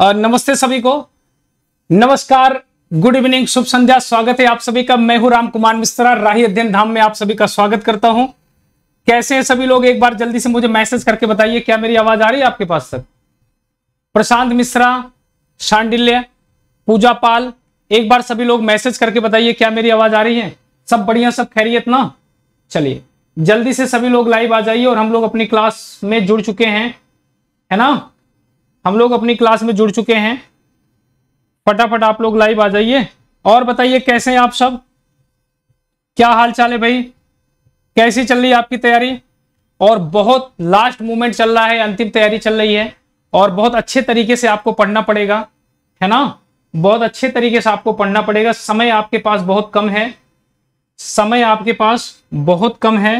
नमस्ते सभी को नमस्कार गुड इवनिंग शुभ संध्या स्वागत है आप सभी का मैं हूं राम कुमार मिश्रा राही अध्ययन धाम में आप सभी का स्वागत करता हूं कैसे हैं सभी लोग एक बार जल्दी से मुझे मैसेज करके बताइए क्या मेरी आवाज आ रही है आपके पास तक प्रशांत मिश्रा शांडिल्य पूजा पाल एक बार सभी लोग मैसेज करके बताइए क्या मेरी आवाज आ रही है सब बढ़िया सब खैरियत ना चलिए जल्दी से सभी लोग लाइव आ जाइए और हम लोग अपनी क्लास में जुड़ चुके हैं है ना हम लोग अपनी क्लास में जुड़ चुके हैं फटाफट आप लोग लाइव आ जाइए और बताइए कैसे हैं आप सब क्या हाल चाल है भाई कैसी चल रही है आपकी तैयारी और बहुत लास्ट मोमेंट चल रहा है अंतिम तैयारी चल रही है और बहुत अच्छे तरीके से आपको पढ़ना पड़ेगा है ना बहुत अच्छे तरीके से आपको पढ़ना पड़ेगा समय आपके पास बहुत कम है समय आपके पास बहुत कम है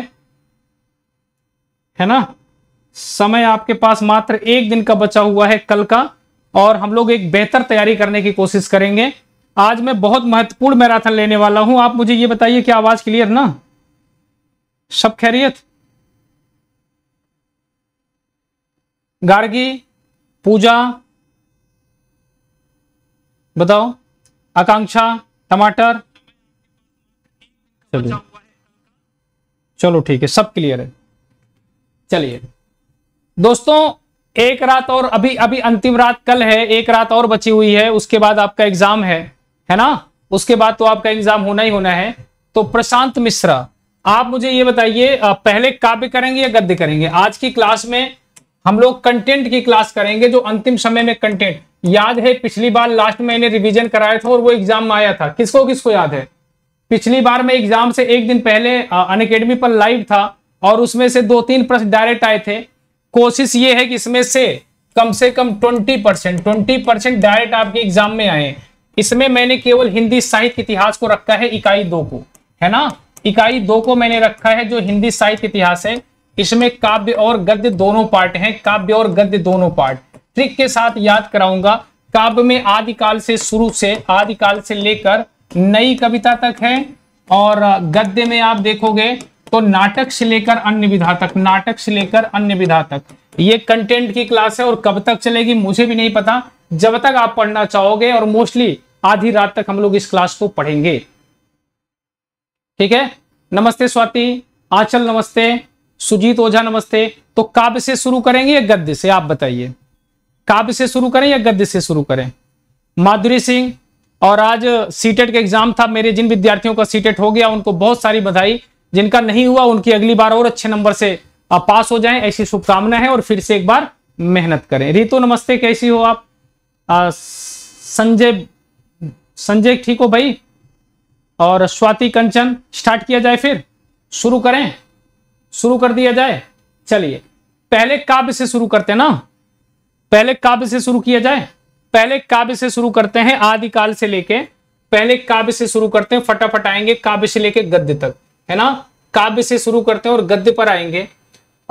है ना समय आपके पास मात्र एक दिन का बचा हुआ है कल का और हम लोग एक बेहतर तैयारी करने की कोशिश करेंगे आज मैं बहुत महत्वपूर्ण मैराथन लेने वाला हूं आप मुझे ये बताइए कि आवाज क्लियर ना सब खैरियत गार्गी पूजा बताओ आकांक्षा टमाटर चलिए चलो ठीक है सब क्लियर है चलिए दोस्तों एक रात और अभी अभी अंतिम रात कल है एक रात और बची हुई है उसके बाद आपका एग्जाम है है ना उसके बाद तो आपका एग्जाम होना ही होना है तो प्रशांत मिश्रा आप मुझे ये बताइए पहले काव्य करेंगे या गद्य करेंगे आज की क्लास में हम लोग कंटेंट की क्लास करेंगे जो अंतिम समय में कंटेंट याद है पिछली बार लास्ट में मैंने रिविजन कराया था और वो एग्जाम में आया था किसको किसको याद है पिछली बार में एग्जाम से एक दिन पहले अन पर लाइव था और उसमें से दो तीन प्रश्न डायरेक्ट आए थे कोशिश ये है कि इसमें से कम से कम 20 परसेंट ट्वेंटी परसेंट डायरेक्ट आपके एग्जाम में आए इसमें मैंने केवल हिंदी साहित्य इतिहास को रखा है इकाई दो को है ना इकाई दो को मैंने रखा है जो हिंदी साहित्य इतिहास है इसमें काव्य और गद्य दोनों पार्ट हैं काव्य और गद्य दोनों पार्ट ट्रिक के साथ याद कराऊंगा काव्य में आदिकाल से शुरू से आदिकाल से लेकर नई कविता तक है और गद्य में आप देखोगे तो नाटक से लेकर अन्य विधा तक नाटक से लेकर अन्य विधा तक ये कंटेंट की क्लास है और कब तक चलेगी मुझे भी नहीं पता जब तक आप पढ़ना चाहोगे और मोस्टली आधी रात तक हम लोग इस क्लास को पढ़ेंगे ठीक है नमस्ते स्वाति आंचल नमस्ते सुजीत ओझा नमस्ते तो काव्य से शुरू करेंगे या गद्य से आप बताइए काव्य से शुरू करें या गद्य से शुरू करें माधुरी सिंह और आज सीटेट का एग्जाम था मेरे जिन विद्यार्थियों का सीटेट हो गया उनको बहुत सारी बधाई जिनका नहीं हुआ उनकी अगली बार और अच्छे नंबर से पास हो जाएं ऐसी शुभकामना है और फिर से एक बार मेहनत करें रितु नमस्ते कैसी हो आप संजय संजय ठीक हो भाई और स्वाति कंचन स्टार्ट किया जाए फिर शुरू करें शुरू कर दिया जाए चलिए पहले काव्य से शुरू करते हैं ना पहले काव्य से शुरू किया जाए पहले काव्य से शुरू करते हैं आदिकाल से लेके पहले काव्य से शुरू करते हैं फटाफट आएंगे काव्य से लेके गद्य तक है ना काव्य से शुरू करते हैं और गद्य पर आएंगे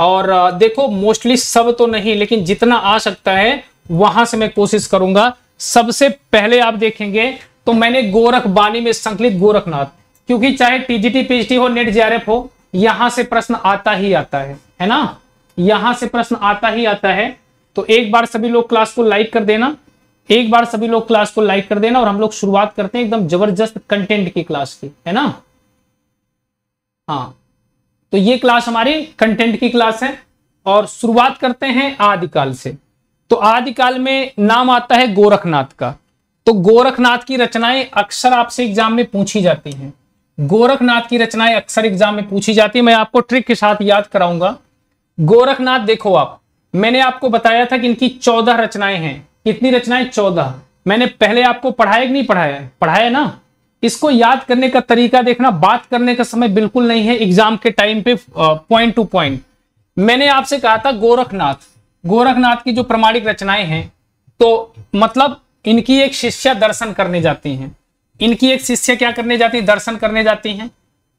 और देखो मोस्टली सब तो नहीं लेकिन जितना आ सकता है वहां से मैं कोशिश करूंगा सबसे पहले आप देखेंगे तो मैंने गोरख बाली में संकलित गोरखनाथ क्योंकि चाहे टीजीटी पीजीटी हो नेट जे हो यहां से प्रश्न आता ही आता है है ना यहां से प्रश्न आता ही आता है तो एक बार सभी लोग क्लास को लाइक कर देना एक बार सभी लोग क्लास को लाइक कर देना और हम लोग शुरुआत करते हैं एकदम जबरदस्त कंटेंट की क्लास की है ना हाँ तो ये क्लास हमारी कंटेंट की क्लास है और शुरुआत करते हैं आदिकाल से तो आदिकाल में नाम आता है गोरखनाथ का तो गोरखनाथ की रचनाएं अक्सर आपसे एग्जाम में पूछी जाती हैं गोरखनाथ की रचनाएं अक्सर एग्जाम में पूछी जाती है मैं आपको ट्रिक के साथ याद कराऊंगा गोरखनाथ देखो आप मैंने आपको बताया था कि इनकी चौदह रचनाएं हैं कितनी रचनाएं चौदह मैंने पहले आपको पढ़ाया कि नहीं पढ़ाया पढ़ाया ना इसको याद करने का तरीका देखना बात करने का समय बिल्कुल नहीं है एग्जाम के टाइम पे पॉइंट टू पॉइंट मैंने आपसे कहा था गोरखनाथ गोरखनाथ की जो प्रमाणिक रचनाएं हैं तो मतलब इनकी एक शिष्या दर्शन करने जाती हैं इनकी एक शिष्य क्या करने जाती है दर्शन करने जाती हैं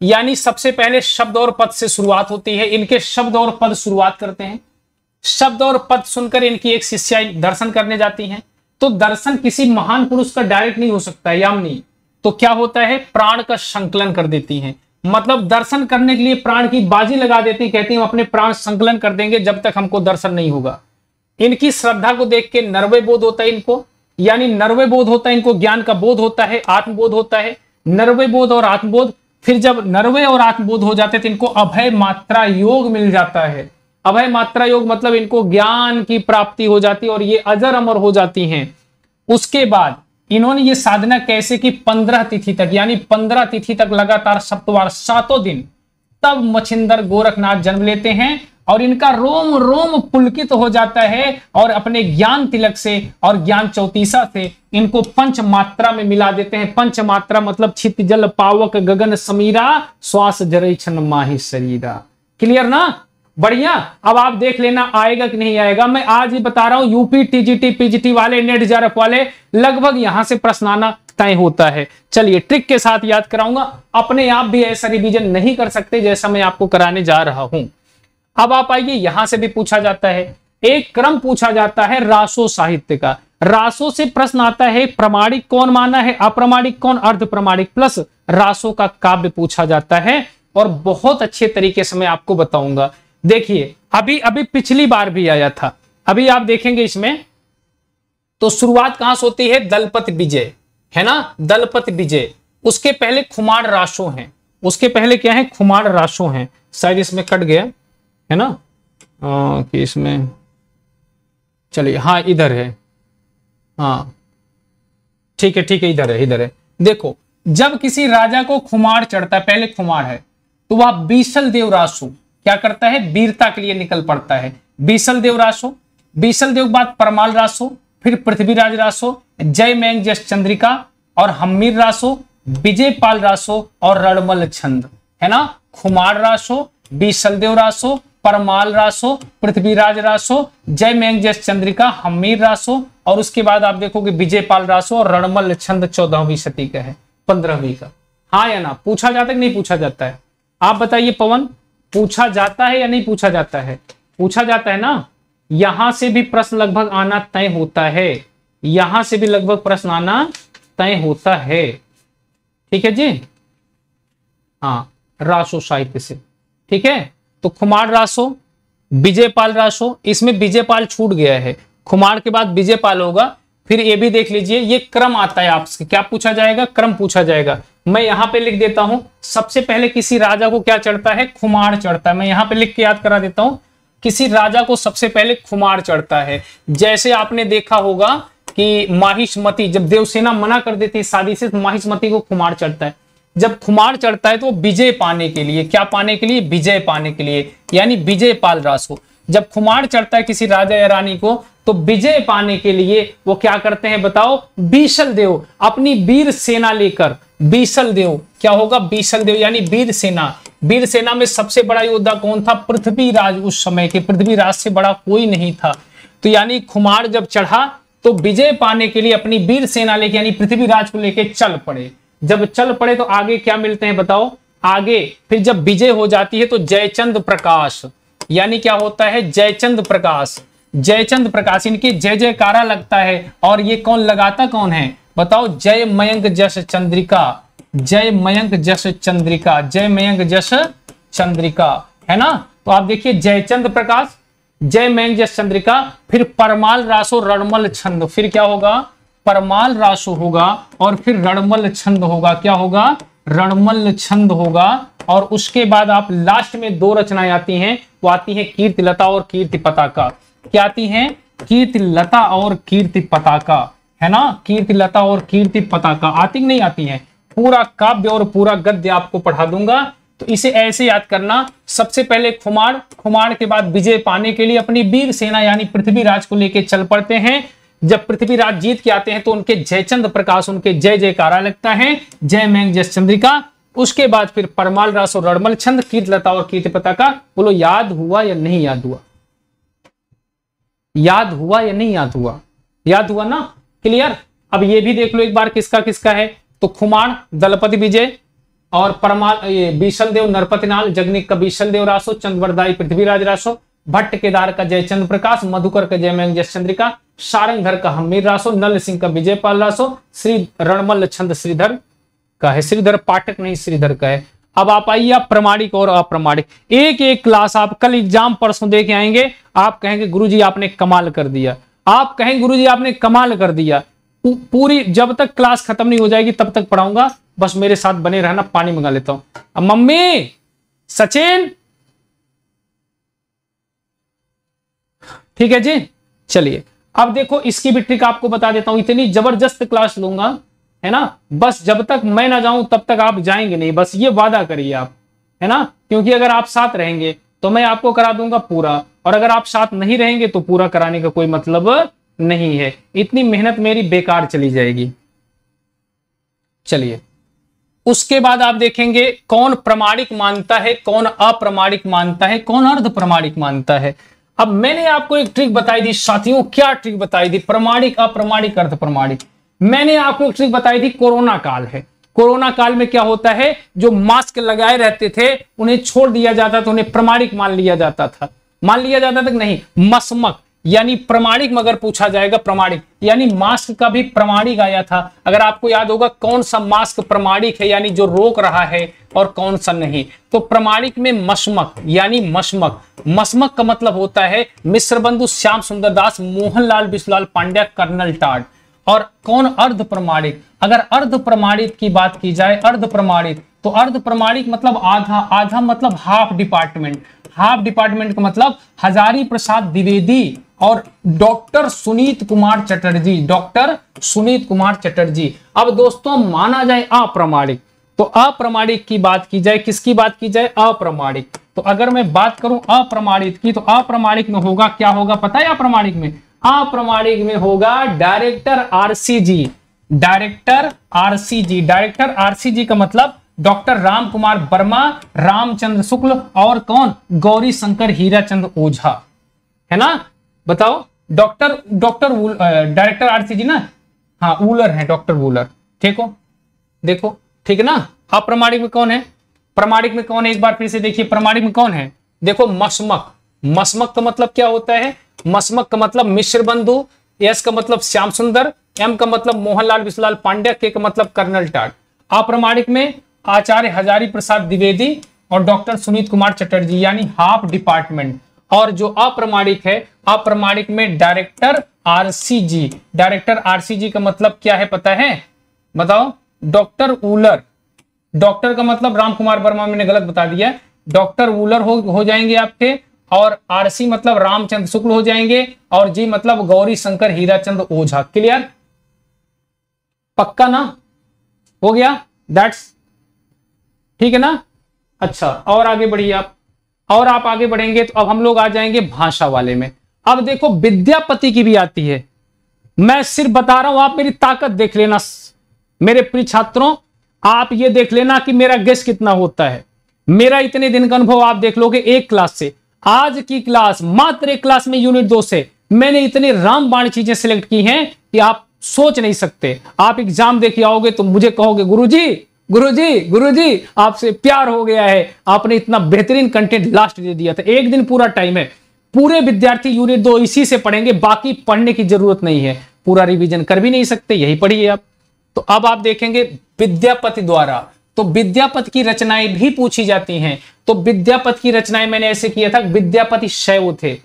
यानी सबसे पहले शब्द और पद से शुरुआत होती है इनके शब्द और पद शुरुआत करते हैं शब्द और पद सुनकर इनकी एक शिष्या दर्शन करने जाती हैं तो दर्शन किसी महान पुरुष का डायरेक्ट नहीं हो सकता है यामनी तो क्या होता है प्राण का संकलन कर देती हैं मतलब दर्शन करने के लिए प्राण की बाजी लगा देती कहती हम अपने प्राण संकलन कर देंगे जब तक हमको दर्शन नहीं होगा इनकी श्रद्धा को देख के नर्वे बोध होता है इनको यानी नर्वे बोध होता है इनको ज्ञान का बोध होता है आत्मबोध होता है नर्वे बोध और आत्मबोध फिर जब नर्वे और आत्मबोध हो जाते तो इनको अभय मात्रा योग मिल जाता है अभय मात्रा योग मतलब इनको ज्ञान की प्राप्ति हो जाती है और ये अजर अमर हो जाती हैं उसके बाद इन्होंने ये साधना कैसे की पंद्रह तिथि तक यानी पंद्रह तिथि तक लगातार सप्तवार सातों दिन तब मछिंदर गोरखनाथ जन्म लेते हैं और इनका रोम रोम पुलकित हो जाता है और अपने ज्ञान तिलक से और ज्ञान चौतीसा से इनको पंच मात्रा में मिला देते हैं पंच मात्रा मतलब छित जल पावक गगन समीरा श्वास जरई छन माही शरीरा क्लियर ना बढ़िया अब आप देख लेना आएगा कि नहीं आएगा मैं आज ही बता रहा हूं यूपी टीजीटी पीजीटी वाले नेट जेआरएफ वाले लगभग यहां से प्रश्न आना तय होता है चलिए ट्रिक के साथ याद कराऊंगा अपने आप भी ऐसा रिविजन नहीं कर सकते जैसा मैं आपको कराने जा रहा हूं अब आप आइए यहां से भी पूछा जाता है एक क्रम पूछा जाता है रासो साहित्य का रासो से प्रश्न आता है प्रमाणिक कौन माना है अप्रमाणिक कौन अर्ध प्रमाणिक प्लस रासो का काव्य पूछा जाता है और बहुत अच्छे तरीके से मैं आपको बताऊंगा देखिए अभी अभी पिछली बार भी आया था अभी आप देखेंगे इसमें तो शुरुआत कहां से होती है दलपत विजय है ना दलपत विजय उसके पहले खुमार राशो हैं उसके पहले क्या है खुमार राशो हैं शायद इसमें कट गया है ना आ, कि इसमें चलिए हाँ इधर है हाँ ठीक है ठीक है इधर है इधर है देखो जब किसी राजा को खुमार चढ़ता है पहले खुमार है तो वह बीसल देव राशु क्या करता है वीरता के लिए निकल पड़ता है बीसल देव रासो बीसल देव बाद परमाल रासो फिर पृथ्वीराज रासो जय मैंग जस चंद्रिका और हमीर रासो विजय पाल रासो और रणमल छंद है ना खुमार रासो देव रासो परमाल रासो पृथ्वीराज रासो जय मैंग जस चंद्रिका हमीर रासो और उसके बाद आप देखोगे विजय पाल रासो और रणमल छंद चौदहवीं सती का है पंद्रहवीं का हाँ या ना पूछा जाता है कि नहीं पूछा जाता है आप बताइए पवन पूछा जाता है या नहीं पूछा जाता है पूछा जाता है ना यहां से भी प्रश्न लगभग आना तय होता है यहां से भी लगभग प्रश्न आना तय होता है ठीक है जी हाँ राशो साहित्य से ठीक है तो खुमार राशो विजयपाल राशो इसमें विजयपाल छूट गया है खुमार के बाद विजयपाल होगा फिर ये भी देख लीजिए ये क्रम आता है आपसे क्या पूछा जाएगा क्रम पूछा जाएगा मैं यहाँ पे लिख देता हूं सबसे पहले किसी राजा को क्या चढ़ता है खुमार चढ़ता है मैं यहाँ पे लिख के याद करा देता हूं किसी राजा को सबसे पहले खुमार चढ़ता है जैसे आपने देखा होगा कि माहिष्मति जब देवसेना मना कर देती है शादी से तो माहिष्मी को खुमार चढ़ता है जब खुमार चढ़ता है तो विजय पाने के लिए क्या पाने के लिए विजय पाने के लिए यानी विजय पाल रास को जब खुमार चढ़ता है किसी राजा या रानी को तो विजय पाने के लिए वो क्या करते हैं बताओ बीसल देव अपनी वीर सेना लेकर बीसल देव क्या होगा बीसल देव यानी वीर सेना वीर सेना में सबसे बड़ा योद्धा कौन था पृथ्वीराज उस समय के पृथ्वीराज से बड़ा कोई नहीं था तो यानी खुमार जब चढ़ा तो विजय पाने के लिए अपनी वीर सेना लेके यानी पृथ्वीराज को लेके चल पड़े जब चल पड़े तो आगे क्या मिलते हैं बताओ आगे फिर जब विजय हो जाती है तो जयचंद प्रकाश यानी क्या होता है जयचंद प्रकाश जयचंद प्रकाश इनके जय जयकारा लगता है और ये कौन लगाता कौन है बताओ जय मयंक जश चंद्रिका जय मयंक जश चंद्रिका जय मयंक जश चंद्रिका है ना तो आप देखिए जयचंद प्रकाश जय मयंक जश चंद्रिका फिर परमाल रासो रणमल छंद फिर क्या होगा परमाल रासो होगा और फिर रणमल छंद होगा क्या होगा रणमल छंद होगा और उसके बाद आप लास्ट में दो रचनाएं आती हैं वो आती है कीर्ति लता और कीर्ति पताका क्या आती है कीर्ति लता और कीर्ति पताका है ना कीर्ति लता और कीर्ति पताका आती नहीं आती है पूरा काव्य और पूरा गद्य आपको पढ़ा दूंगा तो इसे ऐसे याद करना सबसे पहले खुमार खुमार के बाद विजय पाने के लिए अपनी वीर सेना यानी पृथ्वीराज को लेकर चल पड़ते हैं जब पृथ्वीराज जीत के आते हैं तो उनके जयचंद प्रकाश उनके जय जयकारा लगता है जय मैंग जय चंद्रिका उसके बाद फिर परमाल रास और रणमल छंद कीर्त लता और कीर्ति पता का बोलो याद हुआ या नहीं याद हुआ याद हुआ या नहीं याद हुआ याद हुआ ना क्लियर अब ये भी देख लो एक बार किसका किसका है तो खुमार दलपति विजय और परमाल ये बीशल देव नरपतिनाल जगनिक का बीशल देव रासो चंद्रवरदाई पृथ्वीराज रासो भट्ट केदार का जयचंद्र प्रकाश मधुकर का जयमयंग जयचंद्रिका सारंगधर का हमीर रासो नल सिंह का विजयपाल रासो श्री रणमल छंद श्रीधर का है श्रीधर पाठक नहीं श्रीधर का है अब आप आइए आप प्रमाणिक और अप्रमाणिक एक एक क्लास आप कल एग्जाम परसों दे के आएंगे आप कहेंगे गुरुजी आपने कमाल कर दिया आप कहेंगे गुरुजी आपने कमाल कर दिया पूरी जब तक क्लास खत्म नहीं हो जाएगी तब तक पढ़ाऊंगा बस मेरे साथ बने रहना पानी मंगा लेता हूं अब मम्मी सचिन ठीक है जी चलिए अब देखो इसकी भी ट्रिक आपको बता देता हूं इतनी जबरदस्त क्लास लूंगा है ना बस जब तक मैं ना जाऊं तब तक आप जाएंगे नहीं बस ये वादा करिए आप है ना क्योंकि अगर आप साथ रहेंगे तो मैं आपको करा दूंगा पूरा और अगर आप साथ नहीं रहेंगे तो पूरा कराने का कोई मतलब नहीं है इतनी मेहनत मेरी बेकार चली जाएगी चलिए उसके बाद आप देखेंगे कौन प्रमाणिक मानता है कौन अप्रमाणिक मानता है कौन अर्ध प्रमाणिक मानता है अब मैंने आपको एक ट्रिक बताई दी साथियों क्या ट्रिक बताई दी प्रमाणिक अप्रमाणिक अर्ध प्रमाणिक मैंने आपको एक चीज बताई थी कोरोना काल है कोरोना काल में क्या होता है जो मास्क लगाए रहते थे उन्हें छोड़ दिया जाता था उन्हें प्रमाणिक मान लिया जाता था मान लिया जाता था नहीं मसमक यानी प्रमाणिक मगर पूछा जाएगा प्रमाणिक यानी मास्क का भी प्रमाणिक आया था अगर आपको याद होगा कौन सा मास्क प्रमाणिक है यानी जो रोक रहा है और कौन सा नहीं तो प्रमाणिक में मशमक यानी मशमक मशमक का मतलब होता है मिश्र बंधु श्याम सुंदर दास मोहनलाल बिशलाल पांड्या कर्नल टाट और कौन अर्ध प्रमाणिक अगर अर्ध प्रमाणित की बात की जाए अर्ध प्रमाणित तो अर्ध प्रमाणिक मतलब आधा आधा मतलब हाफ डिपार्टमेंट हाफ डिपार्टमेंट का मतलब हजारी प्रसाद द्विवेदी और डॉक्टर सुनीत कुमार चटर्जी डॉक्टर सुनीत कुमार चटर्जी अब दोस्तों माना जाए अप्रमाणिक तो अप्रमाणिक की बात की जाए किसकी बात की जाए अप्रमाणिक तो अगर मैं बात करूं अप्रमाणित की तो अप्रमाणिक में होगा क्या होगा पता है अप्रमाणिक में अप्रमाणिक में होगा director RCG director RCG director RCG का मतलब डॉक्टर राम कुमार वर्मा रामचंद्र शुक्ल और कौन गौरी शंकर हीरा चंद ओझा है ना बताओ डॉक्टर डॉक्टर डायरेक्टर आरसीजी ना हाँ वूलर है डॉक्टर वूलर ठीक हो देखो ठीक है ना अप्रमाणिक में कौन है प्रमाणिक में कौन है इस बार फिर से देखिए प्रमाणिक में कौन है देखो मसमक मसमक का मतलब क्या होता है मसमक का मतलब मिश्र बंधु एस का मतलब श्याम सुंदर एम का मतलब मोहनलाल विश्वलाल पांडे के का मतलब कर्नल टाट अप्रमाणिक में आचार्य हजारी प्रसाद द्विवेदी और डॉक्टर सुनीत कुमार चटर्जी यानी हाफ डिपार्टमेंट और जो अप्रमाणिक है अप्रमाणिक में डायरेक्टर आरसीजी डायरेक्टर आरसीजी का मतलब क्या है पता है बताओ डॉक्टर उलर डॉक्टर का मतलब राम कुमार वर्मा मैंने गलत बता दिया डॉक्टर उलर हो, हो जाएंगे आपके और आरसी मतलब रामचंद्र शुक्ल हो जाएंगे और जी मतलब गौरी शंकर हीराचंद ओझा क्लियर पक्का ना हो गया दैट्स ठीक है ना अच्छा और आगे बढ़िए आप और आप आगे बढ़ेंगे तो अब हम लोग आ जाएंगे भाषा वाले में अब देखो विद्यापति की भी आती है मैं सिर्फ बता रहा हूं आप मेरी ताकत देख लेना मेरे प्रिय छात्रों आप ये देख लेना कि मेरा गेस कितना होता है मेरा इतने दिन का अनुभव आप देख लोगे एक क्लास से आज की क्लास मात्र एक क्लास में यूनिट दो से मैंने इतनी रामबाण चीजें सिलेक्ट की हैं कि आप सोच नहीं सकते आप एग्जाम देके आओगे तो मुझे कहोगे गुरुजी गुरुजी गुरुजी आपसे प्यार हो गया है आपने इतना बेहतरीन कंटेंट लास्ट दे दिया था एक दिन पूरा टाइम है पूरे विद्यार्थी यूनिट दो इसी से पढ़ेंगे बाकी पढ़ने की जरूरत नहीं है पूरा रिविजन कर भी नहीं सकते यही पढ़िए आप तो अब आप देखेंगे विद्यापति द्वारा तो विद्यापति की रचनाएं भी पूछी जाती हैं तो विद्यापति की रचनाएं मैंने ऐसे किया था विद्यापति शैव थे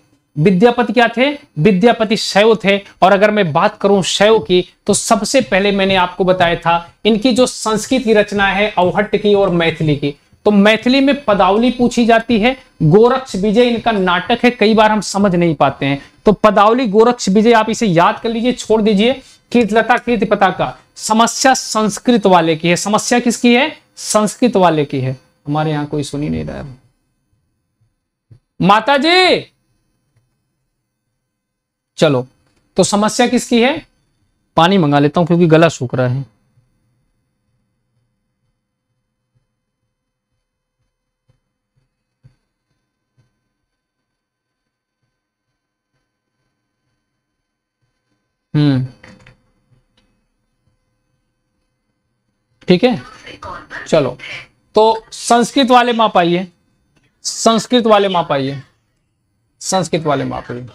विद्यापति क्या थे विद्यापति शैव थे और अगर मैं बात करूं शैव की तो सबसे पहले मैंने आपको बताया था इनकी जो संस्कृत की रचना है अवहट्ट की और मैथिली की तो मैथिली में पदावली पूछी जाती है गोरक्ष विजय इनका नाटक है कई बार हम समझ नहीं पाते हैं तो पदावली गोरक्ष विजय आप इसे याद कर लीजिए छोड़ दीजिए कीर्तलता कीर्ति पताका समस्या संस्कृत वाले की है समस्या किसकी है संस्कृत वाले की है हमारे यहां कोई सुनी नहीं रहा माता जी चलो तो समस्या किसकी है पानी मंगा लेता हूं क्योंकि गला सूख रहा है हम्म ठीक है चलो तो संस्कृत वाले माप आइए संस्कृत वाले माप आइए संस्कृत वाले माप आइए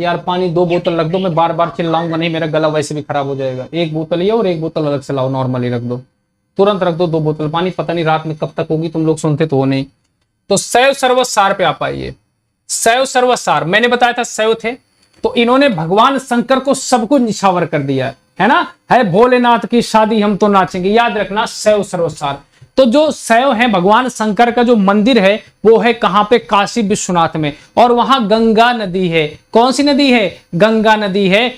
यार पानी दो बोतल रख दो मैं बार बार चिल्लाऊंगा नहीं मेरा गला वैसे भी खराब हो जाएगा एक बोतल ये और एक बोतल अलग से लाओ नॉर्मली रख दो तुरंत रख दो दो बोतल पानी पता नहीं रात में कब तक होगी तुम लोग सुनते तो हो नहीं तो सैव सर्वसार पे आप आइए सैव सर्वसार मैंने बताया था सैव थे तो इन्होंने भगवान शंकर को सबको निछावर कर दिया है है ना है भोलेनाथ की शादी हम तो नाचेंगे याद रखना शैव सरोसार तो जो शैव है भगवान शंकर का जो मंदिर है वो है कहाँ पे काशी विश्वनाथ में और वहां गंगा नदी है कौन सी नदी है गंगा नदी है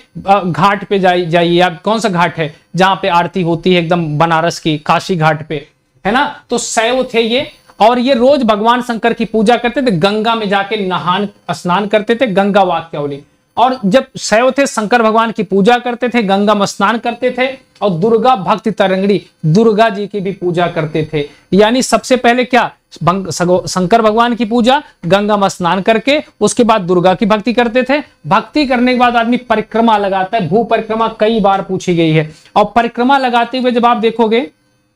घाट पे जाइए जाइए आप कौन सा घाट है जहाँ पे आरती होती है एकदम बनारस की काशी घाट पे है ना तो शैव थे ये और ये रोज भगवान शंकर की पूजा करते थे गंगा में जाके नहान स्नान करते थे गंगा वाक्यावली और जब शैव थे शंकर भगवान की पूजा करते थे गंगा में स्नान करते थे और दुर्गा भक्ति तरंगड़ी दुर्गा जी की भी पूजा करते थे यानी सबसे पहले क्या शंकर भगवान की पूजा गंगा में स्नान करके उसके बाद दुर्गा की भक्ति करते थे भक्ति करने के बाद आदमी परिक्रमा लगाता है भू परिक्रमा कई बार पूछी गई है और परिक्रमा लगाते हुए जब आप देखोगे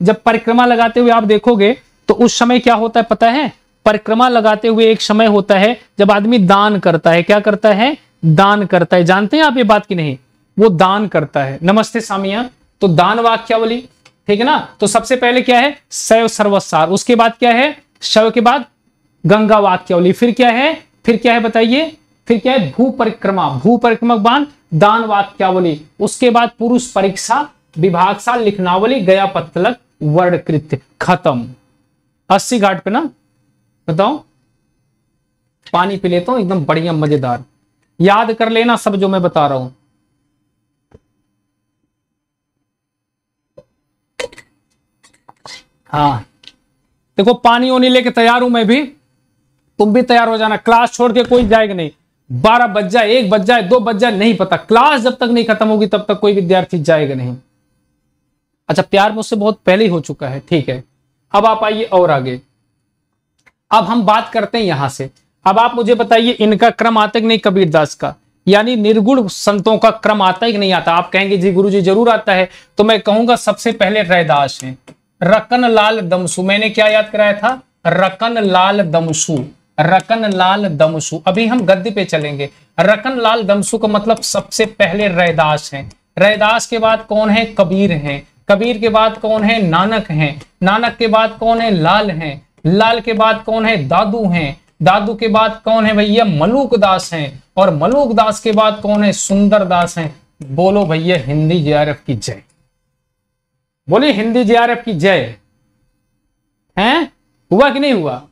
जब परिक्रमा लगाते हुए आप देखोगे तो उस समय क्या होता है पता है परिक्रमा लगाते हुए एक समय होता है जब आदमी दान करता है क्या करता है दान करता है जानते हैं आप ये बात की नहीं वो दान करता है नमस्ते सामिया तो दान वाक्यावली ठीक है ना तो सबसे पहले क्या है शैव सर्वसार उसके बाद क्या है शव के बाद गंगा वाक्यावली फिर क्या है फिर क्या है बताइए फिर क्या है भू परिक्रमा भू परिक्रमक बांध दान वाक्यावली उसके बाद पुरुष परीक्षा सा लिखनावली गया पत्तलक वर्ण कृत्य खत्म अस्सी घाट पे ना बताओ पानी पी लेता हूं एकदम बढ़िया मजेदार याद कर लेना सब जो मैं बता रहा हूं हाँ देखो पानी ओनी लेके तैयार हूं मैं भी तुम भी तैयार हो जाना क्लास छोड़ के कोई जाएगा नहीं बारह बज जाए एक बज जाए दो बज जाए नहीं पता क्लास जब तक नहीं खत्म होगी तब तक कोई विद्यार्थी जाएगा नहीं अच्छा प्यार मुझसे बहुत पहले ही हो चुका है ठीक है अब आप आइए और आगे अब हम बात करते हैं यहां से अब आप मुझे बताइए इनका क्रम आता है कि नहीं कबीर दास का यानी निर्गुण संतों का क्रम आता है कि नहीं आता आप कहेंगे जी गुरु जी जरूर आता है तो मैं कहूंगा सबसे पहले रैदास है रकन लाल दमसु मैंने क्या याद कराया था रकन लाल दमसु रकन लाल दमसु अभी हम गद्य पे चलेंगे रकन लाल दमसु का मतलब सबसे पहले रैदास है रैदास के बाद कौन है कबीर है कबीर के बाद कौन है नानक है नानक के बाद कौन है लाल है लाल के बाद कौन है दादू हैं दादू के बाद कौन है भैया मलूक दास है और मलूक दास के बाद कौन है सुंदर दास है बोलो भैया हिंदी जे की जय बोली हिंदी एफ की जय हैं हुआ कि नहीं हुआ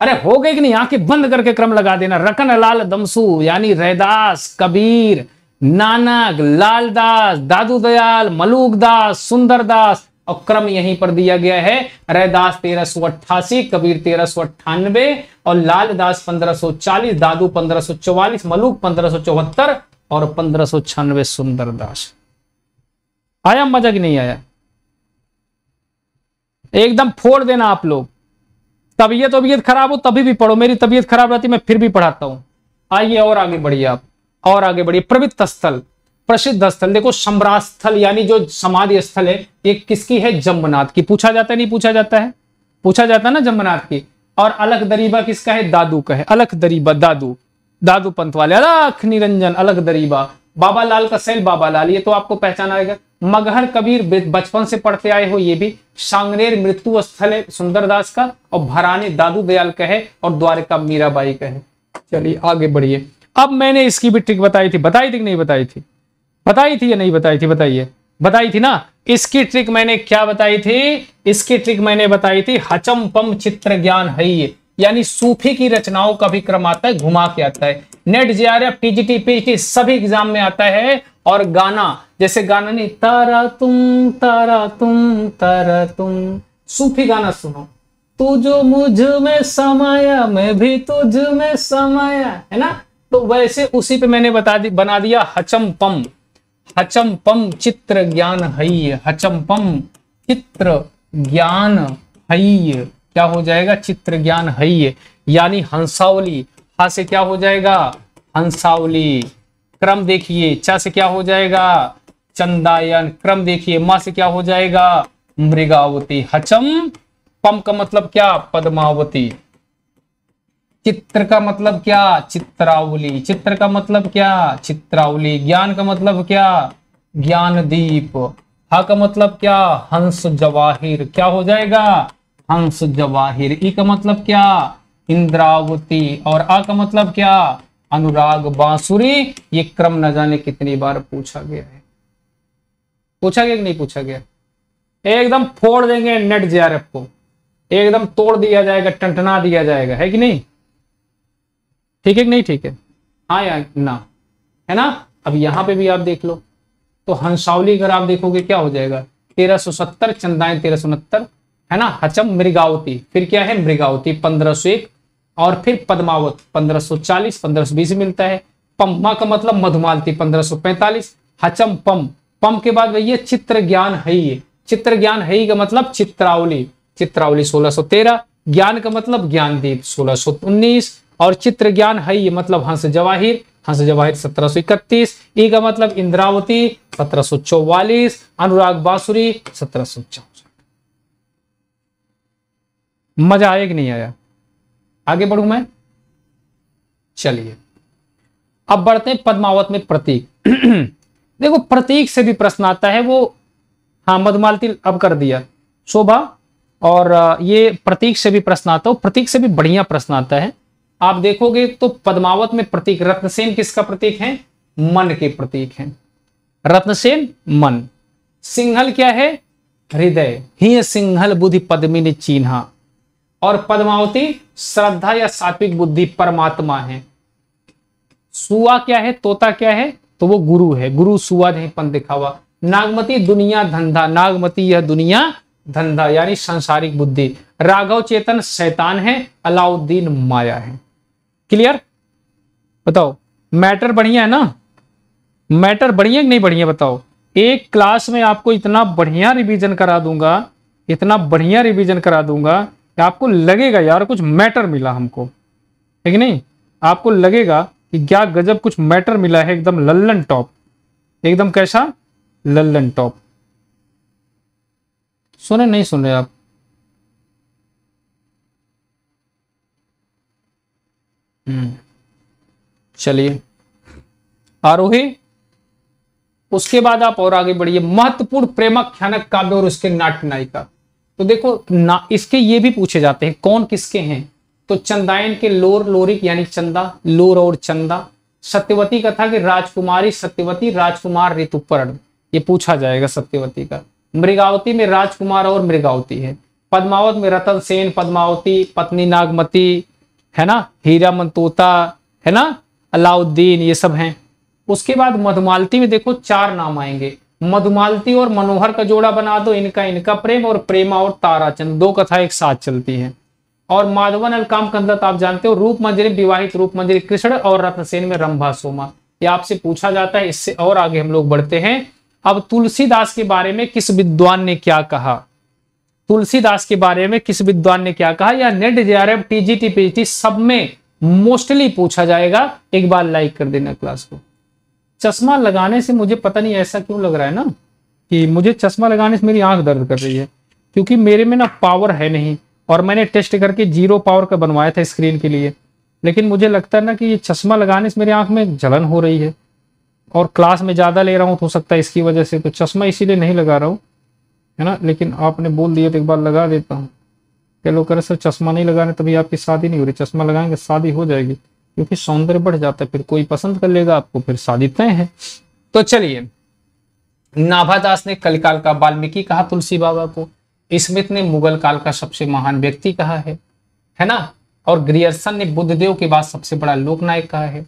अरे हो गए कि नहीं आंखें बंद करके क्रम लगा देना रकन लाल दमसू यानी रैदास कबीर नानक लालदास दादू दयाल मलूक दास सुंदर दास और क्रम यहीं पर दिया गया है रैदास तेरह सौ अट्ठासी कबीर तेरह सो अट्ठानवे और लालदास पंद्रह सो चालीस दादू पंद्रह सो चौवालीस मलूक पंद्रह सो चौहत्तर और पंद्रह सौ छियानवे सुंदरदास आया मजा कि नहीं आया एकदम फोड़ देना आप लोग तबीयत वबीयत खराब हो तभी भी पढ़ो मेरी तबीयत खराब रहती मैं फिर भी पढ़ाता हूं आइए और आगे बढ़िए आप और आगे बढ़िए प्रवृत्त स्थल प्रसिद्ध स्थल देखो सम्राट स्थल यानी जो समाधि स्थल है ये किसकी है जम्बनाथ की पूछा जाता है नहीं पूछा जाता है पूछा जाता है ना जम्बनाथ की और अलख दरीबा किसका है दादू का है अलख दरीबा दादू दादू पंथ वाले अलख निरंजन अलख दरीबा बाबा लाल का सेल बाबा लाल ये तो आपको पहचाना आएगा मगहर कबीर बचपन से पढ़ते आए हो ये भी सांगनेर मृत्यु स्थल है सुंदरदास का और भराने दादू दयाल का है और द्वारका मीराबाई का है चलिए आगे बढ़िए अब मैंने इसकी भी ट्रिक बताई थी बताई थी कि नहीं बताई थी बताई थी या नहीं बताई थी बताइए बताई थी ना इसकी ट्रिक मैंने क्या बताई थी इसकी ट्रिक मैंने बताई थी हचम पम चित्र ज्ञान है यानी सूफी की रचनाओं का भी क्रम आता है घुमा के आता है NET J R F TGT PGT सभी एग्जाम में आता है और गाना जैसे गाना नहीं तारा तुम तारा तुम तारा तुम सूफी गाना सुनो तू जो मुझ में समाया मैं भी तुझ में समाया है ना तो वैसे उसी पे मैंने बता दी बना दिया हचम पम हचंपम चित्र ज्ञान हय हचंपम चित्र ज्ञान हय क्या हो जाएगा चित्र ज्ञान हय यानी हंसावली हा से क्या हो जाएगा हंसावली क्रम देखिए चा से क्या हो जाएगा चंदायन क्रम देखिए माँ से क्या हो जाएगा मृगावती हचम पम का मतलब क्या पद्मावती चित्र का मतलब क्या चित्रावली चित्र का मतलब क्या चित्रावली ज्ञान का मतलब क्या ज्ञान दीप हा का मतलब क्या हंस जवाहिर क्या हो जाएगा हंस जवाहिर ई का मतलब क्या इंद्रावती और आ का मतलब क्या अनुराग बांसुरी ये क्रम न जाने कितनी बार पूछा गया है पूछा गया कि नहीं पूछा गया एकदम फोड़ देंगे नेट जे को एकदम तोड़ दिया जाएगा टंटना दिया जाएगा है कि नहीं ठीक है कि नहीं ठीक है हाँ या ना है ना अब यहाँ पे भी आप देख लो तो हंसावली अगर आप देखोगे क्या हो जाएगा तेरह सौ सत्तर चंदाएं तेरह सौ उनहत्तर है ना हचम मृगावती फिर क्या है मृगावती पंद्रह सौ एक और फिर पद्मावत पंद्रह सौ चालीस पंद्रह सौ बीस मिलता है पम्मा का मतलब मधुमालती पंद्रह सौ पैंतालीस हचम पम पम के बाद भैया चित्र ज्ञान है ये चित्र ज्ञान है का मतलब चित्रावली चित्रावली सोलह सो तेरह ज्ञान का मतलब ज्ञानदीप सोलह सो उन्नीस और चित्र ज्ञान है ये मतलब हंस जवाहिर हंस जवाहिर सत्रह सो इकतीस ई का मतलब इंद्रावती सत्रह सो चौवालीस अनुराग बासुरी सत्रह सो चौसठ मजा आया कि नहीं आया आगे बढ़ू मैं चलिए अब बढ़ते हैं पद्मावत में प्रतीक देखो प्रतीक से भी प्रश्न आता है वो हाँ मधुमालती अब कर दिया शोभा और ये प्रतीक से भी प्रश्न आता हो प्रतीक से भी बढ़िया प्रश्न आता है आप देखोगे तो पद्मावत में प्रतीक रत्नसेन किसका प्रतीक है मन के प्रतीक है रत्नसेन मन सिंहल क्या है हृदय ही सिंहल बुद्धि पद्मी ने चिन्हा और पद्मावती श्रद्धा या सात्विक बुद्धि परमात्मा है सुआ क्या है तोता क्या है तो वो गुरु है गुरु सुआ नहीं पन हुआ नागमती दुनिया धंधा नागमती यह दुनिया धंधा यानी सांसारिक बुद्धि राघव चेतन शैतान है अलाउद्दीन माया है क्लियर बताओ मैटर बढ़िया है ना मैटर बढ़िया कि नहीं बढ़िया बताओ एक क्लास में आपको इतना बढ़िया रिवीजन करा दूंगा इतना बढ़िया रिवीजन करा दूंगा कि आपको लगेगा यार कुछ मैटर मिला हमको है नहीं आपको लगेगा कि क्या गजब कुछ मैटर मिला है एकदम लल्लन टॉप एकदम कैसा लल्लन टॉप सुने नहीं सुन रहे आप हम्म। चलिए आरोही उसके बाद आप और आगे बढ़िए महत्वपूर्ण ख्यानक काव्य और उसके नाट्य नायिका तो देखो ना इसके ये भी पूछे जाते हैं कौन किसके हैं तो चंदायन के लोर लोरिक यानी चंदा लोर और चंदा सत्यवती का था कि राजकुमारी सत्यवती राजकुमार ऋतुपर्ण ये पूछा जाएगा सत्यवती का मृगावती में राजकुमार और मृगावती है पद्मावत में रतन सेन पद्मावती पत्नी नागमती है ना हीरा मनतोता है ना अलाउद्दीन ये सब हैं उसके बाद मधुमालती में देखो चार नाम आएंगे मधुमालती और मनोहर का जोड़ा बना दो इनका इनका प्रेम और प्रेमा और ताराचंद दो कथा एक साथ चलती है और माधवन अलकाम कंदत आप जानते हो रूप मंजरी विवाहित रूप मंजरी कृष्ण और रत्नसेन में रंभा सोमा ये आपसे पूछा जाता है इससे और आगे हम लोग बढ़ते हैं अब तुलसीदास के बारे में किस विद्वान ने क्या कहा तुलसीदास के बारे में किस विद्वान ने क्या कहा या नेट जेआरएफ टीजीटी सब में मोस्टली पूछा जाएगा एक बार लाइक कर देना क्लास को चश्मा लगाने से मुझे पता नहीं ऐसा क्यों लग रहा है ना कि मुझे चश्मा लगाने से मेरी आंख दर्द कर रही है क्योंकि मेरे में ना पावर है नहीं और मैंने टेस्ट करके जीरो पावर का बनवाया था स्क्रीन के लिए लेकिन मुझे लगता है ना कि ये चश्मा लगाने से मेरी आंख में जलन हो रही है और क्लास में ज़्यादा ले रहा हूँ तो हो सकता है इसकी वजह से तो चश्मा इसीलिए नहीं लगा रहा हूँ है ना लेकिन आपने बोल दिया तो एक बार लगा देता हूँ कई लोग कह रहे सर चश्मा नहीं लगाने तभी आपकी शादी नहीं हो रही चश्मा लगाएंगे शादी हो जाएगी क्योंकि सौंदर्य बढ़ जाता है फिर कोई पसंद कर लेगा आपको फिर शादी तय है तो चलिए नाभादास ने कलिकाल का वाल्मीकि कहा तुलसी बाबा को स्मिथ ने मुगल काल का सबसे महान व्यक्ति कहा है है ना और ग्रियर्सन ने बुद्धदेव के बाद सबसे बड़ा लोकनायक कहा है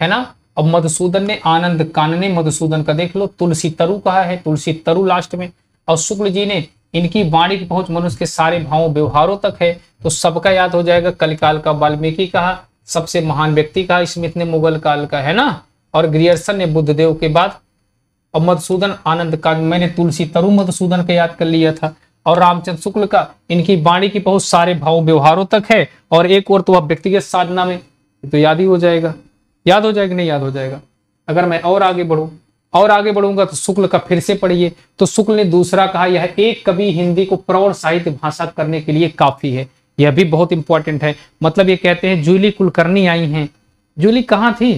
है ना अब मधुसूदन ने आनंद कानने मधुसूदन का देख लो तुलसी तरु कहा है तुलसी तरु लास्ट में और शुक्ल जी ने इनकी वाणी की पहुंच मनुष्य के सारे भावों व्यवहारों तक है तो सबका याद हो जाएगा कलिकाल का वाल्मीकि कहा सबसे महान व्यक्ति कहा स्मित ने मुगल काल का है ना और ग्रियर्सन ने देव के बाद और मधुसूदन आनंद का मैंने तुलसी तरु मधुसूदन का याद कर लिया था और रामचंद्र शुक्ल का इनकी वाणी की बहुत सारे भाव व्यवहारों तक है और एक और तो आप व्यक्तिगत साधना में तो याद ही हो जाएगा याद हो जाएगा नहीं याद हो जाएगा अगर मैं और आगे बढ़ू और आगे बढ़ूंगा तो शुक्ल का फिर से पढ़िए तो शुक्ल ने दूसरा कहा यह एक कवि हिंदी को प्रौढ़ साहित्य भाषा करने के लिए काफी है यह भी बहुत इंपॉर्टेंट है मतलब ये कहते हैं जूली कुलकर्णी आई हैं जूली कहाँ थी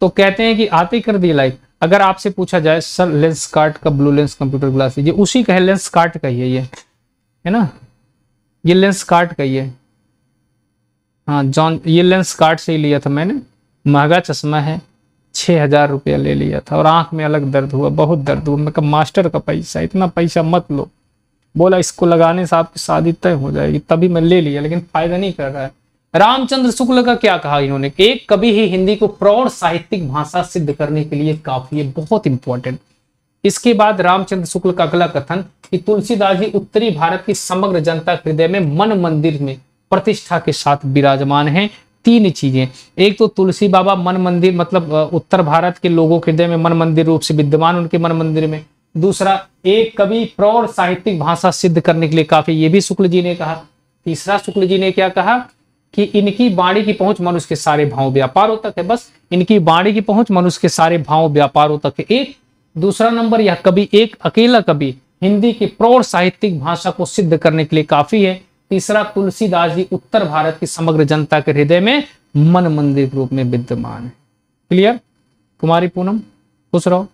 तो कहते हैं कि आते कर दी लाइक अगर आपसे पूछा जाए सर लेंस कार्ट का ब्लू लेंस कंप्यूटर ग्लास ये उसी का है लेंस कार्ट का ही है ये है ना ये लेंस कार्ट का ही है हाँ जॉन ये लेंस कार्ट से ही लिया था मैंने महंगा चश्मा है छः हजार रुपया ले लिया था और आंख में अलग दर्द हुआ बहुत दर्द हुआ मैं कहा मास्टर का पैसा इतना पैसा मत लो बोला इसको लगाने से आपकी शादी तय हो जाएगी तभी मैं ले लिया लेकिन फायदा नहीं कर रहा है रामचंद्र शुक्ल का क्या कहा इन्होंने एक कभी ही हिंदी को प्रौढ़ साहित्यिक भाषा सिद्ध करने के लिए काफी है बहुत इंपॉर्टेंट इसके बाद रामचंद्र शुक्ल का अगला कथन कि तुलसीदास जी उत्तरी भारत की समग्र जनता हृदय में मन मंदिर में प्रतिष्ठा के साथ विराजमान हैं तीन चीजें एक तो तुलसी बाबा मन मंदिर मतलब उत्तर भारत के लोगों के हृदय में मन मंदिर रूप से विद्यमान उनके मन मंदिर में दूसरा एक कवि प्रौढ़ साहित्यिक भाषा सिद्ध करने के लिए काफी ये भी शुक्ल जी ने कहा तीसरा शुक्ल जी ने क्या कहा कि इनकी बाणी की पहुंच मनुष्य के सारे भाव व्यापारों तक है बस इनकी बाणी की पहुंच मनुष्य के सारे भाव व्यापारों तक है एक दूसरा नंबर यह कभी एक अकेला कभी हिंदी की प्रौढ़ साहित्यिक भाषा को सिद्ध करने के लिए काफी है तीसरा तुलसीदास जी उत्तर भारत की समग्र जनता के हृदय में मन मंदिर के रूप में विद्यमान है क्लियर कुमारी पूनम खुश रहो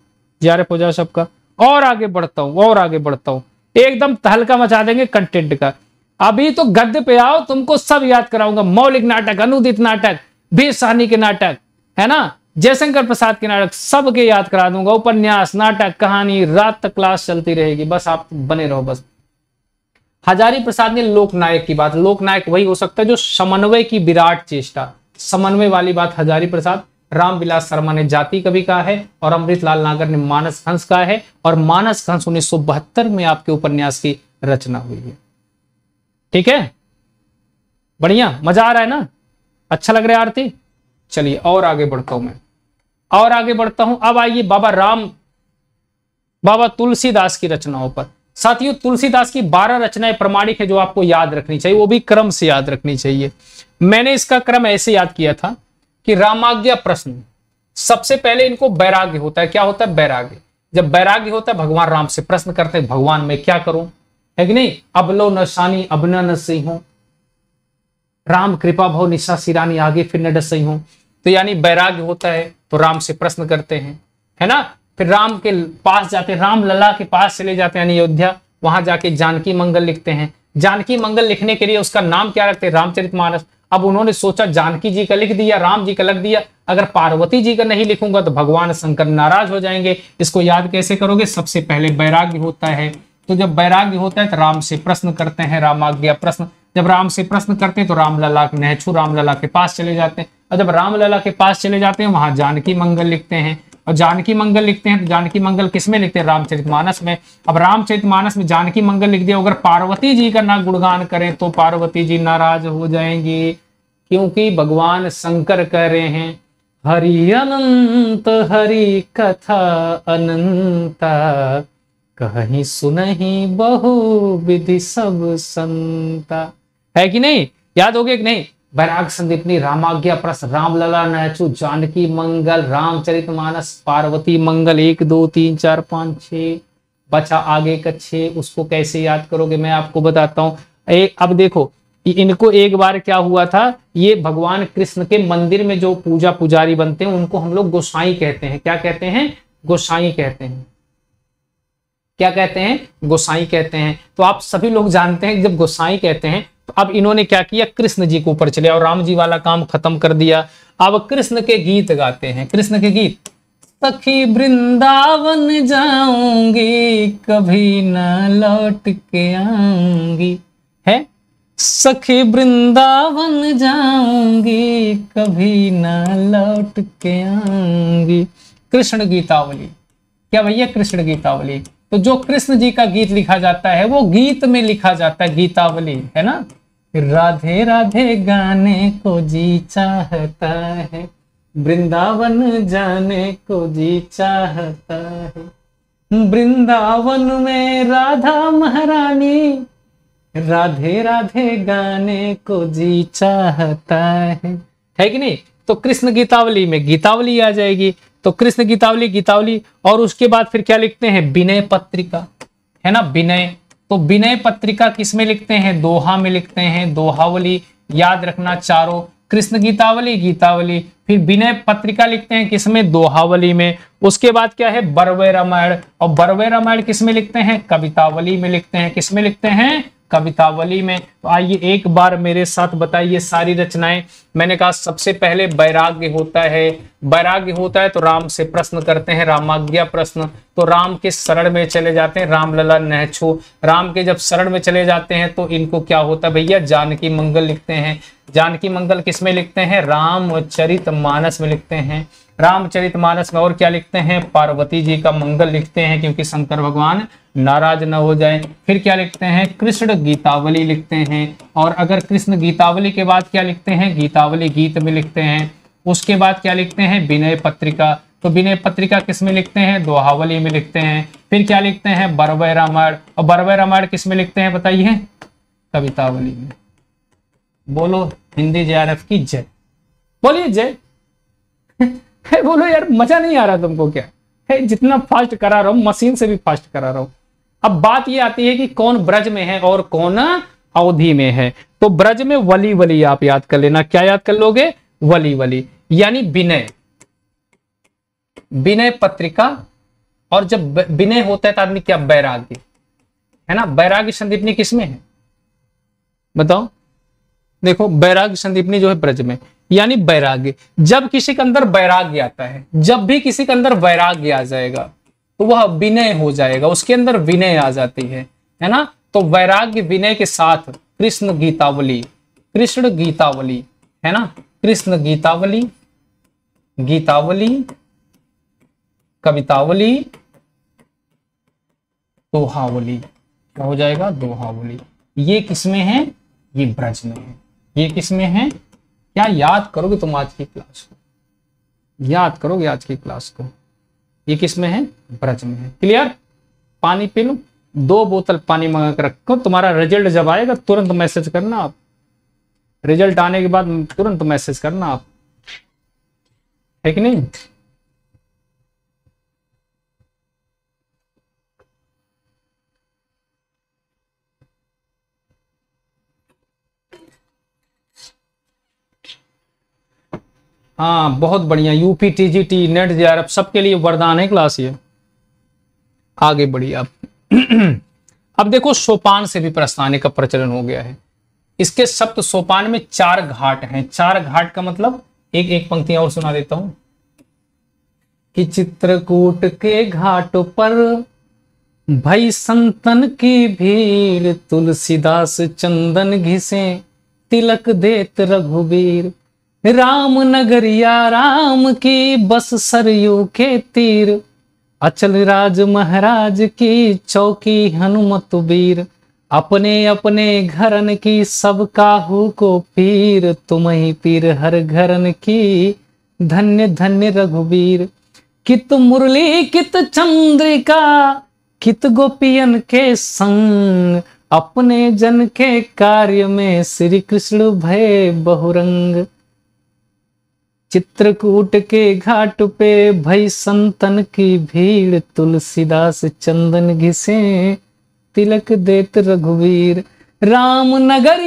जारे पूजा सबका और आगे बढ़ता हूं और आगे बढ़ता हूं एकदम तहलका मचा देंगे कंटेंट का अभी तो गद्य पे आओ तुमको सब याद कराऊंगा मौलिक नाटक अनुदित नाटक भी सहनी के नाटक है ना जयशंकर प्रसाद के नाटक सबके याद करा दूंगा उपन्यास नाटक कहानी रात तक क्लास चलती रहेगी बस आप बने रहो बस हजारी प्रसाद ने लोकनायक की बात लोकनायक वही हो सकता है जो समन्वय की विराट चेष्टा समन्वय वाली बात हजारी प्रसाद रामविलास शर्मा ने जाति कभी कहा है और अमृतलाल नागर ने मानस हंस कहा है और मानस हंस उन्नीस में आपके उपन्यास की रचना हुई है ठीक है बढ़िया मजा आ रहा है ना अच्छा लग रहा है आरती चलिए और आगे बढ़ता हूं मैं और आगे बढ़ता हूं अब आइए बाबा राम बाबा तुलसीदास की रचनाओं पर साथियों तुलसीदास की बारह रचनाएं प्रमाणिक है जो आपको याद रखनी चाहिए वो भी क्रम से याद रखनी चाहिए मैंने इसका क्रम ऐसे याद किया था कि रामाज्ञा प्रश्न सबसे पहले इनको बैराग्य होता है क्या होता है बैराग्य जब बैराग्य होता है भगवान राम से प्रश्न करते हैं भगवान मैं क्या करूं है कि नहीं अबलो न शानी अब न सही हूं राम कृपा भव निशा सिरानी आगे फिर न सही हूं तो यानी बैराग्य होता है तो राम से प्रश्न करते हैं है ना फिर राम के पास जाते राम लला के पास चले जाते हैं अयोध्या वहां जाके जानकी मंगल लिखते हैं जानकी मंगल लिखने के लिए उसका नाम क्या रखते हैं रामचरित मानस अब उन्होंने सोचा जानकी जी का लिख दिया राम जी का लिख दिया अगर पार्वती जी का नहीं लिखूंगा तो भगवान शंकर नाराज हो जाएंगे इसको याद कैसे करोगे सबसे पहले वैराग्य होता है तो जब वैराग्य होता है तो राम से प्रश्न करते हैं रामाज्ञा प्रश्न जब राम से प्रश्न करते हैं तो रामलला राम रामलला के पास चले जाते हैं और जब रामलला के पास चले जाते हैं वहां जानकी मंगल लिखते हैं और जानकी मंगल लिखते हैं तो जानकी मंगल किसमें लिखते हैं रामचरितमानस में अब रामचरितमानस में जानकी मंगल लिख दिया अगर पार्वती जी का ना गुणगान करें तो पार्वती जी नाराज हो जाएंगी क्योंकि भगवान शंकर कह रहे हैं हरि अनंत हरि कथा अनंत कहीं सुनही बहु विधि सब संता है कि नहीं याद हो गया कि नहीं बैराग संदीपनी रामाज्ञा प्रस रामलला नहचु जानकी मंगल रामचरित मानस पार्वती मंगल एक दो तीन चार पांच छ बचा आगे कच्छे उसको कैसे याद करोगे मैं आपको बताता हूँ अब देखो इनको एक बार क्या हुआ था ये भगवान कृष्ण के मंदिर में जो पूजा पुजारी बनते हैं उनको हम लोग गोसाई कहते हैं क्या कहते हैं गोसाई कहते हैं क्या कहते हैं गोसाई कहते हैं तो आप सभी लोग जानते हैं जब गोसाई कहते हैं तो अब इन्होंने क्या किया कृष्ण जी के ऊपर चले और राम जी वाला काम खत्म कर दिया अब कृष्ण के गीत गाते हैं कृष्ण के गीत सखी वृंदावन जाऊंगी कभी न लौट के आऊंगी है सखी वृंदावन जाऊंगी कभी न लौट के आऊंगी कृष्ण गीतावली क्या भैया कृष्ण गीतावली तो जो कृष्ण जी का गीत लिखा जाता है वो गीत में लिखा जाता है गीतावली है ना राधे राधे गाने को जी चाहता है वृंदावन जाने को जी चाहता है वृंदावन में राधा महारानी राधे राधे गाने को जी चाहता है है कि नहीं तो कृष्ण गीतावली में गीतावली आ जाएगी तो कृष्ण गीतावली गीतावली और उसके बाद फिर क्या लिखते हैं विनय पत्रिका है ना विनय तो विनय पत्रिका किसमें लिखते हैं दोहा में लिखते हैं दोहावली याद रखना चारों कृष्ण गीतावली गीतावली फिर विनय पत्रिका लिखते हैं किसमें दोहावली में उसके बाद क्या है बरवे रामायण और बरवे रामायण किसमें लिखते हैं कवितावली में लिखते हैं किसमें लिखते हैं कवितावली में तो आइए एक बार मेरे साथ बताइए सारी रचनाएं मैंने कहा सबसे पहले वैराग्य होता है वैराग्य होता है तो राम से प्रश्न करते हैं रामाज्ञा प्रश्न तो राम के शरण में चले जाते हैं रामलला नहछो राम के जब शरण में चले जाते हैं तो इनको क्या होता है भैया जानकी मंगल लिखते हैं जानकी मंगल किस में लिखते हैं रामचरित मानस में लिखते हैं रामचरितमानस में और क्या लिखते हैं पार्वती जी का मंगल लिखते हैं क्योंकि शंकर भगवान नाराज न हो जाए फिर क्या लिखते हैं कृष्ण गीतावली लिखते हैं और अगर कृष्ण गीतावली के बाद क्या लिखते हैं गीतावली गीत में लिखते हैं उसके बाद क्या लिखते हैं विनय पत्रिका तो विनय पत्रिका किस में लिखते हैं दोहावली में लिखते हैं फिर क्या लिखते हैं बरवय रामायण और बरवय रामायण किस में लिखते हैं बताइए कवितावली में बोलो हिंदी जे की जय बोलिए जय है बोलो यार मजा नहीं आ रहा तुमको क्या है जितना फास्ट करा रहा हूं मशीन से भी फास्ट करा रहा हूं अब बात ये आती है कि कौन ब्रज में है और कौन अवधि में है तो ब्रज में वली वली आप याद कर लेना क्या याद कर लोगे वली वली यानी विनय विनय पत्रिका और जब विनय होता है तो आदमी क्या बैराग्य है ना बैराग्य संदीपनी किसमें है बताओ देखो बैराग्य संदीपनी जो है ब्रज में यानी वैराग्य जब किसी के अंदर वैराग्य आता है जब भी किसी के अंदर वैराग्य आ जाएगा तो वह विनय हो जाएगा उसके अंदर विनय आ जाती है है ना तो वैराग्य विनय के साथ कृष्ण गीतावली कृष्ण गीतावली है ना कृष्ण गीतावली गीतावली कवितावली दोहावली क्या हो जाएगा दोहावली ये किसमें है ये ब्रज में है ये किसमें है क्या याद करोगे तुम आज की क्लास को याद करोगे आज की क्लास को ये किस में है ब्रज में है क्लियर पानी पी लू दो बोतल पानी मंगा कर रखो तुम्हारा रिजल्ट जब आएगा तुरंत मैसेज करना आप रिजल्ट आने के बाद तुरंत मैसेज करना आप ठीक नहीं हाँ बहुत बढ़िया UP T G T NET F सबके लिए वरदान है क्लास ये आगे बढ़िए आप अब देखो सोपान से भी प्रस्ताने का प्रचलन हो गया है इसके सप्त सोपान में चार घाट हैं चार घाट का मतलब एक एक पंक्ति और सुना देता हूं कि चित्रकूट के घाटों पर भई संतन की भीड़ तुलसीदास चंदन घिसे तिलक देत रघुबीर राम नगरिया राम की बस सरयू के तीर अचल राज महाराज की चौकी हनुमत वीर अपने अपने घरन की सब काहू को पीर तुम ही पीर हर घरन की धन्य धन्य रघुवीर कित मुरली कित चंद्रिका कित गोपियन के संग अपने जन के कार्य में श्री कृष्ण भय बहुरंग चित्रकूट के घाट पे भई संतन की भीड़ तुलसीदास चंदन घिसे तिलक देत रघुवीर राम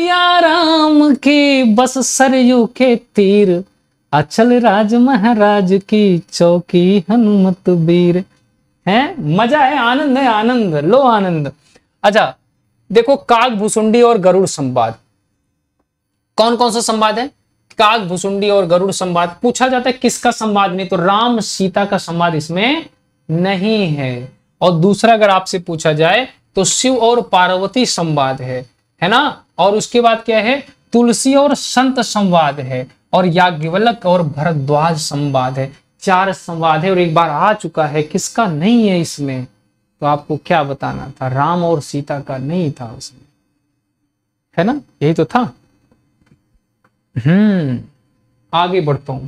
या राम की बस सरयू के तीर अचल राज महाराज की चौकी हनुमत वीर है मजा है आनंद है आनंद लो आनंद अच्छा देखो काग भूसुंडी और गरुड़ संवाद कौन कौन सा संवाद है काग भुसुंडी और गरुड़ संवाद पूछा जाता है किसका संवाद नहीं तो राम सीता का संवाद इसमें नहीं है और दूसरा अगर आपसे पूछा जाए तो शिव और पार्वती संवाद है है ना और उसके बाद क्या है तुलसी और संत संवाद है और याज्ञवल्लक और भरद्वाज संवाद है चार संवाद है और एक बार आ चुका है किसका नहीं है इसमें तो आपको क्या बताना था राम और सीता का नहीं था उसमें है ना यही तो था हम्म आगे बढ़ता हूं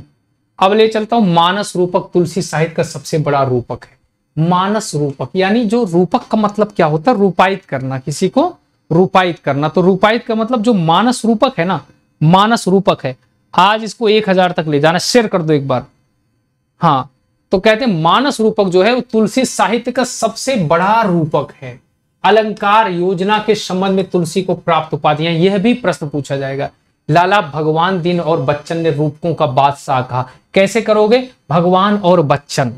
अब ले चलता हूं मानस रूपक तुलसी साहित्य का सबसे बड़ा रूपक है मानस रूपक यानी जो रूपक का मतलब क्या होता है रूपायित करना किसी को रूपायित करना तो रूपायित का मतलब जो मानस रूपक है ना मानस रूपक है आज इसको एक हजार तक ले जाना शेयर कर दो एक बार हाँ तो कहते हैं मानस रूपक जो है वो तुलसी साहित्य का सबसे बड़ा रूपक है अलंकार योजना के संबंध में तुलसी को प्राप्त उपाधियां यह भी प्रश्न पूछा जाएगा लाला भगवान दिन और बच्चन ने रूपकों का बादशाह कहा कैसे करोगे भगवान और बच्चन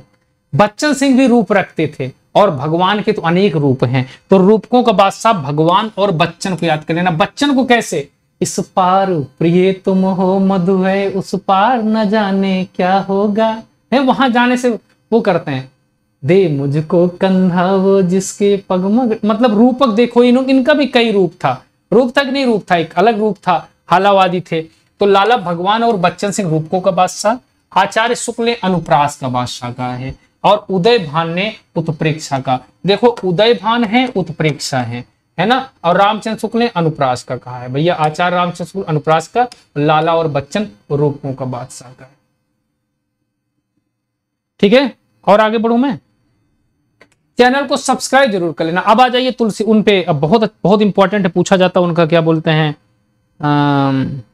बच्चन सिंह भी रूप रखते थे और भगवान के तो अनेक रूप हैं तो रूपकों का बादशाह भगवान और बच्चन को याद कर लेना बच्चन को कैसे इस पार प्रिय तुम हो मधु है उस पार न जाने क्या होगा है वहां जाने से वो करते हैं दे मुझको कंधा वो जिसके पगमग मतलब रूपक देखो इन इनका भी कई रूप था रूप था कि नहीं रूप था एक अलग रूप था हालावादी थे तो लाला भगवान और बच्चन सिंह रूपको का बादशाह आचार्य शुक्ल ने अनुप्रास का बादशाह कहा है और उदय भान ने उत्प्रेक्षा का देखो उदय भान है उत्प्रेक्षा है है ना और रामचंद्र शुक्ल ने अनुप्रास का कहा है भैया आचार्य रामचंद्र शुक्ल अनुप्रास का लाला और बच्चन रूपों का बादशाह का है ठीक है और आगे बढ़ू मैं चैनल को सब्सक्राइब जरूर कर लेना अब आ जाइए तुलसी उनपे अब बहुत बहुत इंपॉर्टेंट है पूछा जाता है उनका क्या बोलते हैं um,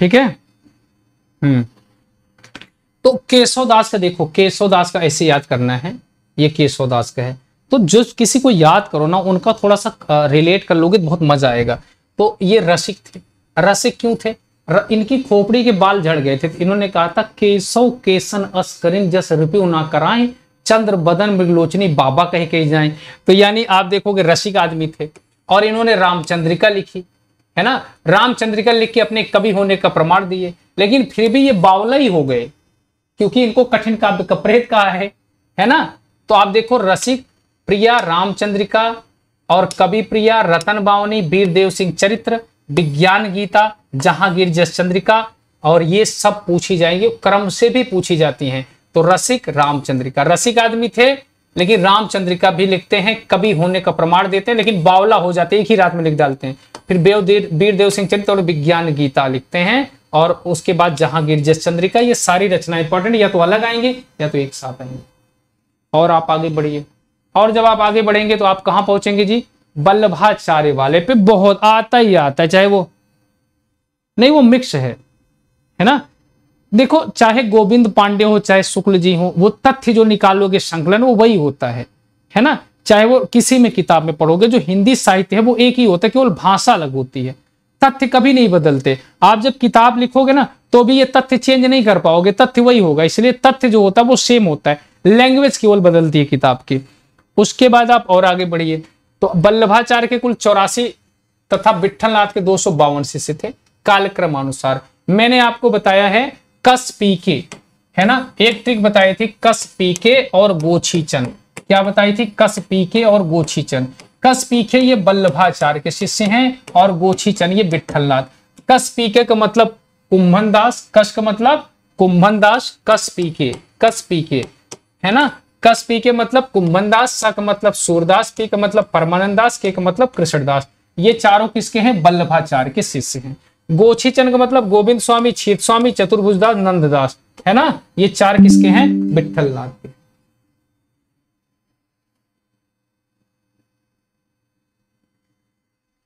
ठीक है हम्म तो दास का देखो दास का ऐसे याद करना है ये केशव दास का है तो जो किसी को याद करो ना उनका थोड़ा सा रिलेट कर लोगे तो बहुत मजा आएगा तो ये रसिक थे रसिक क्यों थे र, इनकी खोपड़ी के बाल झड़ गए थे तो इन्होंने कहा था केशव केसन अस्करिन जस रिप्यू ना कराए चंद्र बदन मृगलोचनी बाबा कहे कही जाए तो यानी आप देखोगे रसिक आदमी थे और इन्होंने रामचंद्रिका लिखी है ना रामचंद्रिका लिख के अपने कवि होने का प्रमाण दिए लेकिन फिर भी ये बावला ही हो गए क्योंकि इनको कठिन काव्य का प्रेत कहा है है ना तो आप देखो रसिक प्रिया रामचंद्रिका और कवि प्रिया रतन बावनी वीरदेव सिंह चरित्र विज्ञान गीता जहांगीर जस चंद्रिका और ये सब पूछी जाएंगे क्रम से भी पूछी जाती हैं तो रसिक रामचंद्रिका रसिक आदमी थे लेकिन रामचंद्रिका भी लिखते हैं कभी होने का प्रमाण देते हैं लेकिन बावला हो जाते हैं एक ही रात में लिख डालते हैं फिर बेवदेव देव सिंह चरित और विज्ञान गीता लिखते हैं और उसके बाद जहांगीर जस चंद्रिका ये सारी रचना इंपॉर्टेंट या तो अलग आएंगे या तो एक साथ आएंगे और आप आगे बढ़िए और जब आप आगे बढ़ेंगे तो आप कहाँ पहुंचेंगे जी बल्लभाचार्य वाले पे बहुत आता ही आता है चाहे वो नहीं वो मिक्स है है ना देखो चाहे गोविंद पांडे हो चाहे शुक्ल जी हो वो तथ्य जो निकालोगे संकलन वो वही होता है है ना चाहे वो किसी में किताब में पढ़ोगे जो हिंदी साहित्य है वो एक ही होता है केवल भाषा अलग होती है तथ्य कभी नहीं बदलते आप जब किताब लिखोगे ना तो भी ये तथ्य चेंज नहीं कर पाओगे तथ्य वही होगा इसलिए तथ्य जो होता है वो सेम होता है लैंग्वेज केवल बदलती है किताब की उसके बाद आप और आगे बढ़िए तो बल्लभाचार्य के कुल चौरासी तथा विठलनाथ के दो सौ बावन शिष्य थे कालक्रमानुसार मैंने आपको बताया है कस पी के है ना एक ट्रिक तो बताई थी कस पीके और गोछीचंद क्या बताई थी कस पीके और गोछीचंद कस पीके ये बल्लभाचार्य के शिष्य हैं और गोछीचंद ये विठलनाथ कस पीके का मतलब कुंभन दास कस का मतलब कुंभन दास कस पीके कस पीके है ना कस पीके मतलब कुंभन दास स का मतलब सूरदास पी का मतलब परमानंद दास के का मतलब कृष्णदास ये चारों किसके हैं बल्लभाचार्य के शिष्य हैं चंद का मतलब गोविंद स्वामी छेद स्वामी चतुर्भुजदास नंददास है ना ये चार किसके हैं विठल नाथ के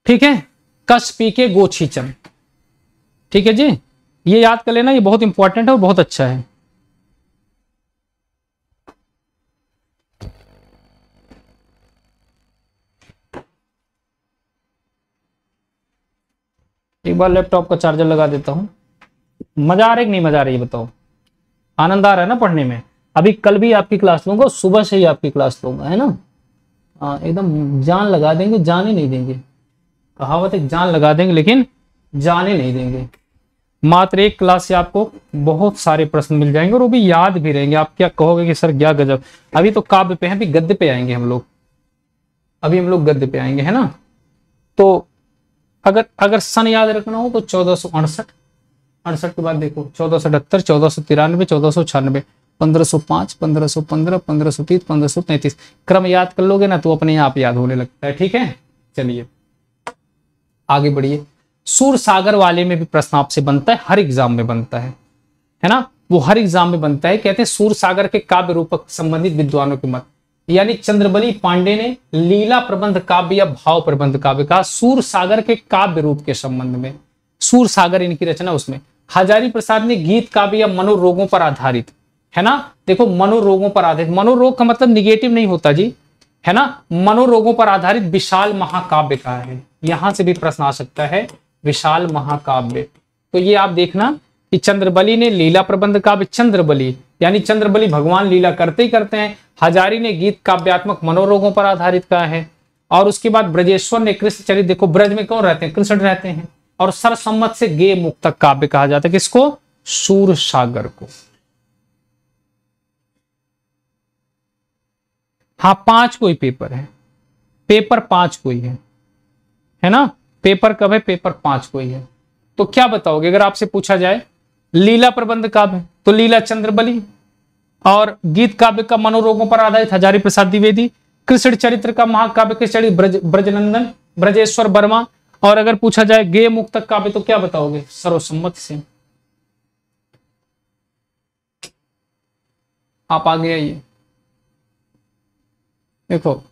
ठीक है कस पी के चंद ठीक है जी ये याद कर लेना ये बहुत इंपॉर्टेंट है और बहुत अच्छा है एक बार लैपटॉप का चार्जर लगा देता हूँ मजा आ रहा है कि नहीं मजा आ रही है बताओ आनंद आ रहा है ना पढ़ने में अभी कल भी आपकी क्लास लूंगा सुबह से ही आपकी क्लास लूंगा है ना हाँ एकदम जान लगा देंगे जाने नहीं देंगे कहावत एक जान लगा देंगे लेकिन जाने नहीं देंगे मात्र एक क्लास से आपको बहुत सारे प्रश्न मिल जाएंगे और वो भी याद भी रहेंगे आप क्या कहोगे कि सर क्या गजब अभी तो काव्य पे हैं अभी गद्य पे आएंगे हम लोग अभी हम लोग गद्य पे आएंगे है ना तो अगर अगर सन याद रखना हो तो चौदह सौ अड़सठ अड़सठ के बाद देखो चौदह सौ अठहत्तर चौदह सौ तिरानवे चौदह सौ छियानवे पंद्रह सौ पंद्रह सौ पंद्रह पंद्रह तीस पंद्रह क्रम याद कर लोगे ना तो अपने आप याद होने लगता है ठीक है चलिए आगे बढ़िए सूर सागर वाले में भी प्रश्न आपसे बनता है हर एग्जाम में बनता है है ना वो हर एग्जाम में बनता है कहते हैं सूर सागर के काव्य रूपक संबंधित विद्वानों के मत यानी चंद्रबली पांडे ने लीला प्रबंध काव्य या भाव प्रबंध काव्य का सूर सागर के काव्य रूप के संबंध में सूर सागर इनकी रचना उसमें हजारी प्रसाद ने गीत काव्य या मनोरोगों पर आधारित है ना देखो मनोरोगों पर आधारित मनोरोग का मतलब निगेटिव नहीं होता जी है ना मनोरोगों पर आधारित विशाल महाकाव्य का है यहां से भी प्रश्न आ सकता है विशाल महाकाव्य तो ये आप देखना कि चंद्रबली ने लीला प्रबंध काव्य चंद्रबली यानी चंद्रबली भगवान लीला करते ही करते हैं हजारी ने गीत काव्यात्मक मनोरोगों पर आधारित कहा है और उसके बाद ब्रजेश्वर ने कृष्ण चरित देखो ब्रज में कौन रहते हैं कृष्ण रहते हैं और सरसम्मत से गे मुक्तक काव्य कहा जाता है किसको सूर सागर को हाँ पांच कोई पेपर है पेपर पांच कोई है है ना पेपर कब है पेपर पांच कोई है तो क्या बताओगे अगर आपसे पूछा जाए लीला प्रबंध काव्य तो लीला चंद्रबली और गीत काव्य का मनोरोगों पर आधारित हजारी प्रसाद द्विवेदी कृष्ण चरित्र का महाकाव्य के चरित्र ब्रज ब्रजनंदन ब्रजेश्वर वर्मा और अगर पूछा जाए गे मुक्त काव्य तो क्या बताओगे सर्वसम्मत से आप आगे आइए देखो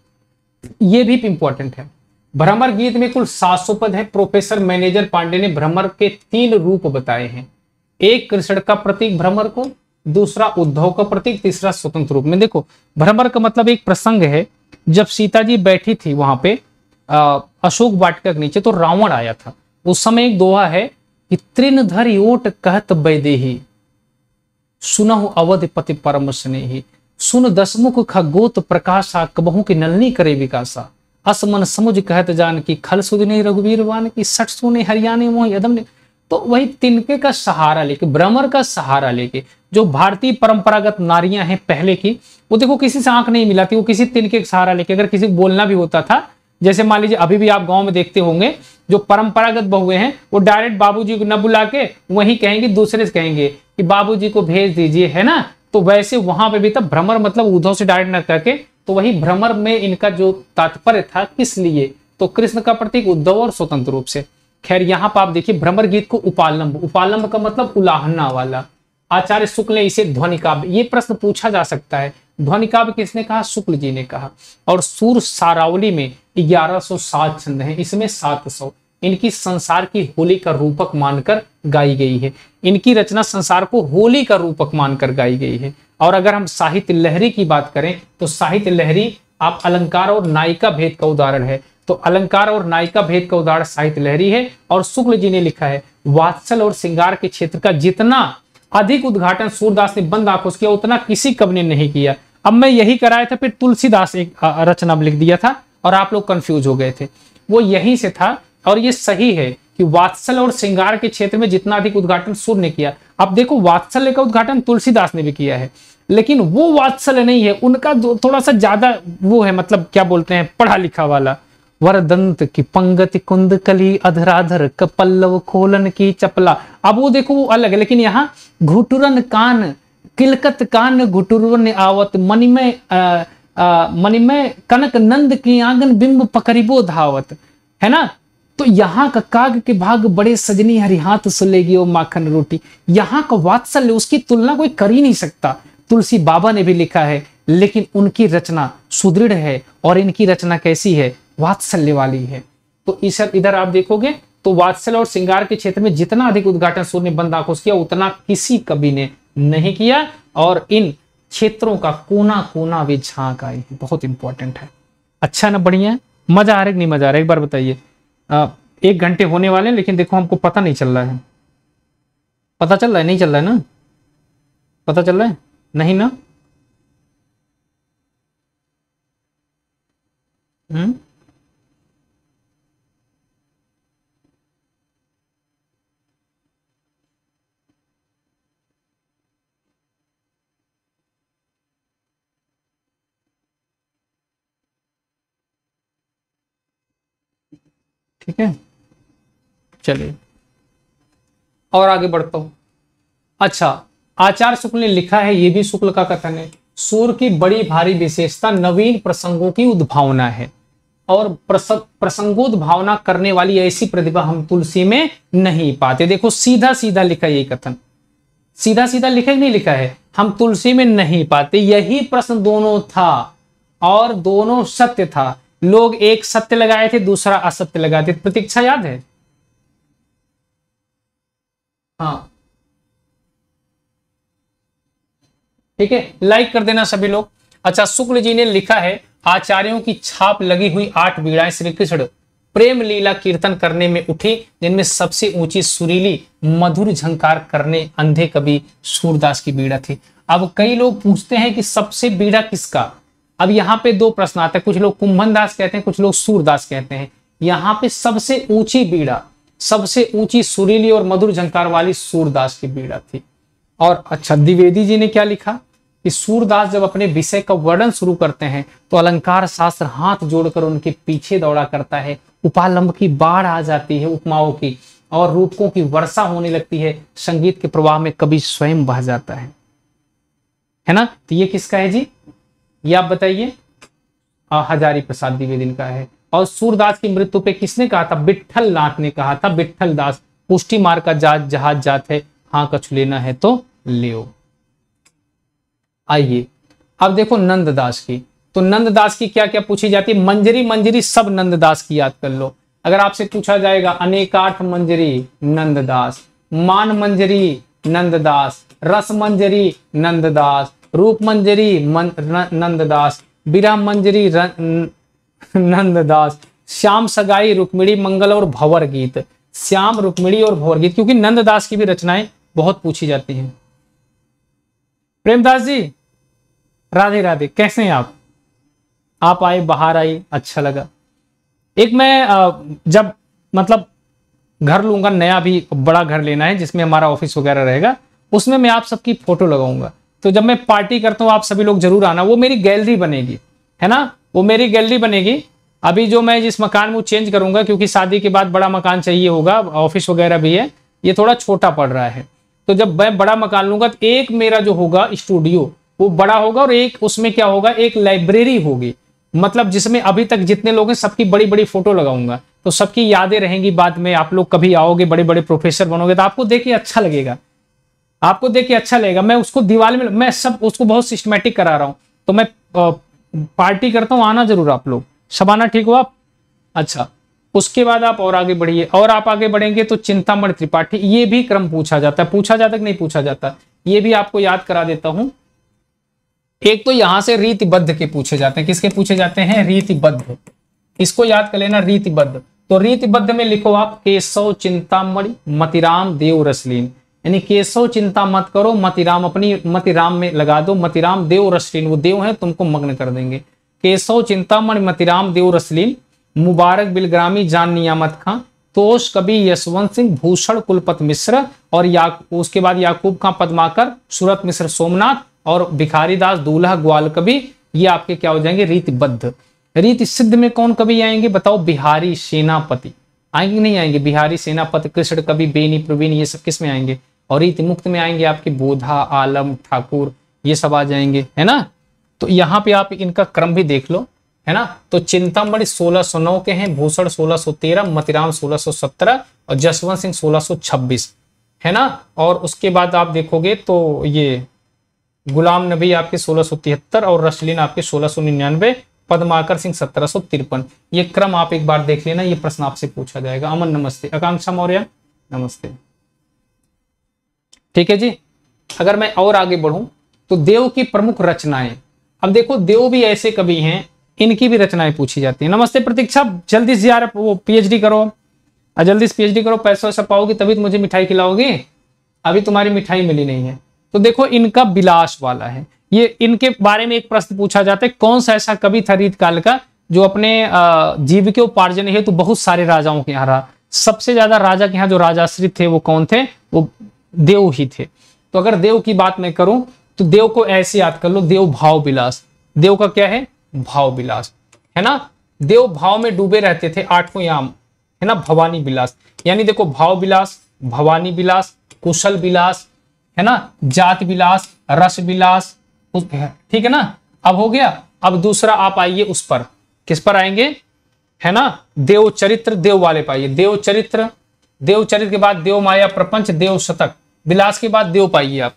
ये भी इंपॉर्टेंट है भ्रमर गीत में कुल सात सौ पद है प्रोफेसर मैनेजर पांडे ने भ्रमर के तीन रूप बताए हैं एक कृष्ण का प्रतीक भ्रमर को दूसरा उद्धव का प्रतीक तीसरा स्वतंत्र रूप में देखो भ्रमर का मतलब एक प्रसंग है जब सीता जी बैठी थी वहां पे अशोक वाटिका के नीचे तो रावण आया था उस समय एक दोहा है कि त्रिन धर ओट कहत वैदेही सुनहु अवध पति परम स्नेही सुन दसमुख खगोत प्रकाशा कबहू की नलनी करे विकासा असमन समुझ कहत जान की खल सुधने रघुवीर वान की सठ सुने हरियाणी मोह यदम ने तो वही तिनके का सहारा लेके भ्रमर का सहारा लेके जो भारतीय परंपरागत नारियां हैं पहले की वो देखो किसी से आंख नहीं मिलाती वो किसी तिनके का सहारा लेके अगर किसी को बोलना भी होता था जैसे मान लीजिए अभी भी आप गांव में देखते होंगे जो परंपरागत बहुए हैं वो डायरेक्ट बाबूजी को न बुला के वही कहेंगे दूसरे से कहेंगे कि बाबूजी को भेज दीजिए है ना तो वैसे वहां पे भी तब भ्रमर मतलब उद्धव से डायरेक्ट न करके तो वही भ्रमर में इनका जो तात्पर्य था किस लिए तो कृष्ण का प्रतीक उद्धव और स्वतंत्र रूप से खैर यहां पर आप देखिए भ्रमर गीत को उपालंब उपालंब का मतलब उलाहना वाला आचार्य शुक्ल ने इसे ध्वनिकाव्य ये प्रश्न पूछा जा सकता है ध्वनिकाव्य किसने कहा शुक्ल जी ने कहा और सूर सारावली में ग्यारह सौ सात छंद है इसमें सात सौ इनकी संसार की होली का रूपक मानकर गाई गई है इनकी रचना संसार को होली का रूपक मानकर गाई गई है और अगर हम साहित्य लहरी की बात करें तो साहित्य लहरी आप अलंकार और नायिका भेद का उदाहरण है तो अलंकार और नायिका भेद का उदाहरण साहित्य लहरी है और शुक्ल जी ने लिखा है वात्सल और श्रृंगार के क्षेत्र का जितना अधिक उद्घाटन सूरदास ने बंद आंखों से किया उतना किसी कवि ने नहीं किया अब मैं यही कराया था फिर तुलसीदास एक रचना लिख दिया था और आप लोग कंफ्यूज हो गए थे वो यही से था और ये सही है कि वात्सल और श्रृंगार के क्षेत्र में जितना अधिक उद्घाटन सूर्य ने किया अब देखो वात्सल्य का उद्घाटन तुलसीदास ने भी किया है लेकिन वो वात्सल्य नहीं है उनका थोड़ा सा ज्यादा वो है मतलब क्या बोलते हैं पढ़ा लिखा वाला वरदंत की पंगति कुंद कली अधराधर कपल्लव खोलन की चपला अब वो देखो वो अलग है लेकिन यहाँ घुटुरन कान किलकत कान घुटुरन आवत मनिमय मनिमय कनक नंद की आंगन बिंब पकड़िबो धावत है ना तो यहाँ का काग के भाग बड़े सजनी हरिहाथ सुलेगी ओ माखन रोटी यहाँ का वात्सल्य उसकी तुलना कोई कर ही नहीं सकता तुलसी बाबा ने भी लिखा है लेकिन उनकी रचना सुदृढ़ है और इनकी रचना कैसी है वात्सल्य वाली है तो इस इधर आप देखोगे तो वात्सल्य और श्रृंगार के क्षेत्र में जितना अधिक उद्घाटन सूर्य ने बंद आकोश किया उतना किसी कवि ने नहीं किया और इन क्षेत्रों का कोना कोना वे झांक आए बहुत इंपॉर्टेंट है अच्छा ना बढ़िया मजा आ रहा है नहीं मजा आ रहा है एक बार बताइए एक घंटे होने वाले हैं लेकिन देखो हमको पता नहीं चल रहा है पता चल रहा है नहीं चल रहा है ना पता चल रहा है नहीं ना हम्म ठीक है चलिए और आगे बढ़ता हूं अच्छा आचार्य शुक्ल ने लिखा है ये भी शुक्ल का कथन है सूर की बड़ी भारी विशेषता नवीन प्रसंगों की उद्भावना है और प्रसंगोद्भावना करने वाली ऐसी प्रतिभा हम तुलसी में नहीं पाते देखो सीधा सीधा लिखा यही कथन सीधा सीधा लिखा ही नहीं लिखा है हम तुलसी में नहीं पाते यही प्रश्न दोनों था और दोनों सत्य था लोग एक सत्य लगाए थे दूसरा असत्य लगाए थे प्रतीक्षा याद है हाँ ठीक है लाइक कर देना सभी लोग अच्छा शुक्ल जी ने लिखा है आचार्यों की छाप लगी हुई आठ बीड़ाएं श्री कृष्ण प्रेम लीला कीर्तन करने में उठी जिनमें सबसे ऊंची सुरीली मधुर झंकार करने अंधे कवि सूरदास की बीड़ा थी अब कई लोग पूछते हैं कि सबसे बीड़ा किसका अब यहाँ पे दो प्रश्न आते हैं कुछ लोग कुंभन दास कहते हैं कुछ लोग सूरदास कहते हैं यहाँ पे सबसे ऊंची बीड़ा सबसे ऊंची सुरीली और मधुर झंकार वाली सूरदास की बीड़ा थी और अच्छा द्विवेदी जी ने क्या लिखा कि सूरदास जब अपने विषय का वर्णन शुरू करते हैं तो अलंकार शास्त्र हाथ जोड़कर उनके पीछे दौड़ा करता है उपालंब की बाढ़ आ जाती है उपमाओं की और रूपकों की वर्षा होने लगती है संगीत के प्रवाह में कभी स्वयं बह जाता है है ना तो ये किसका है जी ये आप बताइए हजारी प्रसाद द्विवेदी का है और सूरदास की मृत्यु पे किसने कहा था बिठल नाथ ने कहा था बिठल दास पुष्टि मार का जात जहाज जात है हाँ कछ लेना है तो ले आइए अब देखो नंददास की तो नंददास की क्या क्या पूछी जाती है मंजरी मंजरी सब नंददास की याद कर लो अगर आपसे पूछा जाएगा अनेकाठ मंजरी नंददास मान मंजरी नंददास रस मंजरी नंददास रूप मंजरी मन, नंददास बीरा मंजरी नंददास श्याम सगाई रुक्मिणी मंगल और भवर गीत श्याम रुक्मिणी और भवर गीत क्योंकि नंददास की भी रचनाएं बहुत पूछी जाती हैं प्रेमदास जी राधे राधे कैसे हैं आप आप आए बाहर आई अच्छा लगा एक मैं जब मतलब घर लूंगा नया भी बड़ा घर लेना है जिसमें हमारा ऑफिस वगैरह रहेगा उसमें मैं आप सबकी फोटो लगाऊंगा तो जब मैं पार्टी करता हूँ आप सभी लोग जरूर आना वो मेरी गैलरी बनेगी है ना वो मेरी गैलरी बनेगी अभी जो मैं जिस मकान में चेंज करूंगा क्योंकि शादी के बाद बड़ा मकान चाहिए होगा ऑफिस वगैरह भी है ये थोड़ा छोटा पड़ रहा है तो जब मैं बड़ा मकान लूंगा तो एक मेरा जो होगा स्टूडियो वो बड़ा होगा और एक उसमें क्या होगा एक लाइब्रेरी होगी मतलब जिसमें अभी तक जितने लोग हैं सबकी बड़ी बड़ी फोटो लगाऊंगा तो सबकी यादें रहेंगी बाद में आप लोग कभी आओगे बड़े बड़े प्रोफेसर बनोगे तो आपको देख के अच्छा लगेगा आपको देखिए अच्छा लगेगा मैं उसको दिवाली में मैं सब उसको बहुत सिस्टमेटिक करा रहा हूँ तो मैं पार्टी करता हूँ आना जरूर आप लोग सब आना ठीक हो आप अच्छा उसके बाद आप और आगे बढ़िए और आप आगे बढ़ेंगे तो चिंतामण त्रिपाठी ये भी क्रम पूछा जाता है पूछा जाता कि नहीं पूछा जाता ये भी आपको याद करा देता हूं एक तो यहां से रीतिबद्ध के पूछे जाते हैं किसके पूछे जाते हैं रीतिबद्ध इसको याद कर लेना रीतिबद्ध तो रीतिबद्ध में लिखो आप केशव चिंतामणि मतिराम देव रसलीन यानी केशव चिंता मत करो मतिराम अपनी मतिराम में लगा दो मतिराम देव रसलीन वो देव है तुमको मग्न कर देंगे केशव चिंतामण मतिराम देव रसलीन मुबारक बिलग्रामी जान नियामत खां तो कवि यशवंत सिंह भूषण कुलपत मिश्र और या उसके बाद याकूब खां पदमाकर सूरत मिश्र सोमनाथ और भिखारी दास दूल्हा ग्वाल कभी ये आपके क्या हो जाएंगे रीतिबद्ध रीति सिद्ध में कौन कभी आएंगे बताओ बिहारी सेनापति आएंगे नहीं आएंगे बिहारी सेनापति कृष्ण कवि बेनी प्रवीण ये सब किस में आएंगे और रीति मुक्त में आएंगे आपके बोधा आलम ठाकुर ये सब आ जाएंगे है ना तो यहाँ पे आप इनका क्रम भी देख लो है ना तो चिंतामणि नौ के हैं भूषण तेरह मतिराम सोलह सो सत्रह और जसवंत सिंह सोलह सो छब्बीस है ना और उसके बाद आप देखोगे तो ये गुलाम नबी आपके सोलह सो तिहत्तर और रसलीन आपके सोलह सो निन्यानवे पदमाकर सिंह सत्रह सो तिरपन ये क्रम आप एक बार देख लेना ये प्रश्न आपसे पूछा जाएगा अमन नमस्ते आकांक्षा मौर्य नमस्ते ठीक है जी अगर मैं और आगे बढ़ूं तो देव की प्रमुख रचनाएं अब देखो देव भी ऐसे कवि हैं इनकी भी रचनाएं पूछी जाती है नमस्ते प्रतीक्षा जल्दी से यार वो पीएचडी करो जल्दी से पीएचडी करो पैसा वैसा पाओगे तभी तो मुझे मिठाई खिलाओगे अभी तुम्हारी मिठाई मिली नहीं है तो देखो इनका बिलास वाला है ये इनके बारे में एक प्रश्न पूछा जाता है कौन सा ऐसा कवि था रीत काल का जो अपने जीव के उपार्जन हेतु तो बहुत सारे राजाओं के यहाँ रहा सबसे ज्यादा राजा के यहाँ जो राजाश्रित थे वो कौन थे वो देव ही थे तो अगर देव की बात मैं करूं तो देव को ऐसे याद कर लो देव भाव विलास देव का क्या है भाव विलास है ना देव भाव में डूबे रहते थे आठवें याम है ना भवानी विलास यानी देखो भाव विलास भवानी विलास कुशल विलास है ना जात विलास रस विलास ठीक है ना अब हो गया अब दूसरा आप आइए उस पर किस पर आएंगे है ना देव चरित्र देव वाले पर आइए देव चरित्र देव चरित्र के बाद देव माया प्रपंच देव शतक विलास के बाद देव पाइए आप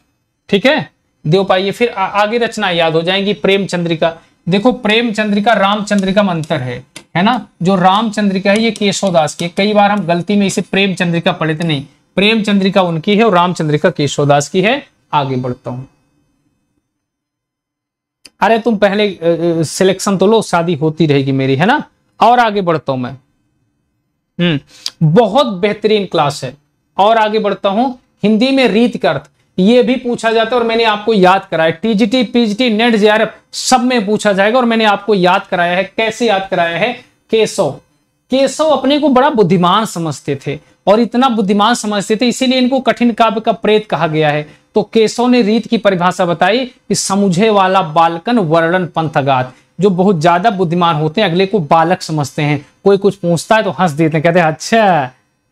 ठीक है देव पाइए फिर आ, आगे रचना याद हो जाएंगी प्रेम चंद्रिका देखो प्रेम चंद्रिका राम चंद्रिका है है ना जो रामचंद्रिका है ये केशवदास की कई बार हम गलती में इसे प्रेम चंद्रिका पढ़े थे नहीं प्रेम चंद्रिका उनकी है और रामचंद्रिका चंद्रिका केशवदास की है आगे बढ़ता हूं अरे तुम पहले सिलेक्शन तो लो शादी होती रहेगी मेरी है ना और आगे बढ़ता हूं मैं हम्म बहुत बेहतरीन क्लास है और आगे बढ़ता हूं हिंदी में रीत का अर्थ ये भी पूछा जाता है और मैंने आपको याद कराया टीजीटी पीजीटी नेट जे सब में पूछा जाएगा और मैंने आपको याद कराया है कैसे याद कराया है केशव केशव अपने को बड़ा बुद्धिमान समझते थे और इतना बुद्धिमान समझते थे इसीलिए इनको कठिन काव्य का प्रेत कहा गया है तो केशव ने रीत की परिभाषा बताई कि समुझे वाला बालकन वर्णन पंथगात जो बहुत ज्यादा बुद्धिमान होते हैं अगले को बालक समझते हैं कोई कुछ पूछता है तो हंस देते हैं कहते हैं अच्छा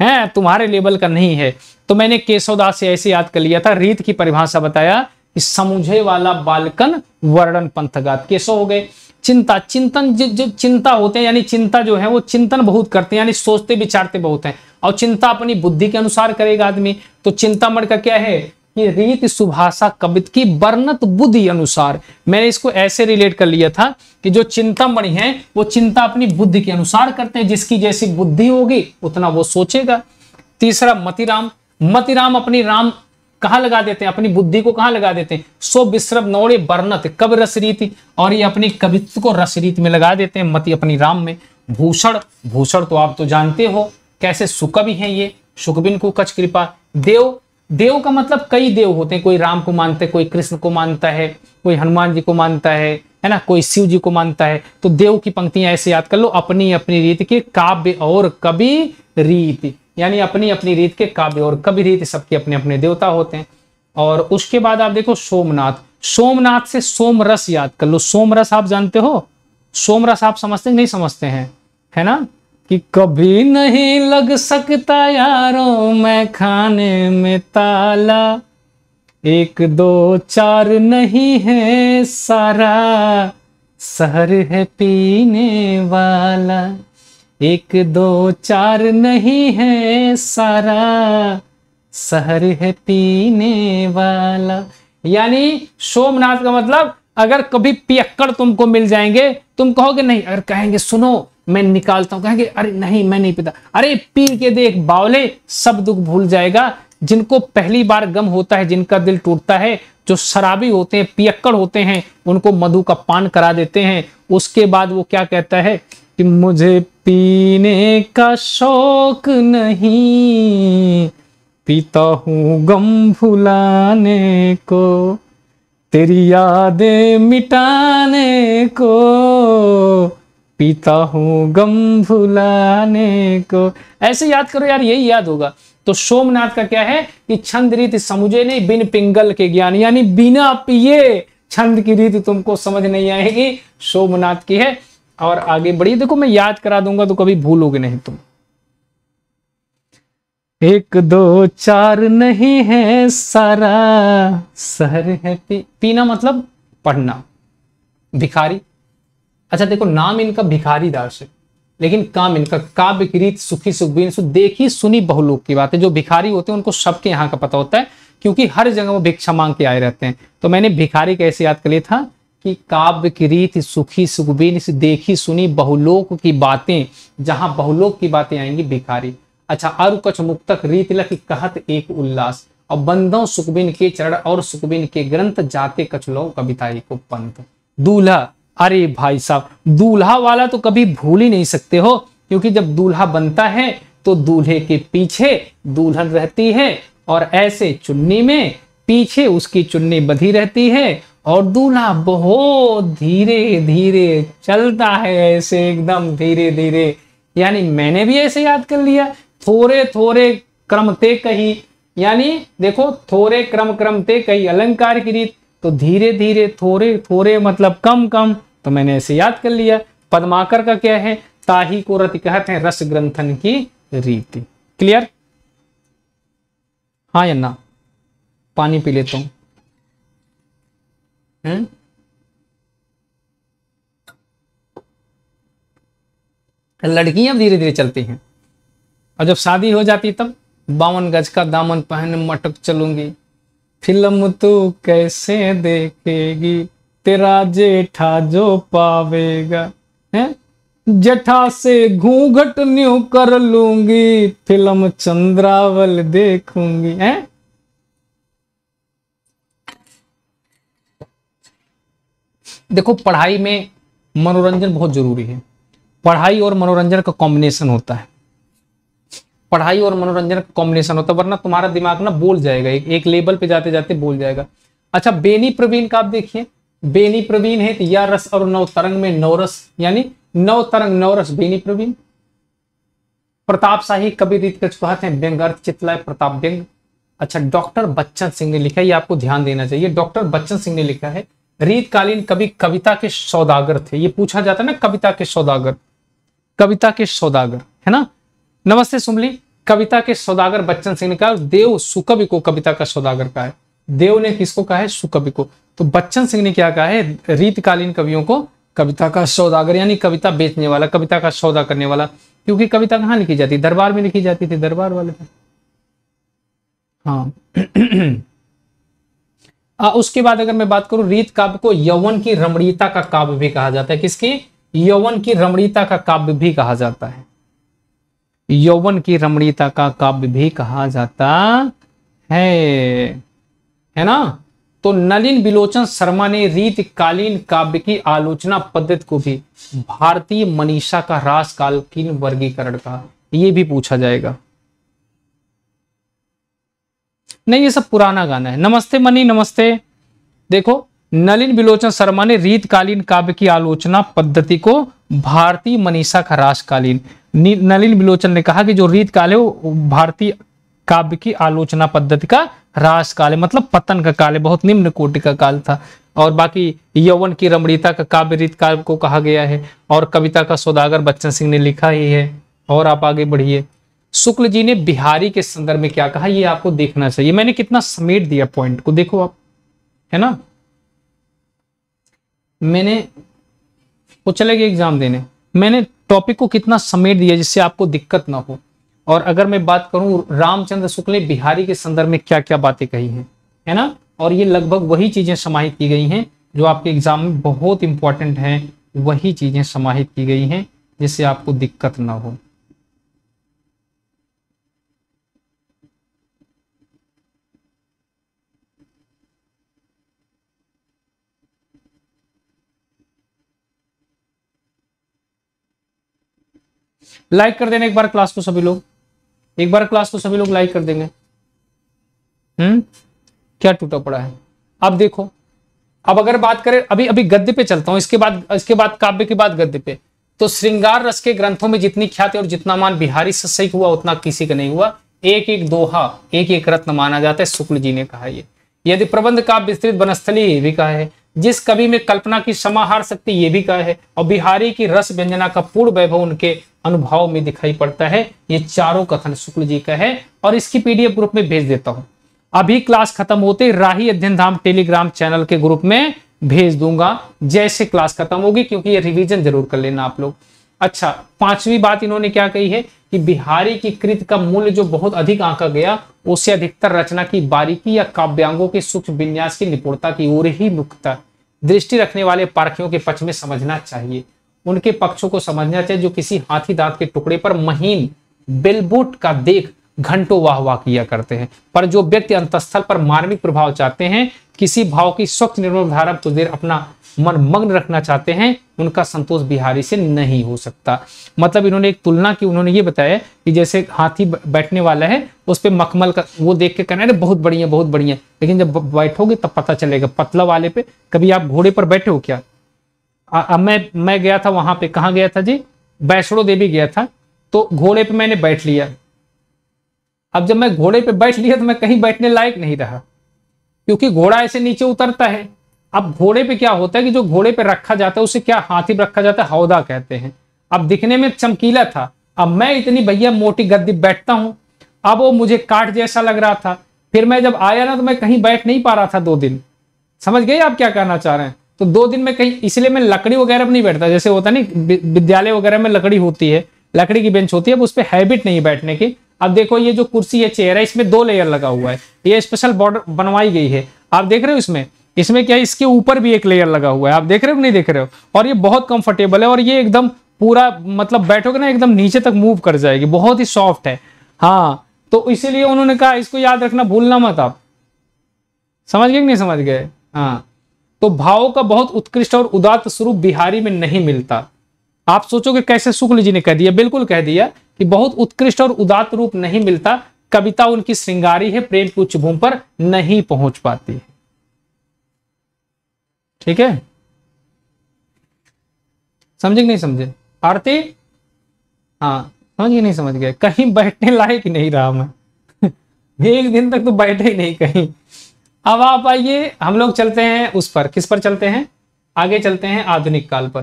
है तुम्हारे लेवल का नहीं है तो मैंने केशवदास से ऐसे याद कर लिया था रीत की परिभाषा बताया कि समुझे वाला बालकन वर्णन पंथगात केशव हो गए चिंता चिंतन जो जो चिंता होते हैं यानी चिंता जो है वो चिंतन बहुत करते हैं यानी सोचते विचारते बहुत हैं और चिंता अपनी बुद्धि के अनुसार करेगा आदमी तो चिंता मण का क्या है कि रीत सुभाषा कवित की वर्णत बुद्धि अनुसार मैंने इसको ऐसे रिलेट कर लिया था कि जो चिंतामणि है वो चिंता अपनी बुद्धि के अनुसार करते हैं जिसकी जैसी बुद्धि होगी उतना वो सोचेगा तीसरा मतिराम मतिराम राम अपनी राम कहा लगा देते हैं अपनी बुद्धि को कहा लगा देते हैं सो विश्रभ नौड़े बर्णत कब रसरीति और ये अपनी कवित्व को रसरीत में लगा देते हैं मति अपनी राम में भूषण भूषण तो आप तो जानते हो कैसे सुकवि हैं ये सुखबिन को कच कृपा देव देव का मतलब कई देव होते हैं कोई राम को मानते हैं कोई कृष्ण को मानता है कोई हनुमान जी को मानता है है ना कोई शिव जी को मानता है तो देव की पंक्तियां ऐसे याद कर लो अपनी अपनी रीति के काव्य और कवि रीति यानी अपनी अपनी रीत के काव्य और कवि रीत सबके अपने अपने देवता होते हैं और उसके बाद आप देखो सोमनाथ सोमनाथ से सोमरस याद कर लो सोमरस आप जानते हो सोमरस आप समझते नहीं समझते हैं है ना कि कभी नहीं लग सकता यारो मैं खाने में ताला एक दो चार नहीं है सारा शहर है पीने वाला एक दो चार नहीं है सारा शहर है पीने वाला यानी सोमनाथ का मतलब अगर कभी पियक्कड़ तुमको मिल जाएंगे तुम कहोगे नहीं अगर कहेंगे सुनो मैं निकालता हूं कहेंगे अरे नहीं मैं नहीं पीता अरे पी के देख बावले सब दुख भूल जाएगा जिनको पहली बार गम होता है जिनका दिल टूटता है जो शराबी होते हैं पियक्कड़ होते हैं उनको मधु का पान करा देते हैं उसके बाद वो क्या कहता है कि मुझे पीने का शौक नहीं पीता हूँ गम भुलाने को तेरी यादें मिटाने को पीता हूँ गम भुलाने को ऐसे याद करो यार यही याद होगा तो सोमनाथ का क्या है कि छंद रीति समुझे नहीं बिन पिंगल के ज्ञान यानी बिना पिए छंद की रीति तुमको समझ नहीं आएगी सोमनाथ की है और आगे बढ़िए देखो मैं याद करा दूंगा तो कभी भूलोगे नहीं तुम एक दो चार नहीं है सारा सर है पी, पीना मतलब पढ़ना भिखारी अच्छा देखो नाम इनका भिखारी दास है लेकिन काम इनका काव्य रीत सुखी सुखबीन सु देखी सुनी बहुलोक की बात है जो भिखारी होते हैं उनको सबके यहाँ का पता होता है क्योंकि हर जगह वो भिक्षा मांग के आए रहते हैं तो मैंने भिखारी कैसे याद कर लिया था की काव्य की रीति सुखी सुखबीन देखी सुनी बहुलोक की बातें जहां बहुलोक की बातें आएंगी भिखारी अच्छा अरु कछ मुक्तक रीत लख कहत एक उल्लास और बंदों सुखबिन के चरण और सुखबिन के ग्रंथ जाते कछलो कविता को पंथ दूल्हा अरे भाई साहब दूल्हा वाला तो कभी भूल ही नहीं सकते हो क्योंकि जब दूल्हा बनता है तो दूल्हे के पीछे दुल्हन रहती है और ऐसे चुन्नी में पीछे उसकी चुन्नी बधी रहती है और दूल्हा बहुत धीरे धीरे चलता है ऐसे एकदम धीरे धीरे यानी मैंने भी ऐसे याद कर लिया थोड़े थोड़े क्रमते कही यानी देखो थोड़े क्रम क्रमते कही अलंकार की रीत तो धीरे धीरे थोड़े थोड़े मतलब कम कम तो मैंने ऐसे याद कर लिया पदमाकर का क्या है ताही को रति कहते हैं रस ग्रंथन की रीति क्लियर हाँ या ना पानी पी लेता हूं लड़कियां धीरे धीरे चलती हैं और जब शादी हो जाती तब बावन गज का दामन पहन मटक चलूंगी फिल्म तू कैसे देखेगी तेरा जेठा जो पावेगा है जेठा से घूंघट न्यू कर लूंगी फिल्म चंद्रावल देखूंगी हैं देखो पढ़ाई में मनोरंजन बहुत जरूरी है पढ़ाई और मनोरंजन का कॉम्बिनेशन होता है पढ़ाई और मनोरंजन का कॉम्बिनेशन होता है वरना तुम्हारा दिमाग ना बोल जाएगा एक, एक लेवल पे जाते जाते बोल जाएगा अच्छा बेनी प्रवीण का आप देखिए बेनी प्रवीण है तो या रस और नव तरंग में नवरस यानी नव तरंग नवरस बेनी प्रवीण प्रताप शाही कवि रीत कर चुका हैं व्यंग अर्थ चितला प्रताप व्यंग अच्छा डॉक्टर बच्चन सिंह ने लिखा है ये आपको ध्यान देना चाहिए डॉक्टर बच्चन सिंह ने लिखा है रीतकालीन कवि कविता के सौदागर थे ये पूछा जाता है ना कविता के सौदागर कविता के सौदागर है ना नमस्ते सुमली कविता के सौदागर बच्चन सिंह ने कहा देव सुकवि को कविता का सौदागर कहा है देव ने किसको कहा है सुकवि को तो बच्चन सिंह ने क्या कहा है रीतकालीन कवियों को कविता का सौदागर यानी कविता बेचने वाला कविता का सौदा करने वाला क्योंकि कविता कहाँ लिखी जाती दरबार में लिखी जाती थी दरबार वाले हाँ आ, हाँ, उसके बाद अगर मैं बात करूं रीत काव्य को यवन की रमणीयता का काव्य भी कहा जाता है किसकी यवन की रमणीयता का काव्य भी कहा जाता है यौवन की रमणीयता का काव्य भी कहा जाता है है ना तो नलिन बिलोचन शर्मा ने रीतकालीन काव्य की आलोचना पद्धति को भी भारतीय मनीषा का रास कालकीन वर्गीकरण का ये भी पूछा जाएगा नहीं ये सब पुराना गाना है नमस्ते मनी नमस्ते देखो नलिन विलोचन शर्मा ने रीतकालीन काव्य की आलोचना पद्धति को भारतीय मनीषा का खराशकालीन नलिन विलोचन ने कहा कि जो रीतकाल है वो भारतीय काव्य की आलोचना पद्धति का रास काल है मतलब पतन का काल है बहुत निम्न कोटि का काल था और बाकी यवन की रमणीता का काव्य रीत काल को कहा गया है और कविता का सौदागर बच्चन सिंह ने लिखा ही है और आप आगे बढ़िए शुक्ल जी ने बिहारी के संदर्भ में क्या कहा यह आपको देखना चाहिए मैंने कितना समेट दिया पॉइंट को देखो आप है ना मैंने वो चले गए एग्जाम देने मैंने टॉपिक को कितना समेट दिया जिससे आपको दिक्कत ना हो और अगर मैं बात करूं रामचंद्र शुक्ल ने बिहारी के संदर्भ में क्या क्या बातें कही हैं है ना और ये लगभग वही चीजें समाहित की गई हैं जो आपके एग्जाम में बहुत इंपॉर्टेंट हैं वही चीजें समाहित की गई हैं जिससे आपको दिक्कत ना हो लाइक कर देना एक बार क्लास को सभी लोग एक बार क्लास को सभी लोग लाइक कर देंगे हम्म क्या टूटा पड़ा है अब देखो अब अगर बात करें अभी अभी गद्य पे चलता हूं इसके बाद इसके बाद काव्य के बाद गद्य पे तो श्रृंगार रस के ग्रंथों में जितनी ख्याति और जितना मान बिहारी सही हुआ उतना किसी का नहीं हुआ एक एक दोहा एक एक रत्न माना जाता है शुक्ल जी ने कहा ये यदि प्रबंध का विस्तृत वनस्थली ये भी कहा है जिस कवि में कल्पना की समाहार शक्ति ये भी कहा है और बिहारी की रस व्यंजना का पूर्ण वैभव उनके अनुभाव में दिखाई पड़ता है ये चारों कथन शुक्ल जी का है और इसकी पीडीएफ ग्रुप में भेज देता हूं अभी क्लास खत्म होते राही अध्ययन धाम टेलीग्राम चैनल के ग्रुप में भेज दूंगा जैसे क्लास खत्म होगी क्योंकि ये रिवीजन जरूर कर लेना आप लोग अच्छा पांचवी बात इन्होंने क्या कही है कि बिहारी की कृत का मूल्य जो बहुत अधिक आंका गया उससे अधिकतर रचना की बारीकी या काव्यांगों के सूक्ष्म विन्यास की निपुणता की ओर ही मुक्त दृष्टि रखने वाले पार्थियों के पक्ष में समझना चाहिए उनके पक्षों को समझना चाहिए जो किसी हाथी दांत के टुकड़े पर महीन बिलबुट का देख घंटों वाह वाह किया करते हैं पर जो व्यक्ति अंतस्थल पर मार्मिक प्रभाव चाहते हैं किसी भाव की स्वच्छ निर्मल धारा कुछ देर अपना मन मग्न रखना चाहते हैं उनका संतोष बिहारी से नहीं हो सकता मतलब इन्होंने एक तुलना की उन्होंने ये बताया कि जैसे हाथी बैठने वाला है उस पर मखमल का वो देख के कहना अरे बहुत बढ़िया बहुत बढ़िया लेकिन जब बैठोगे तब पता चलेगा पतला वाले पे कभी आप घोड़े पर बैठे हो क्या आ, मैं मैं गया था वहां पे कहा गया था जी वैष्णो देवी गया था तो घोड़े पे मैंने बैठ लिया अब जब मैं घोड़े पे बैठ लिया तो मैं कहीं बैठने लायक नहीं रहा क्योंकि घोड़ा ऐसे नीचे उतरता है अब घोड़े पे क्या होता है कि जो घोड़े पे रखा जाता है उसे क्या हाथी रखा जाता है हौदा कहते हैं अब दिखने में चमकीला था अब मैं इतनी भैया मोटी गद्दी बैठता हूं अब वो मुझे काट जैसा लग रहा था फिर मैं जब आया ना तो मैं कहीं बैठ नहीं पा रहा था दो दिन समझ गए आप क्या कहना चाह रहे हैं तो दो दिन में कहीं इसलिए मैं लकड़ी वगैरह नहीं बैठता जैसे होता नहीं विद्यालय वगैरह में लकड़ी होती है लकड़ी की बेंच होती है अब उस पर हैबिट नहीं बैठने की अब देखो ये जो कुर्सी है चेयर है इसमें दो लेयर लगा हुआ है ये स्पेशल बॉर्डर बनवाई गई है आप देख रहे हो इसमें इसमें क्या है इसके ऊपर भी एक लेयर लगा हुआ है आप देख रहे हो नहीं देख रहे हो और ये बहुत कंफर्टेबल है और ये एकदम पूरा मतलब बैठोगे ना एकदम नीचे तक मूव कर जाएगी बहुत ही सॉफ्ट है हाँ तो इसीलिए उन्होंने कहा इसको याद रखना भूलना मत आप समझ गए कि नहीं समझ गए हाँ तो भाव का बहुत उत्कृष्ट और उदात्त स्वरूप बिहारी में नहीं मिलता आप सोचोगे कैसे शुक्ल जी ने कह दिया बिल्कुल कह दिया कि बहुत उत्कृष्ट और उदात रूप नहीं मिलता कविता उनकी श्रृंगारी है प्रेम की उच्च भूमि पर नहीं पहुंच पाती है ठीक है समझे नहीं समझे आरती हाँ समझ नहीं समझ गए कहीं बैठने लायक नहीं रहा मैं एक दिन तक तो बैठे ही नहीं कहीं अब आप आइए हम लोग चलते हैं उस पर किस पर चलते हैं आगे चलते हैं आधुनिक काल पर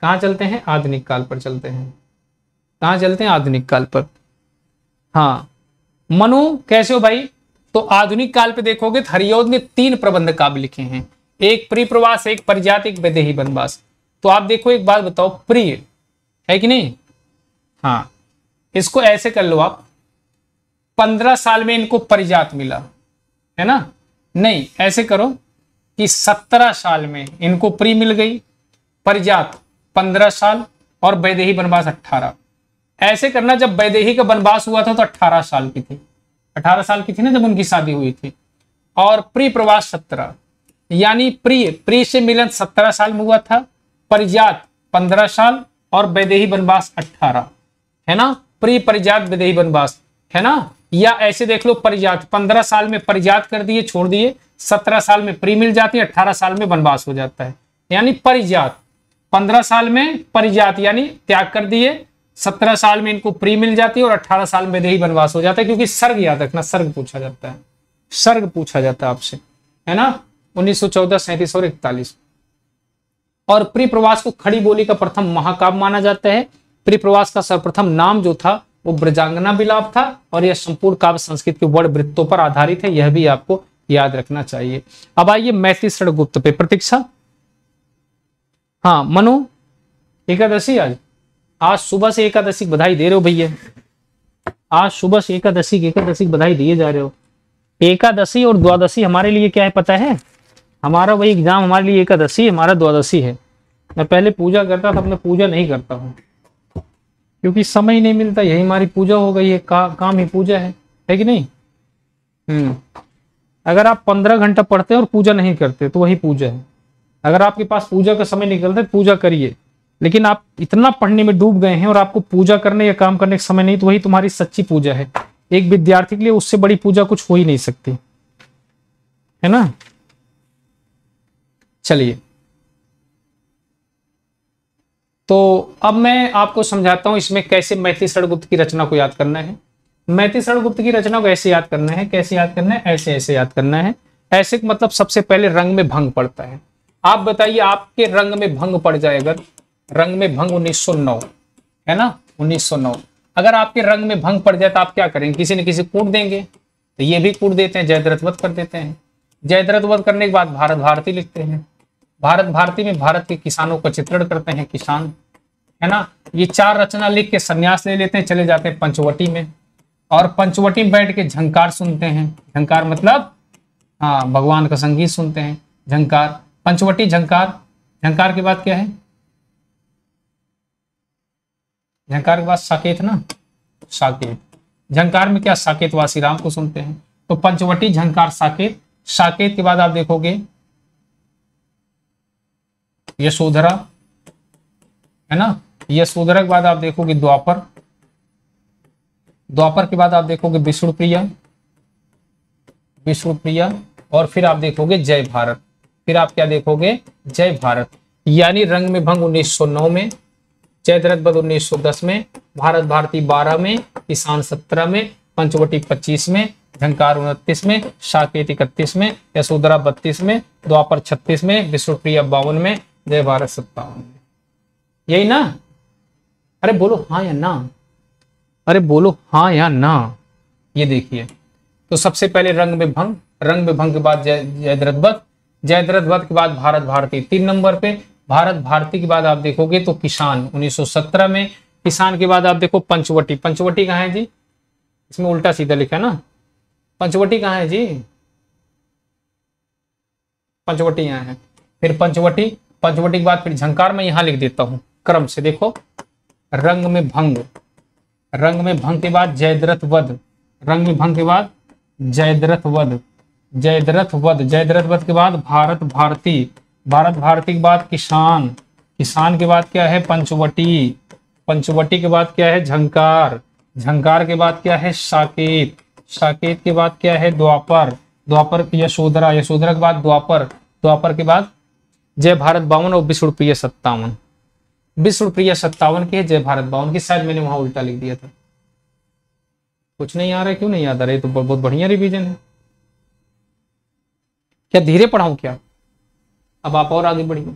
कहाँ चलते हैं आधुनिक काल पर चलते हैं कहाँ चलते हैं आधुनिक काल पर हाँ मनु कैसे हो भाई तो आधुनिक काल पे देखोगे हरियोध तो हरियोद ने तीन प्रबंध काव्य लिखे हैं एक प्रवास एक परिजात एक विदेही वनवास तो आप देखो एक बात बताओ प्रिय है कि नहीं हाँ इसको ऐसे कर लो आप पंद्रह साल में इनको परिजात मिला है ना नहीं ऐसे करो कि सत्रह साल में इनको प्री मिल गई परिजात पंद्रह साल और वैदेही वनवास अट्ठारह ऐसे करना जब वैदेही का वनवास हुआ था तो अट्ठारह साल की थी अठारह साल की थी ना जब उनकी शादी हुई थी और प्री प्रवास सत्रह यानी प्रिय प्रिय से मिलन सत्रह साल में हुआ था परिजात पंद्रह साल और वैदेही वनवास अट्ठारह है ना प्री परिजात वैदेही वनवास है ना या ऐसे देख लो परिजात पंद्रह साल में परिजात कर दिए छोड़ दिए सत्रह साल में प्री मिल जाती है अट्ठारह साल में वनवास हो जाता है यानी परिजात पंद्रह साल में परिजात यानी त्याग कर दिए सत्रह साल में इनको प्री मिल जाती है और अट्ठारह साल में देही वनवास हो जाता है क्योंकि सर्ग याद रखना सर्ग पूछा जाता है सर्ग पूछा जाता है आपसे है ना उन्नीस सौ चौदह और इकतालीस और प्री प्रवास को खड़ी बोली का प्रथम महाकाव्य माना जाता है प्री प्रवास का सर्वप्रथम नाम जो था वो ब्रजांगना विलाप था और यह संपूर्ण काव्य संस्कृत के वर्ण वृत्तों पर आधारित है यह भी आपको याद रखना चाहिए अब आइए मैत्री शरण गुप्त पे प्रतीक्षा हाँ मनु एकादशी आज आज सुबह से एकादशी बधाई दे रहे हो भैया आज सुबह से एकादशी एकादशी बधाई दिए जा रहे हो एकादशी और द्वादशी हमारे लिए क्या है पता है हमारा वही एग्जाम हमारे लिए एकादशी हमारा द्वादशी है मैं पहले पूजा करता था अब मैं पूजा नहीं करता हूँ क्योंकि समय ही नहीं मिलता यही हमारी पूजा हो गई है का, काम ही पूजा है है कि नहीं हम्म अगर आप पंद्रह घंटा पढ़ते हैं और पूजा नहीं करते तो वही पूजा है अगर आपके पास पूजा का समय निकलता है तो पूजा करिए लेकिन आप इतना पढ़ने में डूब गए हैं और आपको पूजा करने या काम करने का समय नहीं तो वही तुम्हारी सच्ची पूजा है एक विद्यार्थी के लिए उससे बड़ी पूजा कुछ हो ही नहीं सकती है ना चलिए तो अब मैं आपको समझाता हूँ इसमें कैसे मैथिली सड़गुप्त की रचना को याद करना है मैथिली सड़गुप्त की रचना को ऐसे याद करना है कैसे याद करना है ऐसे ऐसे याद करना है ऐसे मतलब सबसे पहले रंग में भंग पड़ता है आप बताइए आपके रंग में भंग पड़ जाए अगर रंग में भंग 1909 है ना 1909 अगर आपके रंग में भंग पड़ जाए तो आप क्या करेंगे किसी न किसी कूट देंगे तो ये भी कूट देते हैं जयद्रथवध कर देते हैं जयद्रथ वध करने के बाद भारत भारती लिखते हैं भारत भारती में भारत के किसानों का चित्रण करते हैं किसान है ना ये चार रचना लिख के संन्यास ले लेते हैं चले जाते हैं पंचवटी में और पंचवटी में बैठ के झंकार सुनते हैं झंकार मतलब हाँ भगवान का संगीत सुनते हैं झंकार पंचवटी झंकार झंकार की बात क्या है झंकार के बाद साकेत ना साकेत झंकार में क्या साकेत वासी राम को सुनते हैं तो पंचवटी झंकार साकेत साकेत के बाद आप देखोगे यशोधरा है ना यशोधरा के बाद आप देखोगे द्वापर द्वापर के बाद आप देखोगे विष्णुप्रिया विष्णुप्रिया और फिर आप देखोगे जय भारत फिर आप क्या देखोगे जय भारत यानी रंग में भंग 1909 में चैतरथ बद उन्नीस में भारत भारती 12 में किसान 17 में पंचवटी 25 में झंकार उनतीस में साकेत इकतीस में यशोधरा बत्तीस में द्वापर छत्तीस में विष्णुप्रिया बावन में जय भारत सत्तावन यही ना अरे बोलो हाँ या ना अरे बोलो हाँ या ना ये देखिए तो सबसे पहले रंग में भंग रंग में भंग के बाद जय जयद्रथ वध जयद्रथ वध के बाद भारत भारती तीन नंबर पे भारत भारती के बाद आप देखोगे तो किसान 1917 में किसान के बाद आप देखो पंचवटी पंचवटी कहाँ है जी इसमें उल्टा सीधा लिखा ना पंचवटी कहाँ है जी पंचवटी यहाँ है फिर पंचवटी पंचवटी के बाद फिर झंकार में यहां लिख देता हूं क्रम से देखो रंग में भंग रंग में भंग के बाद जयद्रथ वध रंग में भंग के बाद जयद्रथ वध जयद्रथ वध जयद्रथ वध के बाद भारत भारती भारत भारती के बाद किसान किसान के बाद क्या है पंचवटी पंचवटी के बाद क्या है झंकार झंकार के बाद क्या है साकेत साकेत के बाद क्या है द्वापर द्वापर यशोधरा यशोधरा के बाद द्वापर द्वापर के बाद जय भारत बावन और विश्व प्रिय सत्तावन विश्व प्रिय सत्तावन की है जय भारत बावन की शायद मैंने वहां उल्टा लिख दिया था कुछ नहीं आ रहा क्यों नहीं याद आ रहा तो बहुत बढ़िया रिविजन है क्या धीरे पढ़ाऊ क्या अब आप और आगे बढ़िए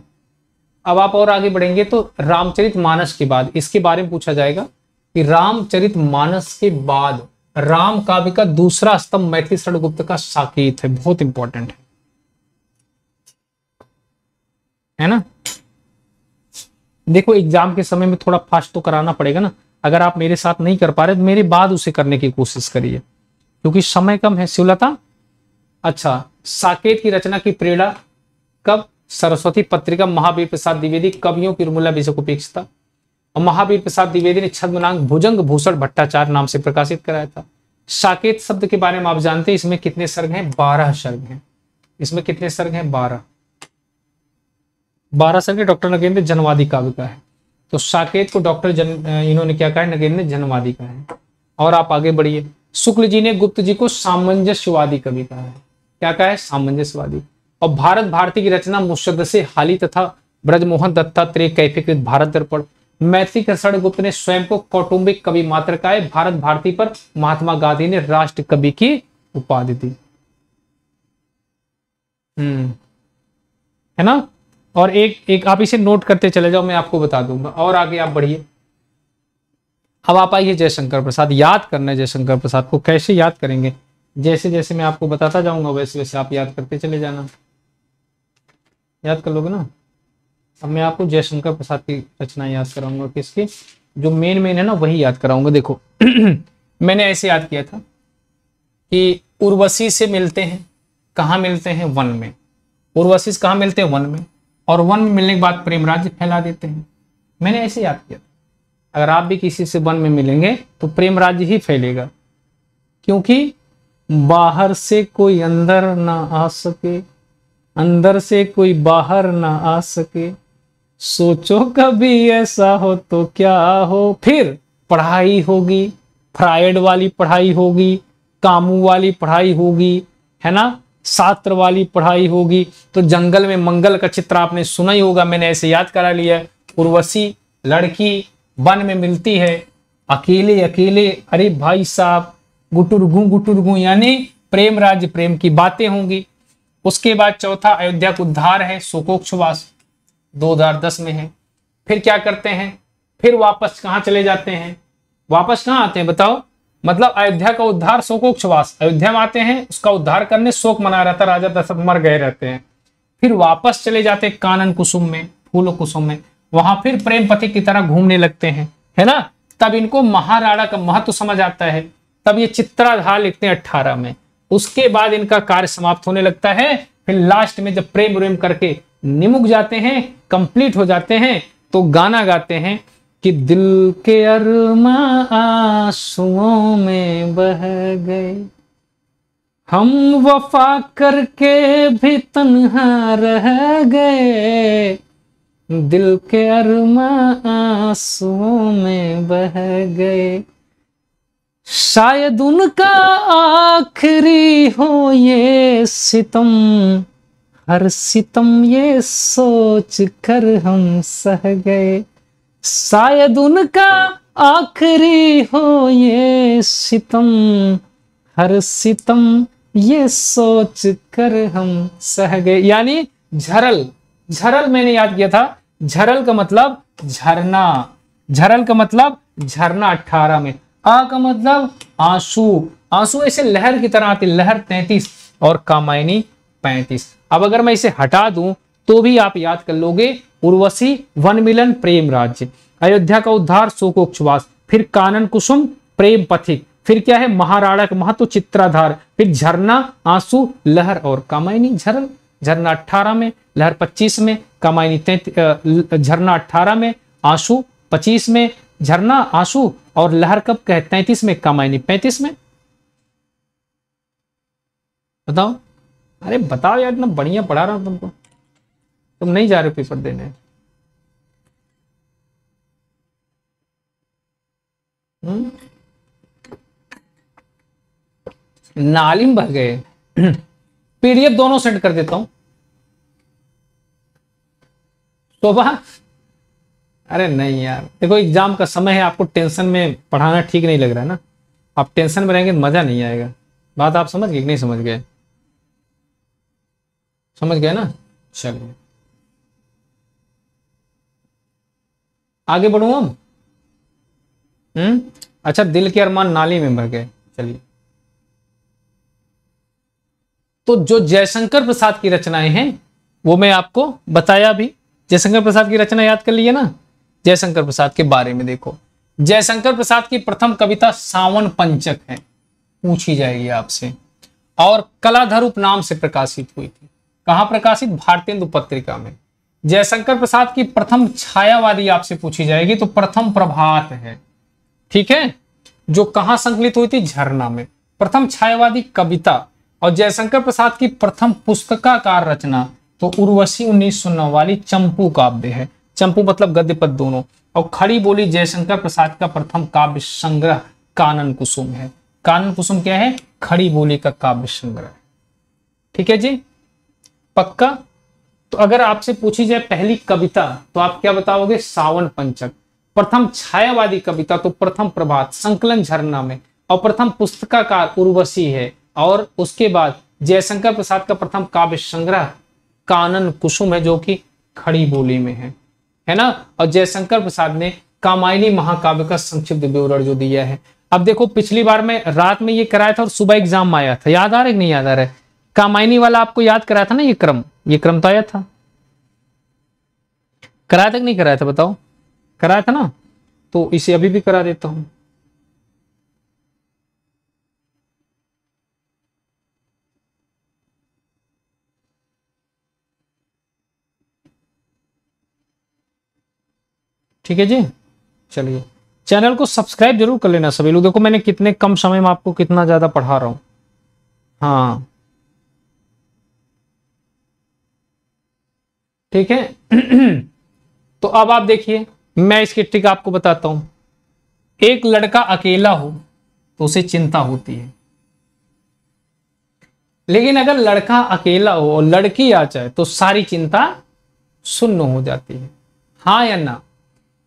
अब आप और आगे बढ़ेंगे तो रामचरित मानस के बाद इसके बारे में पूछा जाएगा कि रामचरित मानस के बाद राम काव्य का दूसरा स्तंभ मैथिली शरण गुप्त का साकेत है बहुत इंपॉर्टेंट है है ना देखो एग्जाम के समय में थोड़ा फास्ट तो कराना पड़ेगा ना अगर आप मेरे साथ नहीं कर पा रहे तो मेरे बाद उसे करने की कोशिश करिए क्योंकि समय कम है शिवलता अच्छा साकेत की रचना की प्रेरणा कब सरस्वती पत्रिका महावीर प्रसाद द्विवेदी कवियों की उर्मूला विषय को पेक्षता और महावीर प्रसाद द्विवेदी ने छदनांग भुजंग भूषण भट्टाचार्य नाम से प्रकाशित कराया था साकेत शब्द के बारे में आप जानते हैं इसमें कितने सर्ग हैं बारह सर्ग हैं इसमें कितने सर्ग हैं बारह बारह सर के डॉक्टर नगेंद्र जनवादी काव्य का है तो साकेत को डॉक्टर जन इन्होंने क्या कहा नगेंद्र जनवादी का है और आप आगे बढ़िए शुक्ल जी ने गुप्त जी को सामंजस्यवादी कवि कहा है क्या कहा है सामंजस्यवादी और भारत भारती की रचना मुसद से हाली तथा ब्रजमोहन दत्तात्रेय कैफीकृत भारत दर्पण मैथिली कृष्ण गुप्त ने स्वयं को कौटुंबिक कवि मात्र का है भारत भारती पर महात्मा गांधी ने राष्ट्र कवि की उपाधि दी हम्म है ना और एक एक आप इसे नोट करते चले जाओ मैं आपको बता दूंगा और आगे आप बढ़िए अब आप आइए जयशंकर प्रसाद याद करना है जयशंकर प्रसाद को कैसे याद करेंगे जैसे जैसे मैं आपको बताता जाऊंगा वैसे वैसे आप याद करते चले जाना याद कर लोगे ना अब मैं आपको जयशंकर प्रसाद की रचना याद कराऊंगा किसकी जो मेन मेन है ना वही याद कराऊंगा देखो मैंने ऐसे याद किया था कि उर्वशी से मिलते हैं कहाँ मिलते हैं वन में उर्वशी से कहाँ मिलते हैं वन में और वन में मिलने के बाद प्रेम राज्य फैला देते हैं मैंने ऐसे याद किया अगर आप भी किसी से वन में मिलेंगे तो प्रेम राज्य ही फैलेगा क्योंकि बाहर से कोई अंदर ना आ सके अंदर से कोई बाहर ना आ सके सोचो कभी ऐसा हो तो क्या हो फिर पढ़ाई होगी फ्राइड वाली पढ़ाई होगी कामू वाली पढ़ाई होगी है ना शास्त्र वाली पढ़ाई होगी तो जंगल में मंगल का चित्र आपने सुना ही होगा मैंने ऐसे याद करा लिया उर्वशी लड़की वन में मिलती है अकेले अकेले अरे भाई साहब गुटुरगू गुटुरगू यानी प्रेम राज्य प्रेम की बातें होंगी उसके बाद चौथा अयोध्या का उद्धार है शोकोक्षवास दो हजार दस में है फिर क्या करते हैं फिर वापस कहाँ चले जाते हैं वापस कहाँ आते हैं बताओ मतलब अयोध्या का उद्धार शोकोक्षवास अयोध्या में आते हैं उसका उद्धार करने शोक मना रहता राजा दशरथ मर गए रहते हैं फिर वापस चले जाते कानन कुसुम में फूलो कुसुम में वहां फिर प्रेम पति की तरह घूमने लगते हैं है ना तब इनको महाराणा का महत्व समझ आता है तब ये चित्राधार लिखते हैं अट्ठारह में उसके बाद इनका कार्य समाप्त होने लगता है फिर लास्ट में जब प्रेम प्रेम करके निमुक जाते हैं कंप्लीट हो जाते हैं तो गाना गाते हैं कि दिल के अरमा आंसुओं में बह गए हम वफा करके भी तन्हा रह गए दिल के अरमा आंसुओं में बह गए शायद उनका आखिरी हो ये सितम हर सितम ये सोच कर हम सह गए शायद उनका आखिरी हो ये सितम हर सितम ये सोच कर हम सह गए यानी झरल झरल मैंने याद किया था झरल का मतलब झरना झरल का मतलब झरना अट्ठारह में आ का मतलब आंसू आंसू ऐसे लहर की तरह आती लहर तैतीस और कामायनी पैंतीस अब अगर मैं इसे हटा दूं तो भी आप याद कर लोगे उर्वशी वन मिलन प्रेम राज्य अयोध्या का उद्धार शोकोक्षवास फिर कानन कुसुम प्रेम पथिक फिर क्या है महाराणक महत्व चित्राधार फिर झरना आंसू लहर और कामायनी झरन झरना अठारह में लहर पच्चीस में कामायनी तैतीस झरना अठारह में आंसू पच्चीस में झरना आंसू और लहर कब कहे तैतीस में कामायनी पैंतीस में बताओ अरे बताओ यार इतना बढ़िया पढ़ा रहा हूं तुमको तुम नहीं जा रहे हो पेपर देने हम्म। नालिम भर गए पीडीएफ दोनों सेंड कर देता हूं शोभा अरे नहीं यार देखो एग्जाम का समय है आपको टेंशन में पढ़ाना ठीक नहीं लग रहा है ना आप टेंशन में रहेंगे मजा नहीं आएगा बात आप समझ गए नहीं समझ गए समझ गए ना चलिए आगे बढ़ू हम हम्म अच्छा दिल के अरमान नाली में भर गए चलिए तो जो जयशंकर प्रसाद की रचनाएं हैं वो मैं आपको बताया भी जयशंकर प्रसाद की रचना याद कर लिए ना जयशंकर प्रसाद के बारे में देखो जयशंकर प्रसाद की प्रथम कविता सावन पंचक है पूछी जाएगी आपसे और कलाधर उपनाम से प्रकाशित हुई थी कहाँ प्रकाशित भारतेंदु पत्रिका में जयशंकर प्रसाद की प्रथम छायावादी आपसे पूछी जाएगी तो प्रथम प्रभात है ठीक है जो कहां संकलित हुई थी झरना में प्रथम छायावादी कविता और जयशंकर प्रसाद की प्रथम पुस्तकाकार रचना तो उर्वशी उन्नीस सौ नौ वाली चंपू काव्य है चंपू मतलब गद्य पद दोनों और खड़ी बोली जयशंकर प्रसाद का प्रथम काव्य संग्रह कानन कुसुम है कानन कुसुम क्या है खड़ी बोली का काव्य संग्रह ठीक है जी पक्का तो अगर आपसे पूछी जाए पहली कविता तो आप क्या बताओगे सावन पंचक प्रथम छायावादी कविता तो प्रथम प्रभात संकलन झरना में और प्रथम पुस्तकाकार उर्वशी है और उसके बाद जयशंकर प्रसाद का प्रथम काव्य संग्रह कानन कुसुम है जो कि खड़ी बोली में है है ना और जयशंकर प्रसाद ने कामायनी महाकाव्य का संक्षिप्त विवरण जो दिया है अब देखो पिछली बार में रात में ये कराया था और सुबह एग्जाम आया था याद आ रहा है नहीं याद आ रहा है कामायनी वाला आपको याद कराया था ना ये क्रम ये क्रम तो आया था कराया था कि नहीं कराया था बताओ कराया था ना तो इसे अभी भी करा देता हूं ठीक है जी चलिए चैनल को सब्सक्राइब जरूर कर लेना सभी लोग देखो मैंने कितने कम समय में आपको कितना ज्यादा पढ़ा रहा हूं हाँ ठीक है तो अब आप देखिए मैं इसकी ट्रिक आपको बताता हूं एक लड़का अकेला हो तो उसे चिंता होती है लेकिन अगर लड़का अकेला हो और लड़की आ जाए तो सारी चिंता सुन्न हो जाती है हाँ या ना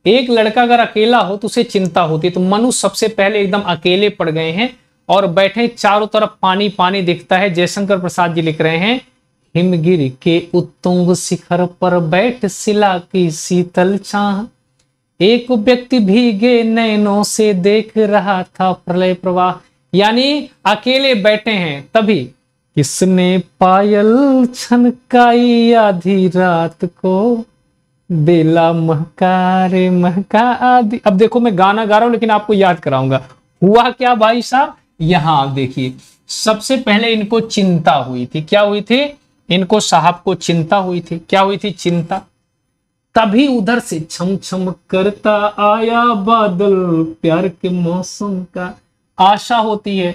एक लड़का अगर अकेला हो तो उसे चिंता होती है तो मनुष्य सबसे पहले एकदम अकेले पड़ गए हैं और बैठे चारों तरफ पानी पानी दिखता है जयशंकर प्रसाद जी लिख रहे हैं हिमगिर के उत्तुंग शिखर पर बैठ शिला की शीतल छा एक व्यक्ति भीगे नयनों से देख रहा था प्रलय प्रवाह यानी अकेले बैठे हैं तभी किसने पायल छनकाई आधी रात को बेला महकार महका आदि अब देखो मैं गाना गा रहा हूं लेकिन आपको याद कराऊंगा हुआ क्या भाई साहब यहां आप देखिए सबसे पहले इनको चिंता हुई थी क्या हुई थी इनको साहब को चिंता हुई थी क्या हुई थी चिंता तभी उधर से छम छम करता आया बादल प्यार के मौसम का आशा होती है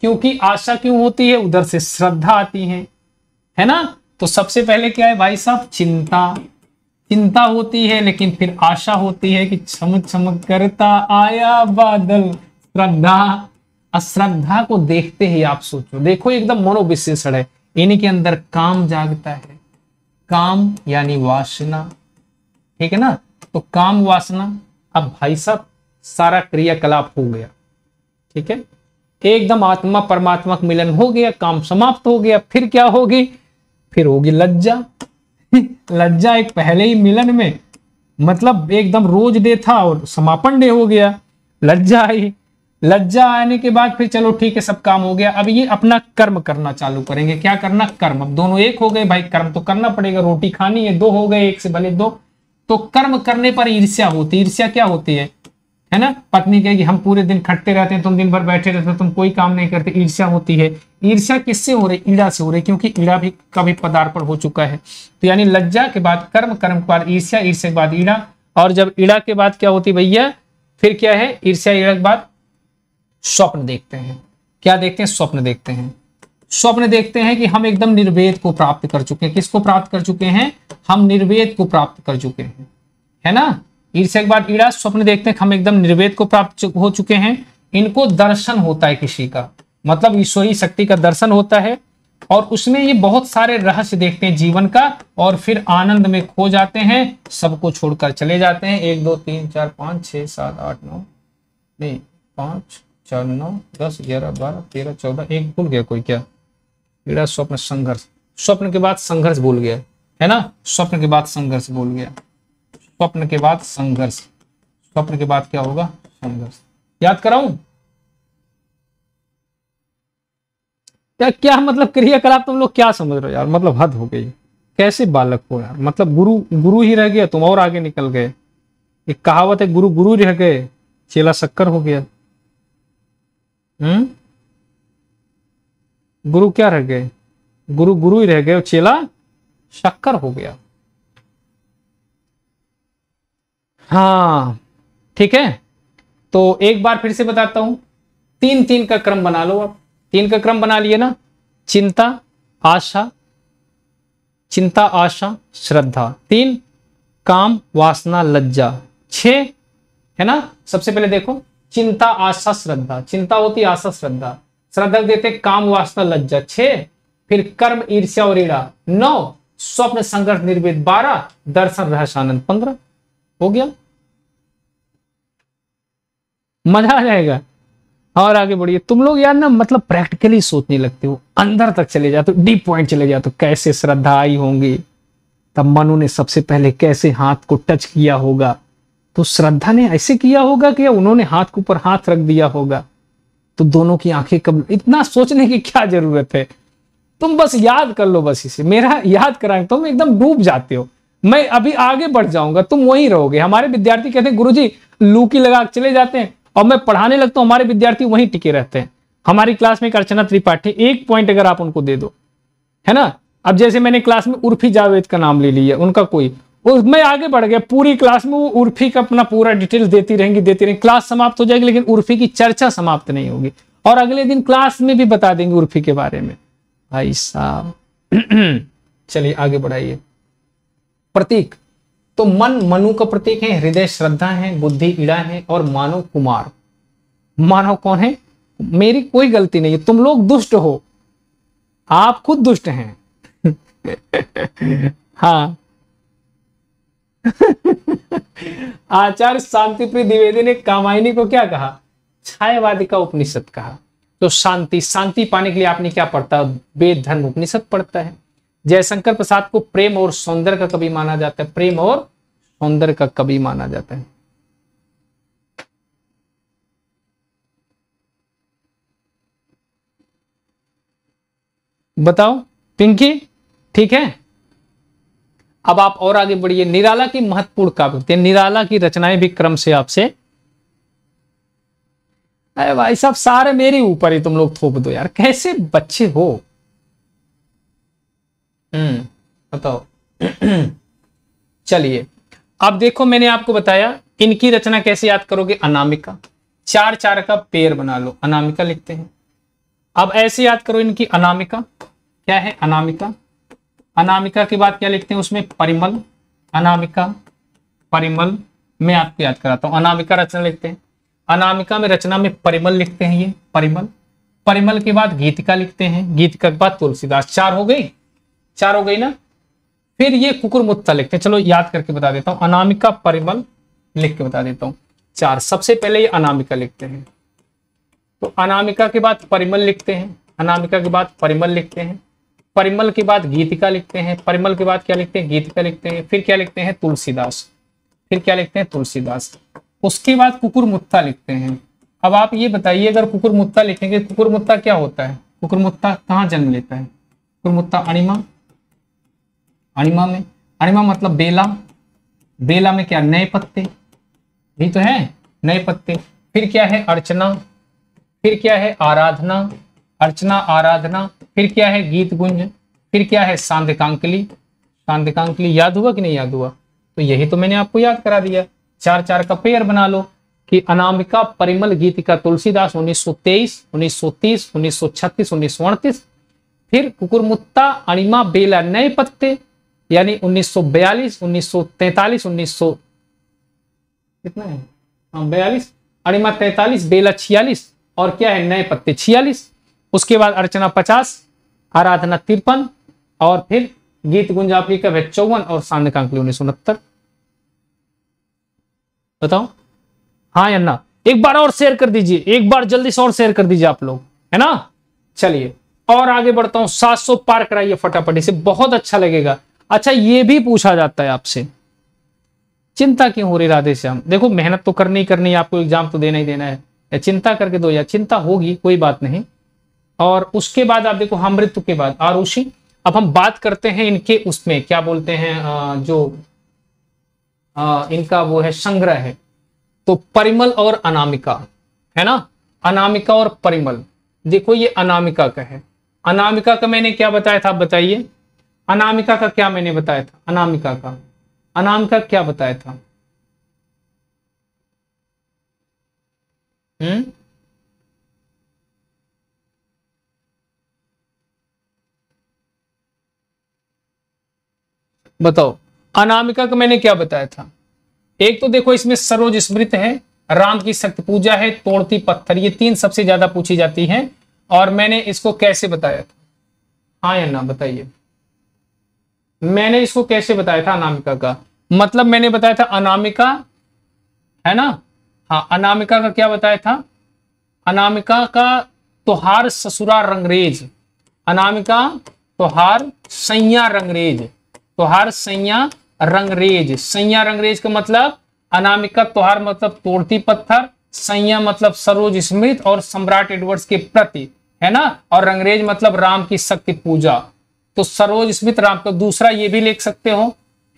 क्योंकि आशा क्यों होती है उधर से श्रद्धा आती है है ना तो सबसे पहले क्या है भाई साहब चिंता चिंता होती है लेकिन फिर आशा होती है कि छम छम करता आया बादल श्रद्धा अश्रद्धा को देखते ही आप सोचो देखो एकदम मनोविशेषण है इनके अंदर काम जागता है काम यानी वासना ठीक है ना तो काम वासना अब भाई साहब सारा क्रियाकलाप हो गया ठीक है एकदम आत्मा परमात्मा का मिलन हो गया काम समाप्त हो गया फिर क्या होगी फिर होगी लज्जा लज्जा एक पहले ही मिलन में मतलब एकदम रोज डे था और समापन डे हो गया लज्जा आई लज्जा आने के बाद फिर चलो ठीक है सब काम हो गया अब ये अपना कर्म करना चालू करेंगे क्या करना कर्म अब दोनों एक हो गए भाई कर्म तो करना पड़ेगा रोटी खानी है दो हो गए एक से भले दो तो कर्म करने पर ईर्ष्या होती ईर्ष्या क्या होती है है ना पत्नी कहेगी हम पूरे दिन खटते रहते हैं तुम दिन भर बैठे रहते हो तुम कोई काम नहीं करते ईर्ष्या होती है ईर्ष्या किससे हो रही ईड़ा से हो रही क्योंकि ईड़ा भी कभी पदार्पण हो चुका है तो यानी लज्जा के बाद कर्म कर्म के बाद ईर्ष्या ईर्ष्या के बाद ईड़ा और जब ईड़ा के बाद क्या होती भैया फिर क्या है ईर्ष्या ईड़ा के बाद स्वप्न देखते हैं क्या देखते हैं स्वप्न देखते हैं स्वप्न देखते हैं कि हम एकदम निर्वेद को प्राप्त कर चुके हैं किसको प्राप्त कर चुके हैं हम निर्वेद को प्राप्त कर चुके हैं है ना ईर्ष एक बार ईड़ा स्वप्न देखते हैं हम एकदम निर्वेद को प्राप्त हो चुके हैं इनको दर्शन होता है किसी का मतलब ईश्वरी शक्ति का दर्शन होता है और उसमें ये बहुत सारे रहस्य देखते हैं जीवन का और फिर आनंद में खो जाते हैं सबको छोड़कर चले जाते हैं एक दो तीन चार पांच छह सात आठ नौ नहीं पांच चार नौ दस ग्यारह बारह तेरह चौदह एक भूल गया कोई क्या क्रीड़ा स्वप्न संघर्ष स्वप्न के बाद संघर्ष भूल गया है ना स्वप्न के बाद संघर्ष भूल गया स्वप्न के बाद संघर्ष स्वप्न के बाद क्या होगा संघर्ष याद कराऊं क्या क्या मतलब क्रियाकलाप तुम लोग क्या समझ रहे हो यार मतलब हद हो गई कैसे बालक हो यार मतलब गुरु गुरु ही रह गया तुम और आगे निकल गए एक कहावत है गुरु गुरु रह गए चेला शक्कर हो गया हम्म गुरु क्या रह गए गुरु गुरु ही रह गए और चेला शक्कर हो गया हाँ ठीक है तो एक बार फिर से बताता हूं तीन तीन का क्रम बना लो आप तीन का क्रम बना लिए ना चिंता आशा चिंता आशा श्रद्धा तीन काम वासना लज्जा छ है ना सबसे पहले देखो चिंता आशा श्रद्धा चिंता होती आशा श्रद्धा श्रद्धा देते काम वासना लज्जा छे फिर कर्म ईर्ष्या और ईड़ा नौ स्वप्न संघर्ष निर्वेद बारह दर्शन रहस्य आनंद पंद्रह हो गया मजा आ जाएगा और आगे बढ़िए तुम लोग यार ना मतलब प्रैक्टिकली सोचने लगते हो अंदर तक चले जाते हो डीप पॉइंट चले जाते हो कैसे श्रद्धा आई होंगी तब मनु ने सबसे पहले कैसे हाथ को टच किया होगा तो श्रद्धा ने ऐसे किया होगा कि उन्होंने हाथ के ऊपर हाथ रख दिया होगा तो दोनों की आंखें कब इतना सोचने की क्या जरूरत है तुम बस याद कर लो बस इसे मेरा याद कराए तुम एकदम डूब जाते हो मैं अभी आगे बढ़ जाऊंगा तुम वहीं रहोगे हमारे विद्यार्थी कहते हैं गुरु जी लूकी लगा चले जाते हैं और मैं पढ़ाने लगता हूं हमारे विद्यार्थी वहीं टिके रहते हैं हमारी क्लास में एक अर्चना त्रिपाठी एक पॉइंट अगर आप उनको दे दो है ना अब जैसे मैंने क्लास में उर्फी जावेद का नाम ले लिया उनका कोई उसमें आगे बढ़ गया पूरी क्लास में वो उर्फी का अपना पूरा डिटेल्स देती रहेंगी देती रहेंगी क्लास समाप्त हो जाएगी लेकिन उर्फी की चर्चा समाप्त नहीं होगी और अगले दिन क्लास में भी बता देंगे उर्फी के बारे में भाई साहब चलिए आगे बढ़ाइए प्रतीक तो मन मनु का प्रतीक है हृदय श्रद्धा है बुद्धि ईड़ा है और मानव कुमार मानव कौन है मेरी कोई गलती नहीं है तुम लोग दुष्ट हो आप खुद दुष्ट हैं हाँ आचार्य शांतिप्रिय द्विवेदी ने कामायनी को क्या कहा छायावाद का उपनिषद कहा तो शांति शांति पाने के लिए आपने क्या पढ़ता है वेद धर्म उपनिषद पढ़ता है जयशंकर प्रसाद को प्रेम और सौंदर्य का कवि माना जाता है प्रेम और सौंदर्य का कवि माना जाता है बताओ पिंकी ठीक है अब आप और आगे बढ़िए निराला की महत्वपूर्ण काव्य निराला की रचनाएं भी क्रम से आपसे अरे भाई साहब सारे मेरे ऊपर ही तुम लोग थोप दो यार कैसे बच्चे हो हम्म बताओ चलिए अब देखो मैंने आपको बताया इनकी रचना कैसे याद करोगे अनामिका चार चार का पेड़ बना लो अनामिका लिखते हैं अब ऐसे याद करो इनकी अनामिका क्या है अनामिका अनामिका के बाद क्या लिखते हैं उसमें परिमल अनामिका परिमल मैं आपको याद कराता हूँ अनामिका रचना लिखते हैं अनामिका में रचना में परिमल लिखते हैं ये परिमल परिमल के बाद गीतिका लिखते हैं गीतिका के बाद तुलसीदास चार हो गई चार हो गई ना फिर ये कुकुर मुत्ता लिखते हैं चलो याद करके बता देता हूँ अनामिका परिमल लिख के बता देता हूँ चार सबसे पहले ये अनामिका लिखते हैं तो अनामिका के बाद परिमल लिखते हैं अनामिका के बाद परिमल लिखते हैं परिमल के बाद गीतिका लिखते हैं परिमल के बाद क्या लिखते हैं गीतिका लिखते हैं फिर क्या लिखते हैं तुलसीदास फिर क्या लिखते हैं तुलसीदास उसके बाद कुकुर मुत्ता लिखते हैं अब आप ये बताइए अगर कुकुर मुत्ता लिखेंगे कुकुर मुत्ता क्या होता है कुकुर मुत्ता कहाँ जन्म लेता है कुकुर मुत्ता अणिमा अणिमा में अणिमा मतलब बेला बेला में क्या नए पत्ते भी तो है नए पत्ते फिर क्या है अर्चना फिर क्या है आराधना अर्चना आराधना फिर क्या है गीत गुंज फिर क्या है सांधकांकली सांधकांकली याद हुआ कि नहीं याद हुआ तो यही तो मैंने आपको याद करा दिया चार चार का पेयर बना लो कि अनामिका परिमल गीतिका तुलसीदास 1923, 1930, 1936, 1938, फिर कुकुरमुत्ता अणिमा बेला नए पत्ते यानी 1942, 1943, 1900 कितना है हाँ बयालीस अणिमा तैतालीस बेला छियालीस और क्या है नए पत्ते छियालीस उसके बाद अर्चना पचास आराधना तिरपन और फिर गीत गुंज आपकी कब है चौवन और सांध का अंकली उन्नीस उनहत्तर बताओ हाँ या ना एक बार और शेयर कर दीजिए एक बार जल्दी से और शेयर कर दीजिए आप लोग है ना चलिए और आगे बढ़ता हूं 700 पार कराइए फटाफट इसे बहुत अच्छा लगेगा अच्छा ये भी पूछा जाता है आपसे चिंता क्यों हो रही राधे श्याम देखो मेहनत तो करनी ही करनी है आपको एग्जाम तो देना ही देना है या चिंता करके दो या चिंता होगी कोई बात नहीं और उसके बाद आप देखो हम मृत्यु के बाद आरुषि अब हम बात करते हैं इनके उसमें क्या बोलते हैं जो इनका वो है संग्रह है तो परिमल और अनामिका है ना अनामिका और परिमल देखो ये अनामिका का है अनामिका का मैंने क्या बताया था आप बताइए अनामिका का क्या मैंने बताया था अनामिका का अनामिका क्या बताया था हम्म बताओ अनामिका का मैंने क्या बताया था एक तो देखो इसमें सरोज स्मृत है राम की शक्ति पूजा है तोड़ती पत्थर ये तीन सबसे ज्यादा पूछी जाती हैं और मैंने इसको कैसे बताया था हाँ या ना बताइए मैंने इसको कैसे बताया था अनामिका का मतलब मैंने बताया था अनामिका है ना हाँ अनामिका का क्या बताया था अनामिका का तोहार ससुरा रंगरेज अनामिका तोहार संया रंगरेज तोहार सैया रंगरेज सैया रंगरेज का मतलब अनामिका तोहार मतलब तोड़ती पत्थर सैया मतलब सरोज स्मृत और सम्राट एडवर्ड्स के प्रति है ना और रंगरेज मतलब राम की शक्ति पूजा तो सरोज स्मृत राम का दूसरा ये भी लिख सकते हो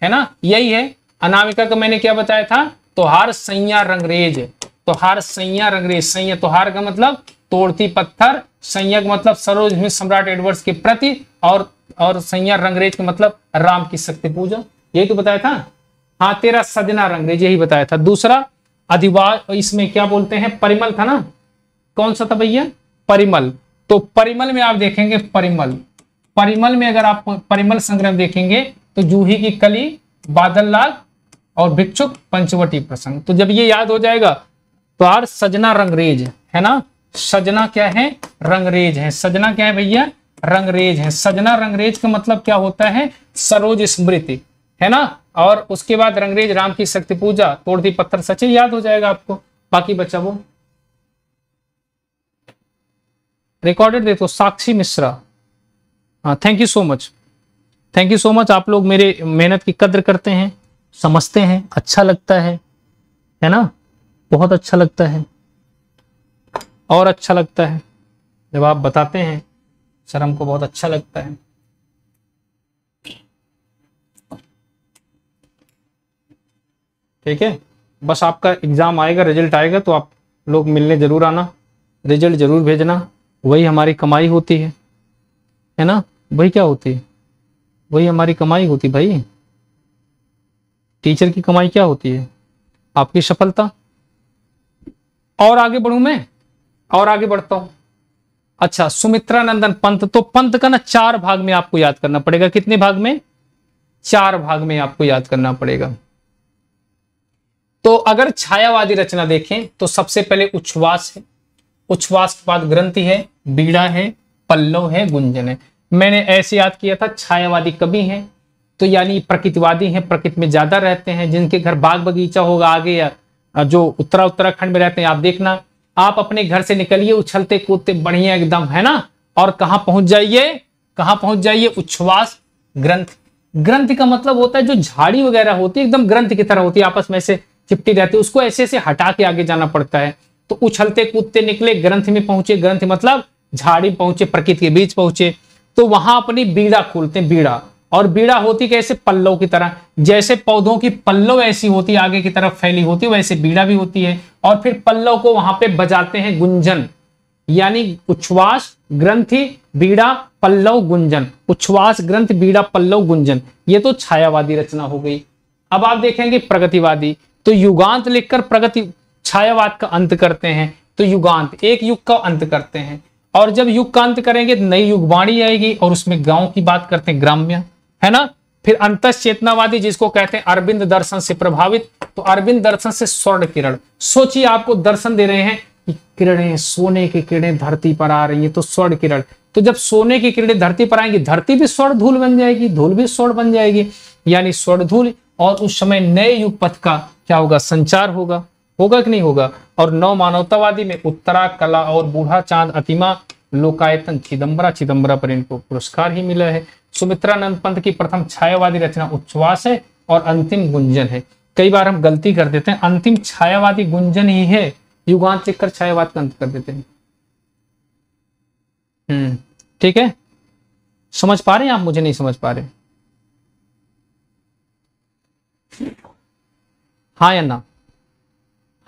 है ना यही है अनामिका का मैंने क्या बताया था तोहार सैया रंगरेज तोहार सैया रंगरेज सैया तोहार का मतलब तोड़ती पत्थर संयग मतलब सरोज में सम्राट एडवर्ड्स के प्रति और और सैया रंगरेज के मतलब राम की शक्ति पूजा यही तो बताया था हाँ तेरा सजना रंगरेज यही बताया था दूसरा अधिवास इसमें क्या बोलते हैं परिमल था ना कौन सा था भैया परिमल तो परिमल में आप देखेंगे परिमल परिमल में अगर आप परिमल संग्रह देखेंगे तो जूही की कली बादल लाल और भिक्षुक पंचवटी प्रसंग तो जब ये याद हो जाएगा तो आर सजना रंगरेज है ना सजना क्या है रंगरेज है सजना क्या है भैया रंगरेज है सजना रंगरेज का मतलब क्या होता है सरोज स्मृति है ना और उसके बाद रंगरेज राम की शक्ति पूजा तोड़ती पत्थर सचे याद हो जाएगा आपको बाकी बचा वो रिकॉर्डेड देखो तो साक्षी मिश्रा हाँ thank you so much thank you so much आप लोग मेरे मेहनत की कद्र करते हैं समझते हैं अच्छा लगता है है ना बहुत अच्छा लगता है और अच्छा लगता है जब आप बताते हैं सर हमको बहुत अच्छा लगता है ठीक है बस आपका एग्ज़ाम आएगा रिजल्ट आएगा तो आप लोग मिलने ज़रूर आना रिजल्ट ज़रूर भेजना वही हमारी कमाई होती है है ना वही क्या होती है वही हमारी कमाई होती भाई टीचर की कमाई क्या होती है आपकी सफलता और आगे बढ़ू मैं और आगे बढ़ता हूं अच्छा सुमित्रा नंदन पंत तो पंत का ना चार भाग में आपको याद करना पड़ेगा कितने भाग में चार भाग में आपको याद करना पड़ेगा तो अगर छायावादी रचना देखें तो सबसे पहले उच्छ्वास है उच्छ्वास के बाद ग्रंथि है बीड़ा है पल्लव है गुंजन है मैंने ऐसे याद किया था छायावादी कवि हैं तो यानी प्रकृतिवादी हैं प्रकृति में ज्यादा रहते हैं जिनके घर बाग बगीचा होगा आगे या जो उत्तरा उत्तराखंड में रहते हैं आप देखना आप अपने घर से निकलिए उछलते कूदते बढ़िया एकदम है ना और कहा पहुंच जाइए कहां पहुंच जाइए उच्छ्वास ग्रंथ ग्रंथ का मतलब होता है जो झाड़ी वगैरह होती है एकदम ग्रंथ की तरह होती है आपस में से चिपटी रहती है उसको ऐसे ऐसे हटा के आगे जाना पड़ता है तो उछलते कूदते निकले ग्रंथ में पहुंचे ग्रंथ मतलब झाड़ी पहुंचे प्रकृति के बीच पहुंचे तो वहां अपनी बीड़ा खोलते हैं बीड़ा और बीड़ा होती कैसे पल्लों की तरह जैसे पौधों की पल्लव ऐसी होती आगे की तरफ फैली होती वैसे बीड़ा भी होती है और फिर पल्लों को वहां पे बजाते हैं गुंजन यानी उच्छ्वास ग्रंथि बीड़ा पल्लव गुंजन उच्छ्वास ग्रंथ बीड़ा पल्लव गुंजन ये तो छायावादी रचना हो गई अब आप देखेंगे प्रगतिवादी तो युगांत लिखकर प्रगति छायावाद का अंत करते हैं तो युगांत एक युग का अंत करते हैं और जब युग का अंत करेंगे तो नई युगवाणी आएगी और उसमें गांव की बात करते हैं ग्राम्य है ना फिर अंत चेतनावादी जिसको कहते हैं अरविंद दर्शन से प्रभावित तो अरविंद दर्शन से स्वर्ण किरण सोचिए आपको दर्शन दे रहे हैं कि किरणें सोने की किरणें धरती पर आ रही है तो स्वर्ण किरण तो जब सोने की किरणें धरती पर आएंगी धरती भी स्वर्ण धूल बन जाएगी धूल भी स्वर्ण बन जाएगी यानी स्वर्ण धूल और उस समय नए युग पथ का क्या होगा संचार होगा होगा कि नहीं होगा और नव मानवतावादी में उत्तरा कला और बूढ़ा चांद अतिमा लोकायतन चिदम्बरा चिदम्बरा पर इनको पुरस्कार ही मिला है सुमित्रानंद पंत की प्रथम छायावादी रचना उच्छ्वास है और अंतिम गुंजन है कई बार हम गलती कर देते हैं अंतिम छायावादी गुंजन ही है युगांत लिखकर छायावाद का अंत कर देते हैं हम्म, ठीक है समझ पा रहे हैं आप मुझे नहीं समझ पा रहे हाँ या ना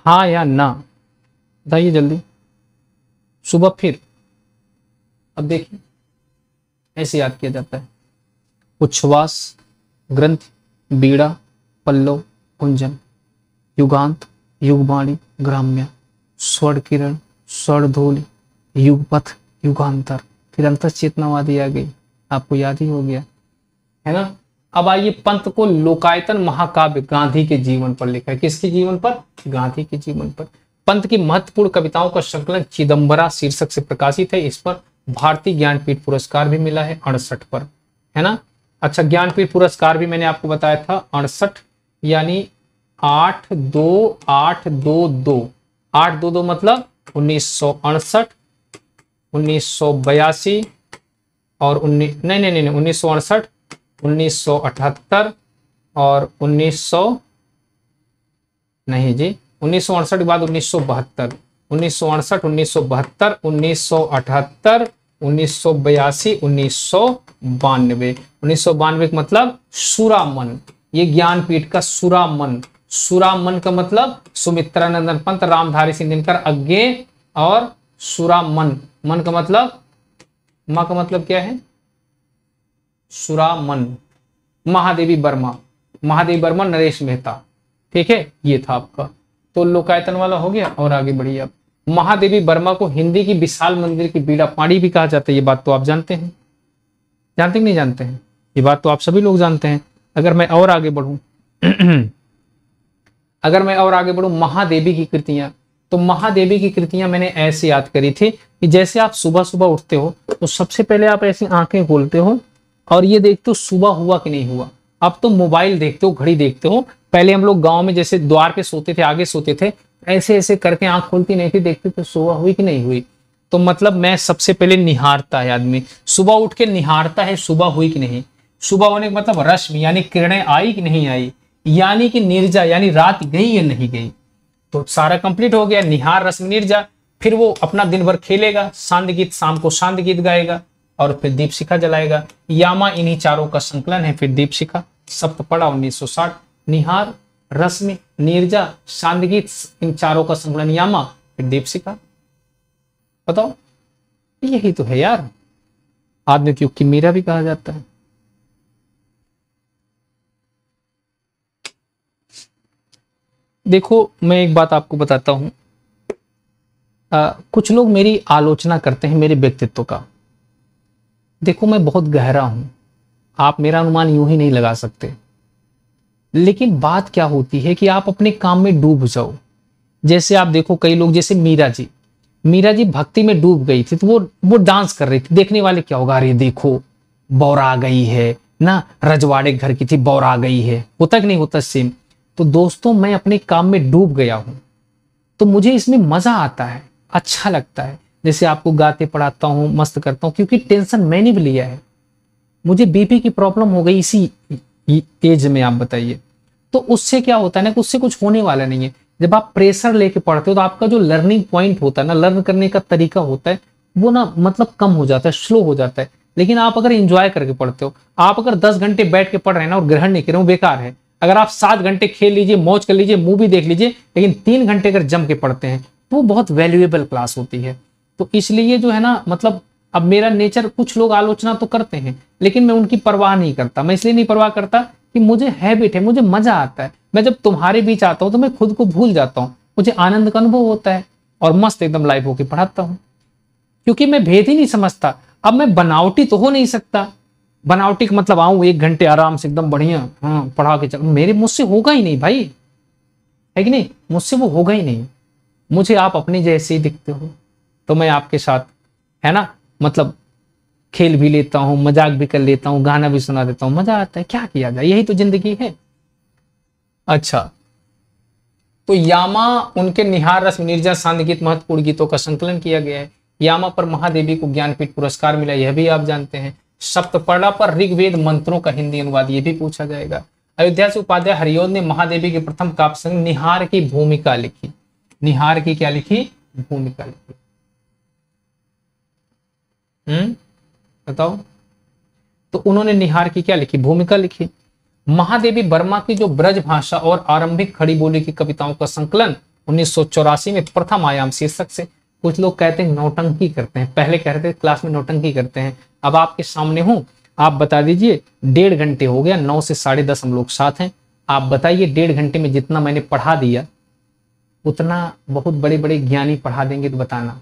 हाँ या ना बताइए जल्दी सुबह फिर अब देखिए ऐसे याद किया जाता है उच्छ्वास ग्रंथ बीड़ा पल्लो कुंजन युगांत युगवाणी ग्राम्य स्वर्ण किरण स्वर्ण धूल युगपथ युगांतर फिर अंतर चेतनावादी आ गई आपको याद ही हो गया है ना अब आइए पंत को लोकायतन महाकाव्य गांधी के जीवन पर लिखा है किसके जीवन पर गांधी के जीवन पर पंत की महत्वपूर्ण कविताओं का संकलन चिदंबरा शीर्षक से प्रकाशित है इस पर भारतीय ज्ञानपीठ पुरस्कार भी मिला है अड़सठ पर है ना अच्छा ज्ञानपीठ पुरस्कार भी मैंने आपको बताया था अड़सठ यानी आठ दो आठ दो दो आठ दो दो मतलब उन्नीस सौ अड़सठ उन्नीस सौ बयासी और उन्नीस नहीं नहीं नहीं उन्नीस सौ अड़सठ उन्नीस सौ अठहत्तर और उन्नीस सौ नहीं जी उन्नीस सौ अड़सठ के बाद उन्नीस सौ बहत्तर उन्नीस सौ अड़सठ उन्नीस सौ बहत्तर उन्नीस सौ अठहत्तर उन्नीस सौ बयासी उन्नीस सौ बानवे उन्नीस सौ बानवे का मतलब सुरामन ये ज्ञानपीठ का सुरामन सुरामन का मतलब सुमित्रा नंदन पंत रामधारी सिंह दिनकर अज्ञे और सुरामन मन का मतलब मां का मतलब क्या है सुरामन महादेवी वर्मा महादेवी वर्मा नरेश मेहता ठीक है ये था आपका तो लोकायतन वाला हो गया और आगे बढ़िए आप महादेवी वर्मा को हिंदी की विशाल मंदिर की बीड़ा पाड़ी भी कहा जाता है ये बात तो आप जानते हैं जानते नहीं जानते हैं ये बात तो आप सभी लोग जानते हैं अगर मैं और आगे बढ़ूं अगर मैं और आगे बढ़ूं महादेवी की कृतियां तो महादेवी की कृतियां मैंने ऐसे याद करी थी कि जैसे आप सुबह सुबह उठते हो तो सबसे पहले आप ऐसी आंखें खोलते हो और ये देखते हो सुबह हुआ कि नहीं हुआ अब तो मोबाइल देखते हो घड़ी देखते हो पहले हम लोग गांव में जैसे द्वार पे सोते थे आगे सोते थे ऐसे ऐसे करके आंख खोलती नहीं थी देखती तो सुबह हुई कि नहीं हुई तो मतलब मैं सबसे पहले निहारता है आदमी सुबह उठ के निहारता है सुबह हुई कि नहीं सुबह होने का मतलब रश्मि यानी किरणें आई कि नहीं आई यानी कि निर्जा यानी रात गई या नहीं गई तो सारा कंप्लीट हो गया निहार रश्मि निर्जा फिर वो अपना दिन भर खेलेगा शांत गीत शाम को शांत गीत गाएगा और फिर दीप शिखा जलाएगा यामा इन्हीं चारों का संकलन है फिर दीप शिखा सप्त पड़ा उन्नीस निहार रश्मि नीरजा शांतगीत इन चारों का संकलन यामा फिर दीपशिका बताओ यही तो है यार आधुनिक युग की मीरा भी कहा जाता है देखो मैं एक बात आपको बताता हूं आ, कुछ लोग मेरी आलोचना करते हैं मेरे व्यक्तित्व का देखो मैं बहुत गहरा हूं आप मेरा अनुमान यूं ही नहीं लगा सकते लेकिन बात क्या होती है कि आप अपने काम में डूब जाओ जैसे आप देखो कई लोग जैसे मीरा जी मीरा जी भक्ति में डूब गई थी तो वो वो डांस कर रही थी देखने वाले क्या होगा अरे देखो बौर आ गई है ना रजवाड़े घर की थी बौर आ गई है होता कि नहीं होता सेम तो दोस्तों मैं अपने काम में डूब गया हूं तो मुझे इसमें मजा आता है अच्छा लगता है जैसे आपको गाते पढ़ाता हूँ मस्त करता हूँ क्योंकि टेंशन मैंने भी लिया है मुझे बीपी की प्रॉब्लम हो गई इसी एज में आप बताइए तो उससे क्या होता है ना कि उससे कुछ होने वाला नहीं है जब आप प्रेशर लेके पढ़ते हो तो आपका जो लर्निंग पॉइंट होता है ना लर्न करने का तरीका होता है वो ना मतलब कम हो जाता है स्लो हो जाता है लेकिन आप अगर इंजॉय करके पढ़ते हो आप अगर दस घंटे बैठ के पढ़ रहे हैं ना और ग्रहण नहीं कर रहे हो बेकार है अगर आप सात घंटे खेल लीजिए मौज कर लीजिए मूवी देख लीजिए लेकिन तीन घंटे अगर जम के पढ़ते हैं तो वो बहुत वैल्यूएबल क्लास होती है तो इसलिए जो है ना मतलब अब मेरा नेचर कुछ लोग आलोचना तो करते हैं लेकिन मैं उनकी परवाह नहीं करता मैं इसलिए नहीं परवाह करता कि मुझे हैबिट है मुझे मजा आता है मैं जब तुम्हारे बीच आता हूँ तो मैं खुद को भूल जाता हूँ मुझे आनंद का अनुभव होता है और मस्त एकदम लाइव होके पढ़ाता हूँ क्योंकि मैं भेद ही नहीं समझता अब मैं बनावटी तो हो नहीं सकता बनावटी का मतलब आऊं एक घंटे आराम से एकदम बढ़िया हाँ पढ़ा के चल मेरे मुझसे होगा ही नहीं भाई है कि नहीं मुझसे वो होगा ही नहीं मुझे आप अपने जैसे ही दिखते हो तो मैं आपके साथ है ना मतलब खेल भी लेता हूं मजाक भी कर लेता हूँ गाना भी सुना देता हूँ मजा आता है क्या किया जाए यही तो जिंदगी है अच्छा तो यामा उनके निहार रस निर्जा सांध गीत महत्वपूर्ण गीतों का संकलन किया गया है यामा पर महादेवी को ज्ञानपीठ पुरस्कार मिला यह भी आप जानते हैं सप्तपर्णा पर ऋग्वेद मंत्रों का हिंदी अनुवाद ये भी पूछा जाएगा अयोध्या से उपाध्याय हरिओद ने महादेवी के प्रथम काव्य संघ निहार की भूमिका लिखी निहार की क्या लिखी भूमिका लिखी हम्म बताओ तो उन्होंने निहार की क्या लिखी भूमिका लिखी महादेवी वर्मा की जो ब्रज भाषा और आरंभिक खड़ी बोली की कविताओं का संकलन उन्नीस में प्रथम आयाम शीर्षक से कुछ लोग कहते हैं नौटंकी करते हैं पहले कह रहे थे क्लास में नौटंकी करते हैं अब आपके सामने हूं आप बता दीजिए डेढ़ घंटे हो गया नौ से साढ़े दस हम लोग साथ हैं आप बताइए डेढ़ घंटे में जितना मैंने पढ़ा दिया उतना बहुत बड़े बड़े ज्ञानी पढ़ा देंगे तो बताना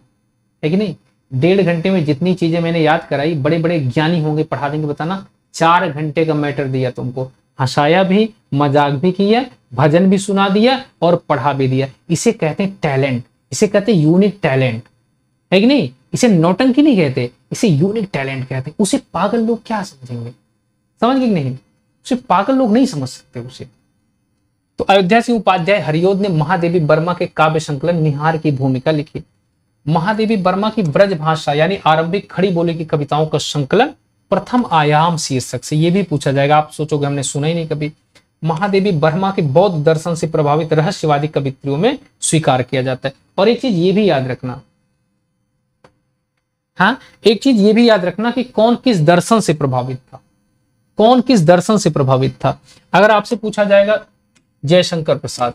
है कि नहीं डेढ़ घंटे में जितनी चीजें मैंने याद कराई बड़े बड़े ज्ञानी होंगे पढ़ा देंगे बताना चार घंटे का मैटर दिया तुमको हंसाया भी मजाक भी किया भजन भी सुना दिया और पढ़ा भी दिया इसे कहते हैं टैलेंट इसे कहते हैं यूनिक टैलेंट है कि नहीं इसे नौटंकी नहीं कहते इसे यूनिक टैलेंट कहते हैं उसे पागल लोग क्या समझेंगे समझ गए नहीं उसे पागल लोग नहीं समझ सकते उसे तो अयोध्या से उपाध्याय हरिओद ने महादेवी वर्मा के काव्य संकलन निहार की भूमिका लिखी महादेवी वर्मा की ब्रज भाषा यानी आरंभिक खड़ी बोली की कविताओं का संकलन प्रथम आयाम शीर्षक से यह भी पूछा जाएगा आप सोचोगे हमने सुना ही नहीं कभी महादेवी वर्मा के बौद्ध दर्शन से प्रभावित रहस्यवादी कवित्रियों में स्वीकार किया जाता है और एक चीज ये भी याद रखना हाँ एक चीज ये भी याद रखना कि कौन किस दर्शन से प्रभावित था कौन किस दर्शन से प्रभावित था अगर आपसे पूछा जाएगा जयशंकर प्रसाद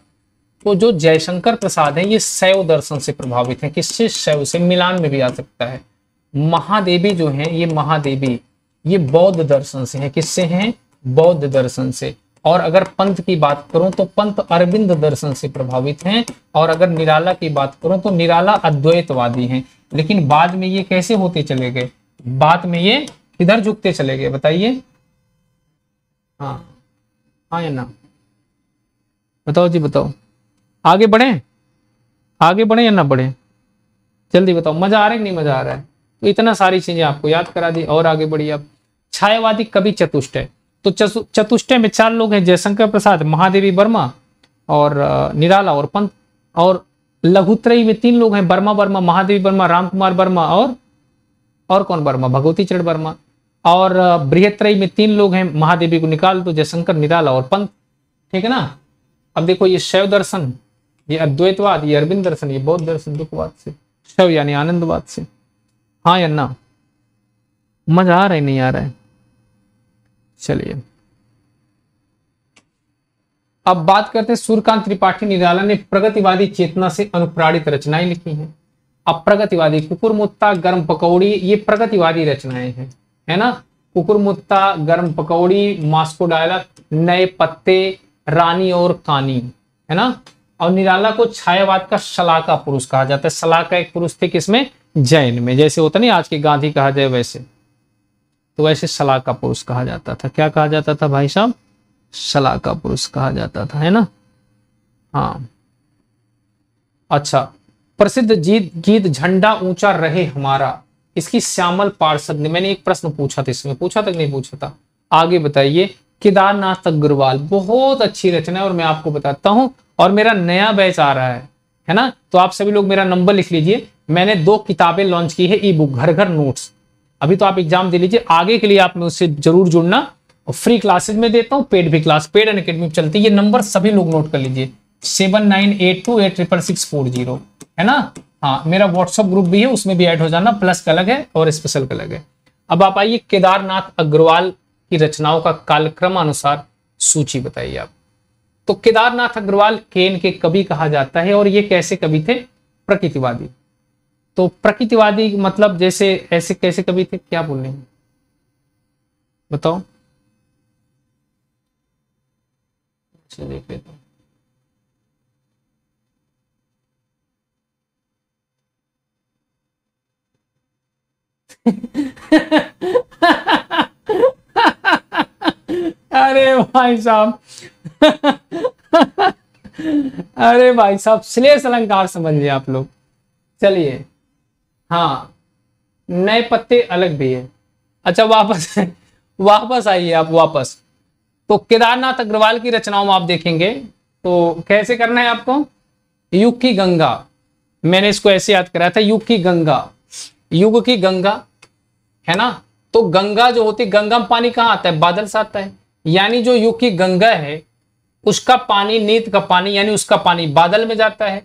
तो जो जयशंकर प्रसाद हैं ये शैव दर्शन से प्रभावित हैं किससे शैव से मिलान में भी आ सकता है महादेवी जो हैं ये महादेवी ये बौद्ध दर्शन से हैं किससे हैं बौद्ध दर्शन से और अगर पंथ की बात करूं तो पंथ अरविंद दर्शन से प्रभावित हैं और अगर निराला की बात करूं तो निराला अद्वैतवादी हैं लेकिन बाद में ये कैसे होते चले गए बाद में ये किधर झुकते चले गए बताइए हाँ हाँ ना बताओ जी बताओ आगे बढ़े आगे बढ़े या ना बढ़े जल्दी बताओ मजा आ रहा है नहीं मजा आ रहा है तो इतना सारी चीजें आपको याद करा दी और आगे बढ़िए आप छायावादी कवि चतुष्ट है तो चतुष्टय में चार लोग हैं जयशंकर प्रसाद महादेवी वर्मा और निराला और पंत और लघुत्रयी में तीन लोग हैं वर्मा वर्मा महादेवी वर्मा राम कुमार वर्मा और और कौन वर्मा भगवती चरण वर्मा और बृहत्रयी में तीन लोग हैं महादेवी को निकाल दो जयशंकर निराला और पंत ठीक है ना अब देखो ये शैव दर्शन ये अद्वैतवाद ये अरविंद दर्शन ये बौद्ध दर्शन दुखवाद से शव यानी आनंदवाद से हाँ या ना मजा आ रहा है नहीं आ रहा है चलिए अब बात करते हैं सूर्यकांत त्रिपाठी निराला ने प्रगतिवादी चेतना से अनुप्राणित रचनाएं लिखी हैं अब प्रगतिवादी मुत्ता गर्म पकौड़ी ये प्रगतिवादी रचनाएं हैं है ना कुकुर मुत्ता गर्म पकौड़ी मास्को डायलॉग नए पत्ते रानी और कानी है ना और निराला को छायावाद का सलाका पुरुष कहा जाता है सलाका एक पुरुष थे किसमें जैन में जैसे होता नहीं आज के गांधी कहा जाए वैसे तो वैसे सलाका पुरुष कहा जाता था क्या कहा जाता था भाई साहब सलाका पुरुष कहा जाता था है ना हाँ अच्छा प्रसिद्ध जीत गीत झंडा ऊंचा रहे हमारा इसकी श्यामल पार्षद ने मैंने एक प्रश्न पूछा था इसमें पूछा तक नहीं पूछा था आगे बताइए केदारनाथ अग्रवाल बहुत अच्छी रचना है और मैं आपको बताता हूं और मेरा नया बैच आ रहा है है ना तो आप सभी लोग मेरा नंबर लिख लीजिए मैंने दो किताबें लॉन्च की है ई बुक घर घर नोट्स अभी तो आप एग्जाम दे लीजिए आगे के लिए आप में उससे जरूर जुड़ना और फ्री क्लासेज में देता हूँ पेड भी क्लास पेड एंड अकेडमी चलती है ये नंबर सभी लोग नोट कर लीजिए seven nine eight two eight triple six four zero है ना हाँ मेरा व्हाट्सअप ग्रुप भी है उसमें भी ऐड हो जाना प्लस का अलग है और स्पेशल का अलग है अब आप आइए केदारनाथ अग्रवाल की रचनाओं का कालक्रम अनुसार सूची बताइए आप तो केदारनाथ अग्रवाल केन के कवि कहा जाता है और ये कैसे कवि थे प्रकृतिवादी तो प्रकृतिवादी मतलब जैसे ऐसे कैसे कवि थे क्या बोल रहे हैं बताओ अच्छा, देख लेता हूँ अरे भाई साहब अरे भाई साहब श्लेष अलंकार समझिए आप लोग चलिए हाँ नए पत्ते अलग भी है अच्छा वापस वापस आइए आप वापस तो केदारनाथ अग्रवाल की रचनाओं में आप देखेंगे तो कैसे करना है आपको युग की गंगा मैंने इसको ऐसे याद कराया था युग की गंगा युग की गंगा है ना तो गंगा जो होती है गंगा में पानी कहाँ आता है बादल से आता है यानी जो युग की गंगा है उसका पानी नीत का पानी यानी उसका पानी बादल में जाता है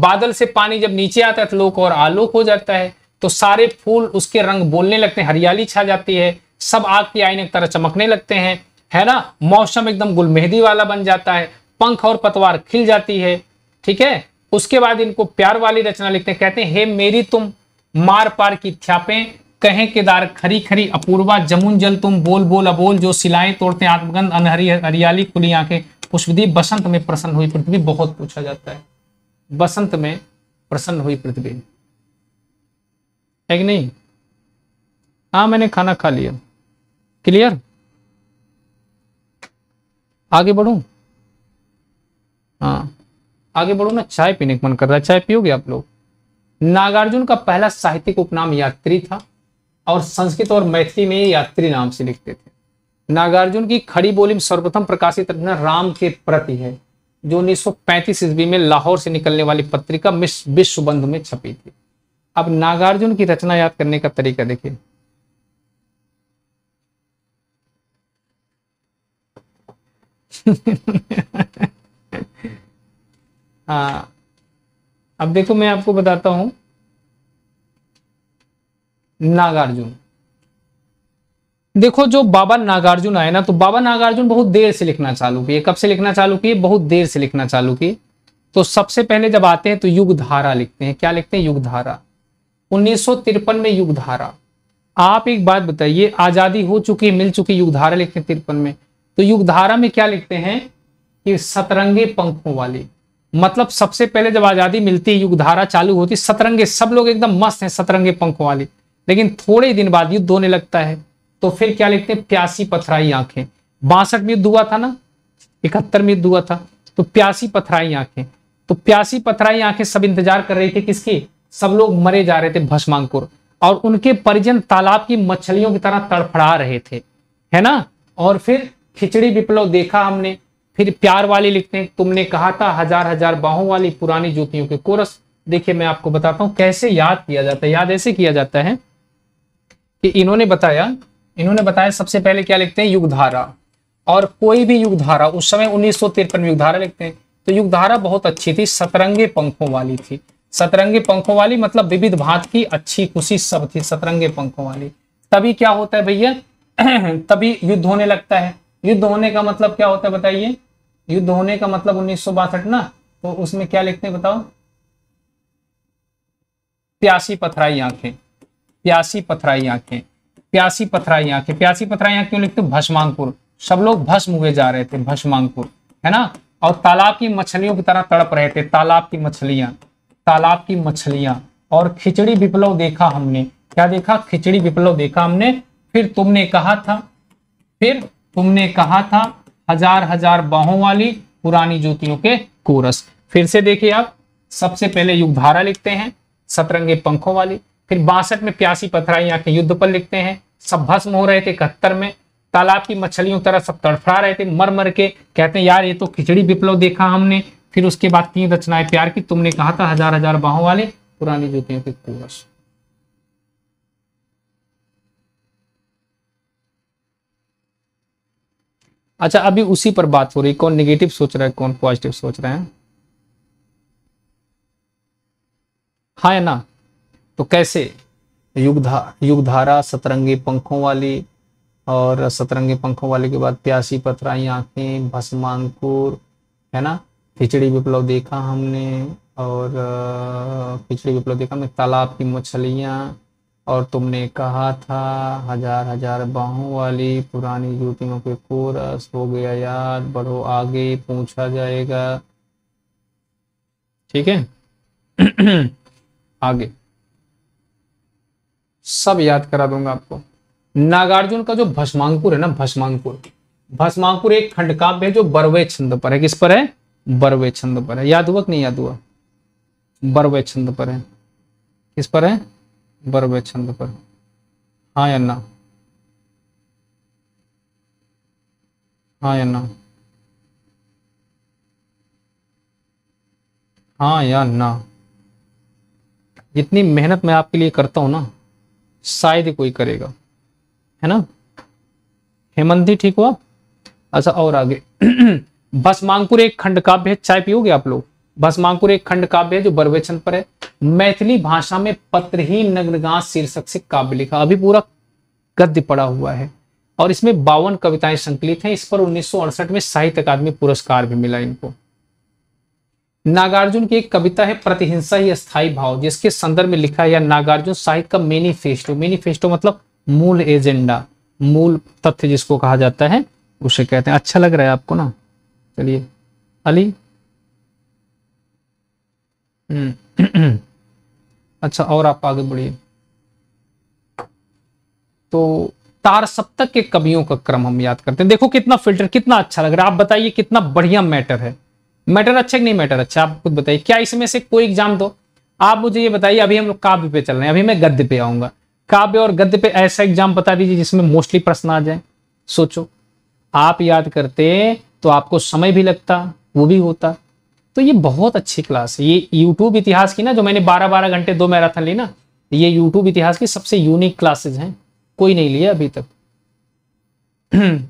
बादल से पानी जब नीचे आता है तो लोक और आलोक हो जाता है तो सारे फूल उसके रंग बोलने लगते हैं हरियाली छा जाती है सब आग की आईने की तरह चमकने लगते हैं है ना मौसम एकदम गुल वाला बन जाता है पंख और पतवार खिल जाती है ठीक है उसके बाद इनको प्यार वाली रचना लिखते हैं कहते हैं हे मेरी तुम मार पार की थ्यापे कहें केदार खरी खरी अपूर्वा जमुन जल तुम बोल बोल अबोल जो सिलाएं तोड़ते आत्मगंध अनहरी हरियाली खुली आंखें पुष्पदी बसंत में प्रसन्न हुई पृथ्वी बहुत पूछा जाता है बसंत में प्रसन्न हुई पृथ्वी है कि नहीं हाँ मैंने खाना खा लिया क्लियर आगे बढ़ू हाँ आगे बढ़ू ना चाय पीने का मन कर रहा है चाय पियोगे आप लोग नागार्जुन का पहला साहित्यिक उपनाम यात्री था और संस्कृत और मैथिली में यात्री नाम से लिखते थे नागार्जुन की खड़ी बोली में सर्वप्रथम प्रकाशित रचना राम के प्रति है जो उन्नीस सौ ईस्वी में लाहौर से निकलने वाली पत्रिका मिस में छपी थी अब नागार्जुन की रचना याद करने का तरीका देखिए हाँ अब देखो मैं आपको बताता हूं नागार्जुन देखो जो बाबा नागार्जुन आए ना तो बाबा नागार्जुन बहुत देर से लिखना चालू किए कब से लिखना चालू किए बहुत देर से लिखना चालू किए तो सबसे पहले जब आते हैं तो युग धारा लिखते हैं क्या लिखते हैं युग धारा उन्नीस में युग धारा आप एक बात बताइए आजादी हो चुकी मिल चुकी युग धारा लिखते हैं तिरपन में तो युग धारा में क्या लिखते हैं कि सतरंगे पंखों वाली मतलब सबसे पहले जब आजादी मिलती है युग धारा चालू होती सतरंगे सब लोग एकदम मस्त हैं सतरंगे पंखों वाले लेकिन थोड़े दिन बाद युद्ध होने लगता है तो फिर क्या लिखते हैं प्यासी पथराई आंखें बासठ में युद्ध हुआ था ना इकहत्तर में युद्ध हुआ था तो प्यासी पथराई आंखें तो प्यासी पथराई आंखें सब इंतजार कर रही थी किसकी सब लोग मरे जा रहे थे भस्मांकुर और उनके परिजन तालाब की मछलियों की तरह तड़फड़ा रहे थे है ना और फिर खिचड़ी विप्लव देखा हमने फिर प्यार वाले लिखते हैं तुमने कहा था हजार हजार बाहों वाली पुरानी जूतियों के कोरस देखिए मैं आपको बताता हूं कैसे याद किया जाता है याद ऐसे किया जाता है कि इन्होंने बताया इन्होंने बताया सबसे पहले क्या लिखते हैं युगधारा और कोई भी युगधारा उस समय उन्नीस सौ तिरपन में युगधारा लिखते हैं तो युगधारा बहुत अच्छी थी सतरंगे पंखों वाली थी सतरंगे पंखों वाली मतलब विविध भात की अच्छी खुशी सब थी सतरंगे पंखों वाली तभी क्या होता है भैया तभी युद्ध होने लगता है युद्ध होने का मतलब क्या होता है बताइए युद्ध होने का मतलब उन्नीस ना तो उसमें क्या लिखते हैं बताओ प्यासी पथराई आंखें प्यासी पथराई आंखें प्यासी पथराई यहाँ के प्यासी पथराई यहाँ क्यों लिखते भस्मांगपुर सब लोग भस्म हुए जा रहे थे भस्मांगपुर है ना और तालाब की मछलियों की तरह तड़प रहे थे तालाब की मछलियां तालाब की मछलियां और खिचड़ी विप्लव देखा हमने क्या देखा खिचड़ी विप्लव देखा हमने फिर तुमने कहा था फिर तुमने कहा था हजार हजार बाहों वाली पुरानी ज्योतियों के कोरस फिर से देखिए आप सबसे पहले युगधारा लिखते हैं सतरंगे पंखों वाली फिर बासठ में प्यासी पथराई आंखें युद्ध पर लिखते हैं सब भस्म हो रहे थे इकहत्तर में तालाब की मछलियों तरह सब तड़फड़ा रहे थे मर मर के कहते हैं यार ये तो खिचड़ी विप्लव देखा हमने फिर उसके बाद तीन रचनाएं प्यार की तुमने कहा था हजार हजार बाहों वाले पुरानी जूतियों के कोरस अच्छा अभी उसी पर बात हो रही कौन नेगेटिव सोच रहा है कौन पॉजिटिव सोच रहे हैं हाँ या ना तो कैसे युगधा युगधारा सतरंगी पंखों वाली और सतरंगी पंखों वाले के बाद प्यासी पतराई आंखें भस्मानपुर है ना खिचड़ी विप्लव देखा हमने और खिचड़ी विप्लव देखा हमने तालाब की मछलियाँ और तुमने कहा था हजार हजार बाहों वाली पुरानी युवतियों के कोरस हो गया याद बढ़ो आगे पूछा जाएगा ठीक है आगे सब याद करा दूंगा आपको नागार्जुन का जो भस्मांकुर है ना भस्मांकुर भस्मांकुर एक खंड काव्य है जो बरवे छंद पर है किस पर है बरवे छंद पर है याद हुआ कि नहीं याद हुआ बरवे छंद पर है किस पर है बरवे छंद पर हाँ या ना हाँ या ना हाँ या ना जितनी मेहनत मैं आपके लिए करता हूं ना शायद कोई करेगा है ना हेमंत जी ठीक हुआ अच्छा और आगे भस्मांकुर एक खंड काव्य है चाय पियोगे आप लोग भस्मांकुर एक खंड काव्य है जो बर्वेचन पर है मैथिली भाषा में पत्रहीन नग्नगांस शीर्षक से काव्य लिखा अभी पूरा गद्य पड़ा हुआ है और इसमें बावन कविताएं संकलित हैं इस पर उन्नीस में साहित्य अकादमी पुरस्कार भी मिला इनको नागार्जुन की एक कविता है प्रतिहिंसा ही स्थायी भाव जिसके संदर्भ में लिखा है या नागार्जुन साहित्य का मेनिफेस्टो मेनिफेस्टो मतलब मूल एजेंडा मूल तथ्य जिसको कहा जाता है उसे कहते हैं अच्छा लग रहा है आपको ना चलिए अली हम्म, अच्छा और आप आगे बढ़िए तो तार सप्तक के कवियों का क्रम हम याद करते हैं देखो कितना फिल्टर कितना अच्छा लग रहा है आप बताइए कितना बढ़िया मैटर है मैटर अच्छा कि नहीं मैटर अच्छा आप खुद बताइए क्या इसमें से कोई एग्जाम दो आप मुझे ये बताइए अभी हम लोग काव्य पे चल रहे हैं अभी मैं गद्य पे आऊंगा काव्य और गद्य पे ऐसा एग्जाम बता दीजिए जिसमें मोस्टली प्रश्न आ जाए सोचो आप याद करते तो आपको समय भी लगता वो भी होता तो ये बहुत अच्छी क्लास है ये यूट्यूब इतिहास की ना जो मैंने बारह बारह घंटे दो मैराथन ली ना ये यूट्यूब इतिहास की सबसे यूनिक क्लासेज हैं कोई नहीं लिया अभी तक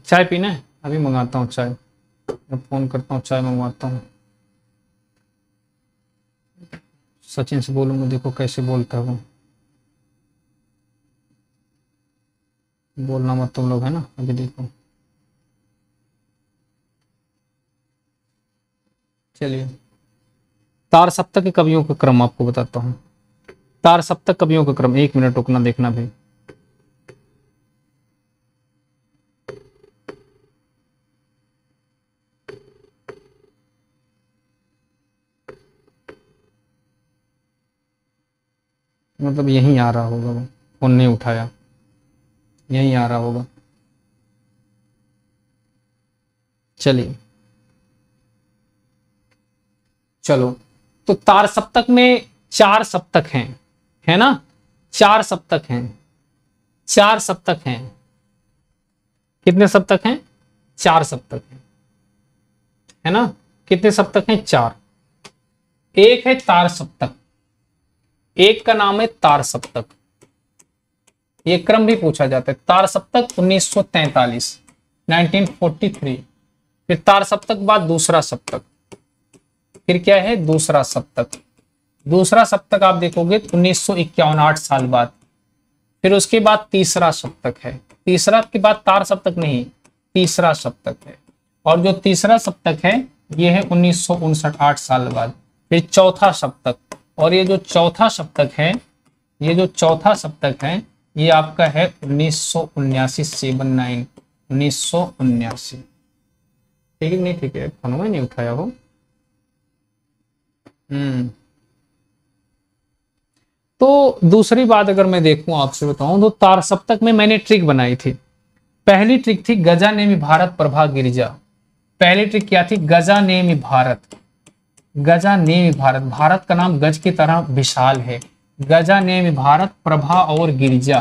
चाय पीना है अभी मंगाता हूँ चाय मैं फ़ोन करता हूँ चाय मंगवाता हूँ सचिन से बोलूँगा देखो कैसे बोलता है वो बोलना मत तुम लोग है ना अभी देखो चलिए तार सप्तक के कवियों का क्रम आपको बताता हूँ तार सप्तक कवियों का क्रम एक मिनट रुकना देखना भाई मतलब यहीं आ रहा होगा वो फ़ोन नहीं उठाया यहीं आ रहा होगा चलिए चलो तो तार सप्तक में चार सप्तक हैं है ना चार सप्तक हैं चार सप्तक हैं कितने सप्तक हैं चार सप्तक हैं है ना कितने सप्तक हैं चार एक है तार सप्तक एक का नाम है तार सप्तक ये क्रम भी पूछा जाता है तार सप्तक 1943 1943 फिर तार सप्तक बाद दूसरा सप्तक फिर क्या है दूसरा सप्तक दूसरा सप्तक आप देखोगे उन्नीस सौ आठ साल बाद फिर उसके बाद तीसरा सप्तक है तीसरा के बाद तार सप्तक नहीं तीसरा सप्तक है और जो तीसरा सप्तक है यह है उन्नीस आठ साल बाद फिर चौथा सप्तक और ये जो चौथा सप्तक है ये जो चौथा सप्तक है ये आपका है उन्नीस सौ उन्यासी सेवन नाइन उन्नीस सौ उन्यासी ठीक है नहीं ठीक है फोन में नहीं उठाया हो हम्म तो दूसरी बात अगर मैं देखूं आपसे बताऊं तो तार सप्तक में मैंने ट्रिक बनाई थी पहली ट्रिक थी गजा नेमी भारत प्रभा गिरिजा पहली ट्रिक क्या थी गजा नेमी भारत गजा नेम भारत भारत का नाम गज की तरह विशाल है गजा नेम भारत प्रभा और गिरिजा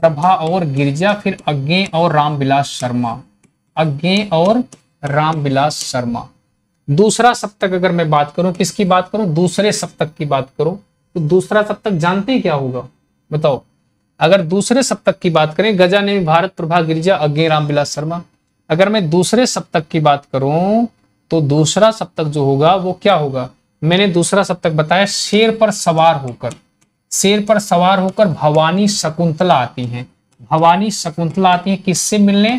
प्रभा और गिरिजा फिर अज्ञे और रामविलास शर्मा अज्ञे और रामविलास शर्मा दूसरा सप्तक अगर मैं बात करूं किसकी बात करूं दूसरे सप्तक की बात करूं तो दूसरा सप्तक जानते हैं क्या होगा बताओ अगर दूसरे सप्तक की बात करें गजा नेम भारत प्रभा गिरिजा अज्ञे रामविलास शर्मा अगर मैं दूसरे सप्तक की बात करूं तो दूसरा सप्तक जो होगा वो क्या होगा मैंने दूसरा सप्तक बताया शेर पर सवार होकर शेर पर सवार होकर भवानी शकुंतला आती हैं भवानी शकुंतला आती हैं किससे मिलने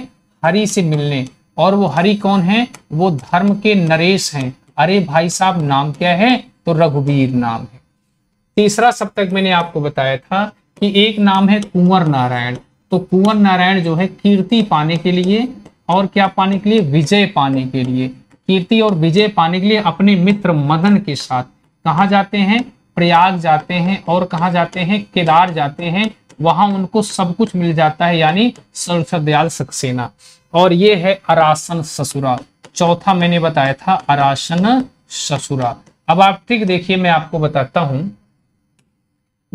हरि से मिलने और वो हरि कौन है वो धर्म के नरेश हैं अरे भाई साहब नाम क्या है तो रघुवीर नाम है तीसरा सप्तक मैंने आपको बताया था कि एक नाम है कुंवर नारायण तो कुंवर नारायण जो है कीर्ति पाने के लिए और क्या पाने के लिए विजय पाने के लिए कीर्ति और विजय पाने के लिए अपने मित्र मदन के साथ कहा जाते हैं प्रयाग जाते हैं और कहा जाते हैं केदार जाते हैं वहां उनको सब कुछ मिल जाता है यानी संसदयाल सक्सेना और ये है अरासन ससुरा चौथा मैंने बताया था अरासन ससुरा अब आप ठीक देखिए मैं आपको बताता हूं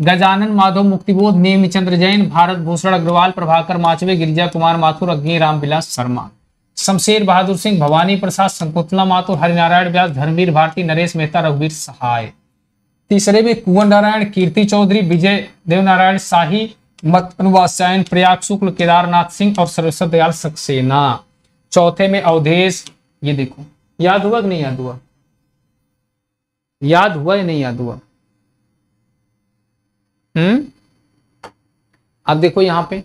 गजानन माधव मुक्तिबोध नेमचंद्र जैन भारत भूषण अग्रवाल प्रभाकर माचवे गिरिजा कुमार माथुर अग्नि रामविलास शर्मा शमशेर बहादुर सिंह भवानी प्रसाद संकुतला माथुर हरिनारायण व्यास धर्मवीर भारती नरेश मेहता रघुवीर सहाय तीसरे में कुंवर नारायण कीर्ति चौधरी विजय देवनारायण शाही मत अनुवासायन प्रयाग शुक्ल केदारनाथ सिंह और सरस्वत दयाल सक्सेना चौथे में अवधेश ये देखो याद हुआ कि नहीं याद हुआ याद हुआ या नहीं याद हुआ हम्म अब देखो यहां पे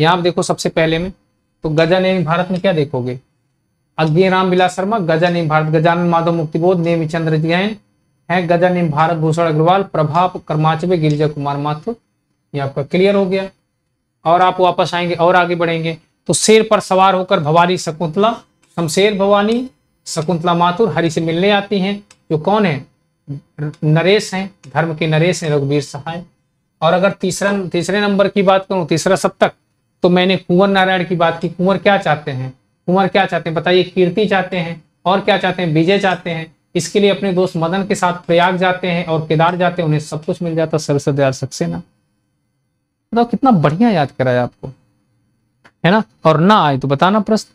यहां देखो सबसे पहले में तो नेमी भारत में क्या देखोगे अज्ञे राम बिलास शर्मा नेम भारत गजानन माधव मुक्तिबोध नेमी चंद्र जैन है नेम भारत भूषण अग्रवाल प्रभा कर्माचवे गिरिजा कुमार माथुर ये आपका क्लियर हो गया और आप वापस आएंगे और आगे बढ़ेंगे तो शेर पर सवार होकर भवानी शकुंतला शमशेर भवानी शकुंतला माथुर हरि से मिलने आती हैं जो कौन है नरेश हैं धर्म के नरेश हैं रघुवीर सहाय और अगर तीसरा तीसरे नंबर की बात करूं तीसरा सप्तक तो मैंने कुंवर नारायण की बात की कुंवर क्या चाहते हैं कुंवर क्या चाहते हैं बताइए कीर्ति चाहते हैं और क्या चाहते हैं विजय चाहते हैं इसके लिए अपने दोस्त मदन के साथ प्रयाग जाते हैं और केदार जाते हैं उन्हें सब कुछ मिल जाता सरसदयाल सक्सेना बताओ तो कितना बढ़िया याद कराया आपको है ना और ना आए तो बताना प्रश्न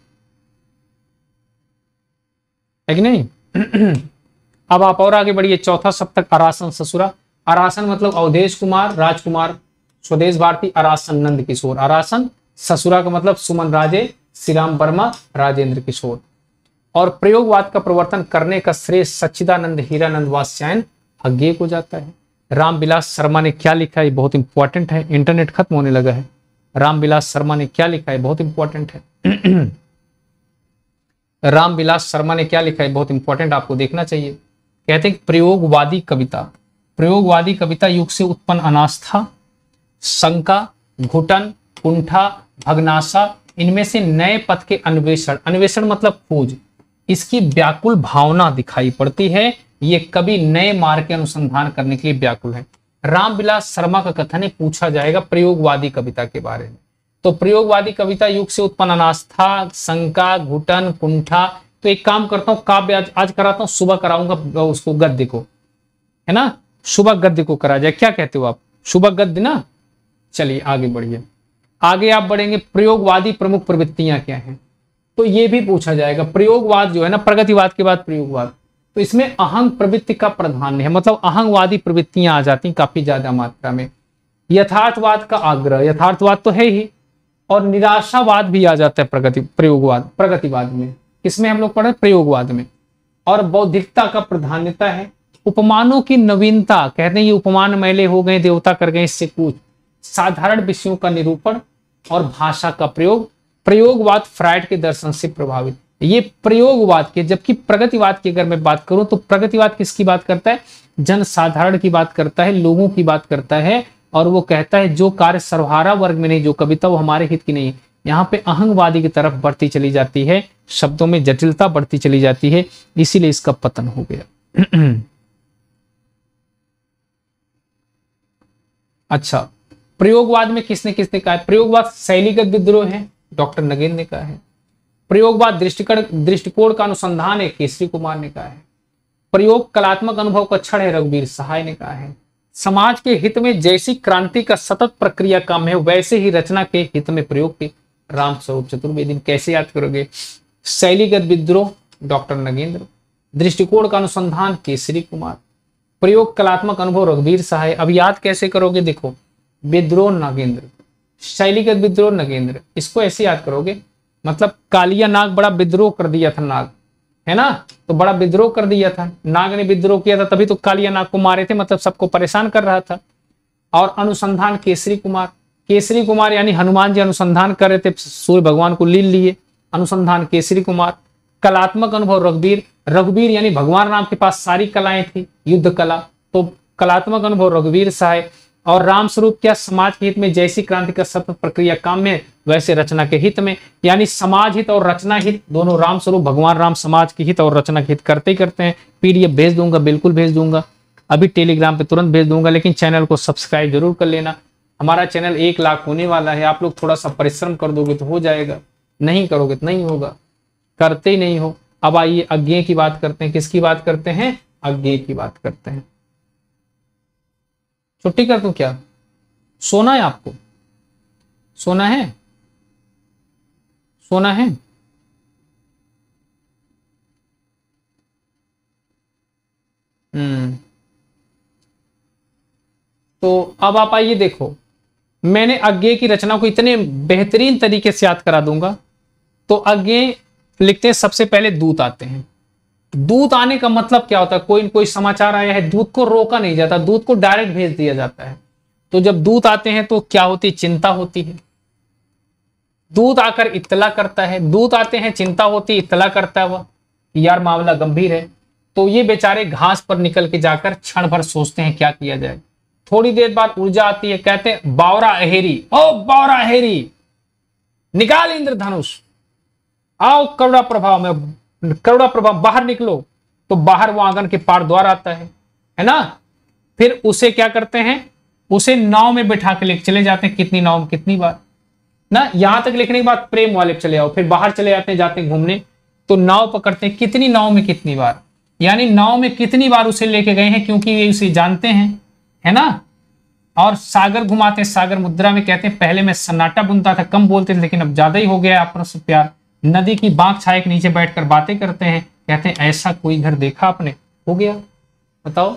है कि नहीं अब आप और आगे बढ़िए चौथा सप्तक आरासन ससुरा आरासन मतलब अवधेश कुमार राजकुमार स्वदेश भारती अरासन नंद किशोर अरासन ससुरा का मतलब सुमन राजे श्री राम वर्मा राजेंद्र किशोर और प्रयोगवाद का प्रवर्तन करने का श्रेय सच्चिदानंद हीरानंद वास्यायन अज्ञे को जाता है रामविलास शर्मा ने क्या लिखा है बहुत इंपॉर्टेंट है इंटरनेट खत्म होने लगा है रामविलास शर्मा ने क्या लिखा है बहुत इंपॉर्टेंट है रामविलास शर्मा ने क्या लिखा है बहुत इंपॉर्टेंट आपको देखना चाहिए कहते हैं प्रयोगवादी कविता प्रयोगवादी कविता युग से उत्पन्न अनास्था शंका घुटन कुंठा भगनाशा इनमें से नए पथ के अन्वेषण अन्वेषण मतलब खोज इसकी व्याकुल भावना दिखाई पड़ती है ये कभी नए मार्ग के अनुसंधान करने के लिए व्याकुल है रामविलास शर्मा का कथन है पूछा जाएगा प्रयोगवादी कविता के बारे में तो प्रयोगवादी कविता युग से उत्पन्न अनास्था शंका घुटन कुंठा तो एक काम करता हूं काव्य आज, आज कराता हूं सुबह कराऊंगा उसको गद्य को है ना सुबह गद्य को करा जाए क्या कहते हो आप सुबह गद्य ना चलिए आगे बढ़िए आगे आप बढ़ेंगे प्रयोगवादी प्रमुख प्रवृत्तियां क्या हैं तो ये भी पूछा जाएगा प्रयोगवाद जो है ना प्रगतिवाद के बाद प्रयोगवाद तो इसमें अहंग प्रवृत्ति का प्रधान है मतलब अहंगवादी प्रवृत्तियां आ जाती काफी ज्यादा मात्रा में यथार्थवाद का आग्रह यथार्थवाद तो है ही और निराशावाद भी आ जाता है प्रगति प्रयोगवाद प्रगतिवाद में इसमें हम लोग पढ़े प्रयोगवाद में और बौद्धिकता का प्रधान्यता है उपमानों की नवीनता कहते हैं ये उपमान मैले हो गए देवता कर गए इससे कुछ साधारण विषयों का निरूपण और भाषा का प्रयोग प्रयोगवाद फ्राइड के दर्शन से प्रभावित ये प्रयोगवाद के जबकि प्रगतिवाद की अगर मैं बात करूं तो प्रगतिवाद किसकी बात करता है जन साधारण की बात करता है लोगों की बात करता है और वो कहता है जो कार्य सर्वहारा वर्ग में नहीं जो कविता वो हमारे हित की नहीं है यहाँ पे अहंगवादी की तरफ बढ़ती चली जाती है शब्दों में जटिलता बढ़ती चली जाती है इसीलिए इसका पतन हो गया अच्छा प्रयोगवाद में किसने किसने कहा है प्रयोगवाद शैलीगत विद्रोह है डॉक्टर नगेंद्र ने कहा है प्रयोगवाद दृष्टिकोण दृष्टिकोण का अनुसंधान है केसरी कुमार ने कहा है प्रयोग कलात्मक अनुभव का क्षण है रघुवीर सहाय ने कहा है समाज के हित में जैसी क्रांति का सतत प्रक्रिया कम है वैसे ही रचना के हित में प्रयोग के राम स्वरूप चतुर्वेदी कैसे याद करोगे शैलीगत विद्रोह डॉक्टर नगेंद्र दृष्टिकोण का अनुसंधान केसरी कुमार प्रयोग कलात्मक अनुभव रघुवीर सहाय अब याद कैसे करोगे देखो विद्रोह नागेंद्र शैली के विद्रोह नगेंद्र इसको ऐसे याद करोगे मतलब कालिया नाग बड़ा विद्रोह कर दिया था नाग है ना तो बड़ा विद्रोह कर दिया था नाग ने विद्रोह किया था तभी तो कालिया नाग को मारे थे मतलब सबको परेशान कर रहा था और अनुसंधान केसरी कुमार केसरी कुमार यानी हनुमान जी अनुसंधान कर रहे थे सूर्य भगवान को लील लिए अनुसंधान केसरी कुमार कलात्मक अनुभव रघुवीर रघुवीर यानी भगवान राम के पास सारी कलाएं थी युद्ध कला तो कलात्मक अनुभव रघुवीर साय और राम स्वरूप क्या समाज के हित में जैसी क्रांति का सत्य प्रक्रिया काम में वैसे रचना के हित में यानी समाज हित और रचना हित दोनों राम स्वरूप भगवान राम समाज के हित और रचना के हित करते ही करते हैं पीडीएफ भेज दूंगा बिल्कुल भेज दूंगा अभी टेलीग्राम पे तुरंत भेज दूंगा लेकिन चैनल को सब्सक्राइब जरूर कर लेना हमारा चैनल एक लाख होने वाला है आप लोग थोड़ा सा परिश्रम कर दोगे तो हो जाएगा नहीं करोगे तो नहीं होगा करते ही नहीं हो अब आइए अज्ञे की बात करते हैं किसकी बात करते हैं अज्ञे की बात करते हैं छुट्टी कर दो क्या सोना है आपको सोना है सोना है हम्म तो अब आप आइए देखो मैंने अज्ञे की रचना को इतने बेहतरीन तरीके से याद करा दूंगा तो अज्ञे लिखते हैं सबसे पहले दूत आते हैं दूत आने का मतलब क्या होता है कोई कोई समाचार आया है दूत को रोका नहीं जाता दूत को डायरेक्ट भेज दिया जाता है तो जब दूत आते हैं तो क्या होती है चिंता होती है दूत आकर इतला करता है दूत आते हैं चिंता होती इतला करता है वह यार मामला गंभीर है तो ये बेचारे घास पर निकल के जाकर क्षण भर सोचते हैं क्या किया जाए थोड़ी देर बाद ऊर्जा आती है कहते हैं बावरा अहेरी ओ बावरा अहेरी निकाल इंद्रधनुष आओ करुणा प्रभाव में करोड़ा प्रभाव बाहर निकलो तो बाहर वो आंगन के पार द्वार आता है है ना फिर उसे क्या करते हैं उसे नाव में बैठा के लेके चले जाते हैं कितनी नाव में कितनी बार ना यहां तक लिखने के बाद प्रेम वाले चले जाओ फिर बाहर चले जाते हैं जाते हैं घूमने तो नाव पकड़ते हैं कितनी नाव में कितनी बार यानी नाव में कितनी बार उसे लेके गए हैं क्योंकि ये उसे जानते हैं है ना और सागर घुमाते हैं सागर मुद्रा में कहते हैं पहले मैं सन्नाटा बुनता था कम बोलते थे लेकिन अब ज्यादा ही हो गया आपस प्यार नदी की बांक छाए के नीचे बैठकर बातें करते हैं कहते हैं ऐसा कोई घर देखा आपने हो गया बताओ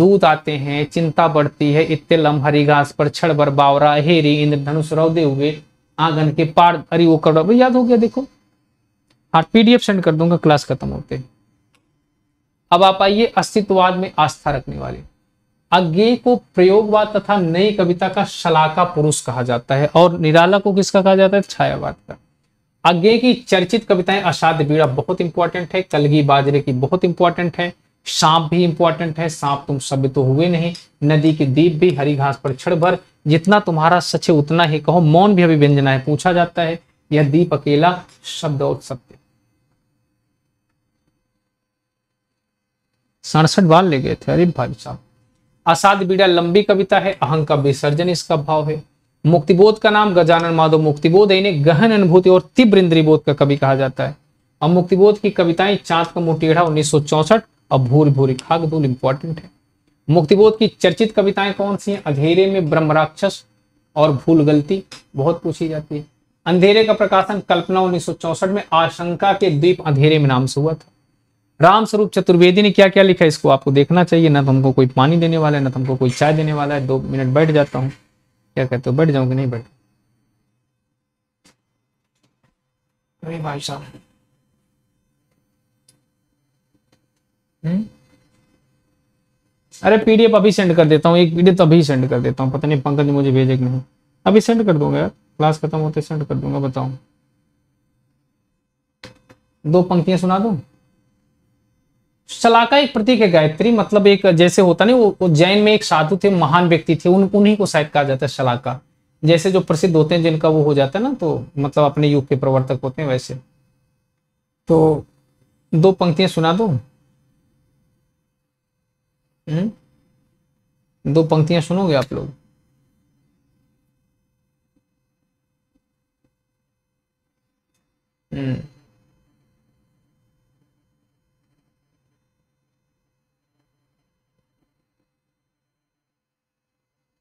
दूध आते हैं चिंता बढ़ती है इतने लम हरी घास पर छड़ बर बावरा हेरी इंद्रधनुष रौदे हुए आंगन के पार अरे वो कर याद हो गया देखो हाँ पीडीएफ सेंड कर दूंगा क्लास खत्म होते अब आप आइए अस्तित्ववाद में आस्था रखने वाले अज्ञे को प्रयोगवाद तथा नई कविता का शलाका पुरुष कहा जाता है और निराला को किसका कहा जाता है छायावाद का अज्ञे की चर्चित कविताएं असाध्य बीड़ा बहुत इंपॉर्टेंट है कलगी बाजरे की बहुत इंपॉर्टेंट है सांप भी इंपॉर्टेंट है सांप तुम सभ्य तो हुए नहीं नदी के दीप भी हरी घास पर छड़ भर जितना तुम्हारा सच है उतना ही कहो मौन भी अभिव्यंजना है पूछा जाता है यह दीप अकेला शब्द और सत्य सड़सठ बार ले गए थे अरे भाई साहब असाध बीड़ा लंबी कविता है अहंग का विसर्जन इसका भाव है मुक्तिबोध का नाम गजानन माधव मुक्तिबोध है इन्हें गहन अनुभूति और तीव्र इंद्री बोध का कवि कहा जाता है और मुक्तिबोध की कविताएं चांद का मुठीढ़ा उन्नीस और भूरी भूरी खाग धूल इंपॉर्टेंट है मुक्तिबोध की चर्चित कविताएं कौन सी हैं अंधेरे में ब्रह्म राक्षस और भूल गलती बहुत पूछी जाती है अंधेरे का प्रकाशन कल्पना उन्नीस में आशंका के द्वीप अंधेरे में नाम से हुआ था राम स्वरूप चतुर्वेदी ने क्या क्या लिखा इसको आपको देखना चाहिए ना तो हमको कोई पानी देने वाला है ना तो हमको कोई चाय देने वाला है दो मिनट बैठ जाता हूँ क्या कहते हो बैठ जाऊंगे नहीं बैठ अरे भाई साहब हम्म? अरे पीडीएफ अभी सेंड कर देता हूँ एक पीडीएफ तो अभी सेंड कर देता हूँ पता नहीं पंकज ने मुझे भेजे कि नहीं अभी सेंड कर दूंगा यार क्लास खत्म होते सेंड कर दूंगा बताऊ दो पंक्तियां सुना दू शलाका एक प्रतीक है गायत्री मतलब एक जैसे होता नहीं वो जैन में एक साधु थे महान व्यक्ति थे उन उन्हीं को शायद कहा जाता है शलाका जैसे जो प्रसिद्ध होते हैं जिनका वो हो जाता है ना तो मतलब अपने युग के प्रवर्तक होते हैं वैसे तो दो पंक्तियां सुना दो हम्म? दो पंक्तियां सुनोगे आप लोग हम्म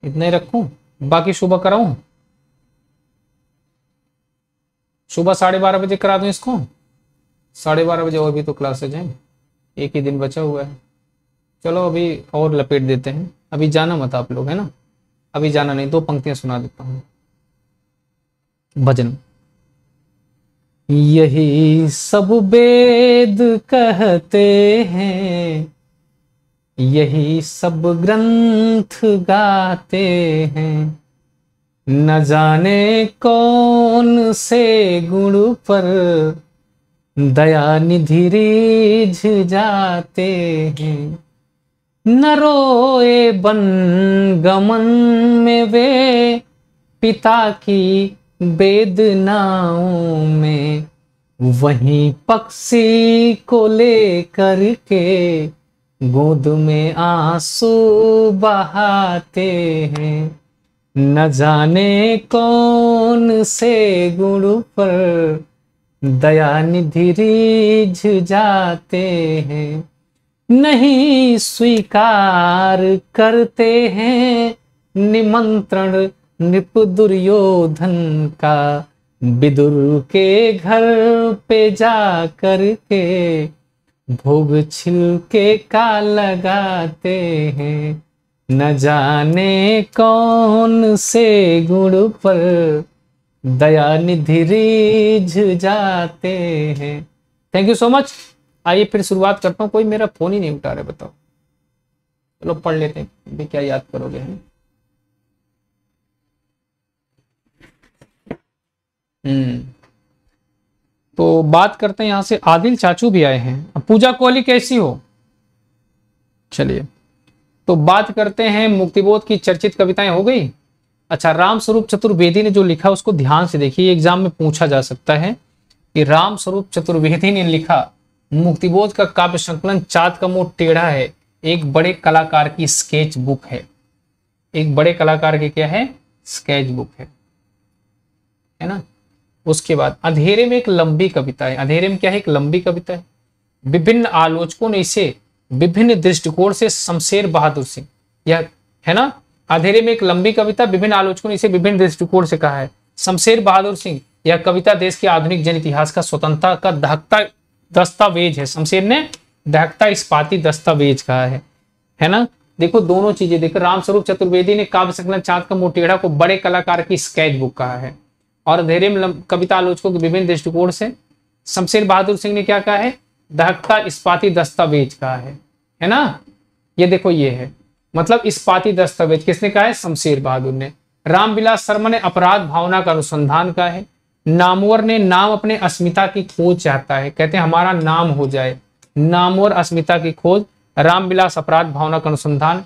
इतना ही रखू बाकी सुबह कराऊ सुबह साढ़े बारह बजे करा दू इसको साढ़े बारह बजे और भी तो क्लासेज हैं एक ही दिन बचा हुआ है चलो अभी और लपेट देते हैं अभी जाना मत आप लोग है ना अभी जाना नहीं दो पंक्तियां सुना देता हूँ भजन यही सब वेद कहते हैं यही सब ग्रंथ गाते हैं न जाने कौन से गुण पर दया निधि रिझ जाते हैं न रोए बन गमन में वे पिता की वेदनाओं में वहीं पक्षी को ले के गोद में आंसू बहाते हैं न जाने कौन से गुरु पर दया निधि रिझ जाते हैं नहीं स्वीकार करते हैं निमंत्रण निप दुर्योधन का विदुर के घर पे जा करके भोग छिलके का लगाते हैं न जाने कौन से गुण पर दया निधि रिझ जाते हैं थैंक यू सो मच आइए फिर शुरुआत करता हूँ कोई मेरा फोन ही नहीं उठा रहे बताओ चलो पढ़ लेते हैं भी क्या याद करोगे हम्म हम्म तो बात करते हैं यहाँ से आदिल चाचू भी आए हैं पूजा कोहली कैसी हो चलिए तो बात करते हैं मुक्तिबोध की चर्चित कविताएं हो गई अच्छा राम स्वरूप चतुर्वेदी ने जो लिखा उसको ध्यान से देखिए एग्जाम में पूछा जा सकता है कि राम स्वरूप चतुर्वेदी ने लिखा मुक्तिबोध का काव्य संकलन चाँद का मोह टेढ़ा है एक बड़े कलाकार की स्केच बुक है एक बड़े कलाकार की क्या है स्केच बुक है है ना उसके बाद अंधेरे में एक लंबी कविता है अंधेरे में क्या है एक लंबी कविता है विभिन्न आलोचकों ने इसे विभिन्न दृष्टिकोण से शमशेर बहादुर सिंह यह है ना अंधेरे में एक लंबी कविता विभिन्न आलोचकों ने इसे विभिन्न दृष्टिकोण से कहा है शमशेर बहादुर सिंह यह कविता देश के आधुनिक जन इतिहास का स्वतंत्रता का दहकता दस्तावेज है शमशेर ने दहकता इस्पाती दस्तावेज कहा है है ना देखो दोनों चीजें देखो रामस्वरूप चतुर्वेदी ने काव्य संकलन चांद का मोटेड़ा को बड़े कलाकार की स्केच बुक कहा है और अंधेरे में कविता आलोचकों के विभिन्न दृष्टिकोण से शमशेर बहादुर सिंह ने क्या कहा है दहकता इस्पाती दस्तावेज कहा है है ना ये देखो ये है मतलब इस्पाती दस्तावेज किसने कहा है शमशेर बहादुर ने रामविलास शर्मा ने अपराध भावना का अनुसंधान कहा है नामवर ने नाम अपने अस्मिता की खोज चाहता है कहते हैं हमारा नाम हो जाए नामवर अस्मिता की खोज रामविलास अपराध भावना का अनुसंधान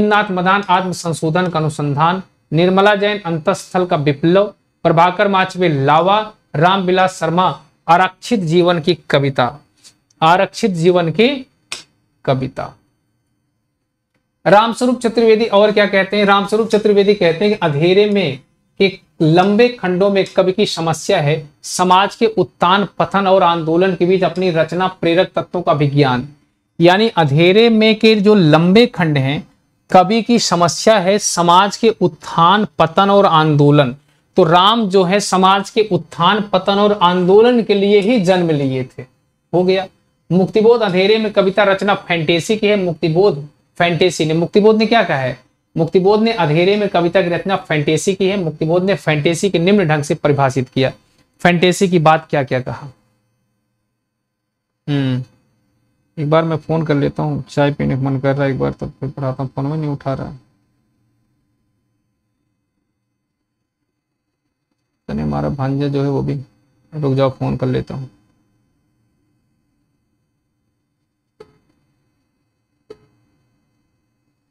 इन्नाथ मदान आत्म संशोधन का अनुसंधान निर्मला जैन अंतस्थल का विप्लव प्रभाकर माचवे लावा रामविलास शर्मा आरक्षित जीवन की कविता आरक्षित जीवन की कविता रामस्वरूप चतुर्वेदी और क्या कहते हैं रामस्वरूप चतुर्वेदी कहते हैं कि अधेरे में के लंबे खंडों में कवि की समस्या है समाज के उत्थान पथन और आंदोलन के बीच अपनी रचना प्रेरक तत्वों का विज्ञान यानी अधेरे में के जो लंबे खंड हैं कवि की समस्या है समाज के उत्थान पतन और आंदोलन तो राम जो है समाज के उत्थान पतन और आंदोलन के लिए ही जन्म लिए थे हो गया मुक्तिबोध अंधेरे में कविता रचना फैंटेसी की है मुक्तिबोध फैंटेसी ने मुक्तिबोध ने क्या कहा है मुक्तिबोध ने अधेरे में कविता की रचना फैंटेसी की है मुक्तिबोध ने फैंटेसी के निम्न ढंग से परिभाषित किया फैंटेसी की बात क्या क्या कहा हम्म एक बार मैं फोन कर लेता हूँ चाय पीने का मन कर रहा है एक बार तब तो फिर पढ़ाता हूँ फोन में नहीं उठा रहा है तो नहीं हमारा भांजा जो है वो भी रुक जाओ फ़ोन कर लेता हूँ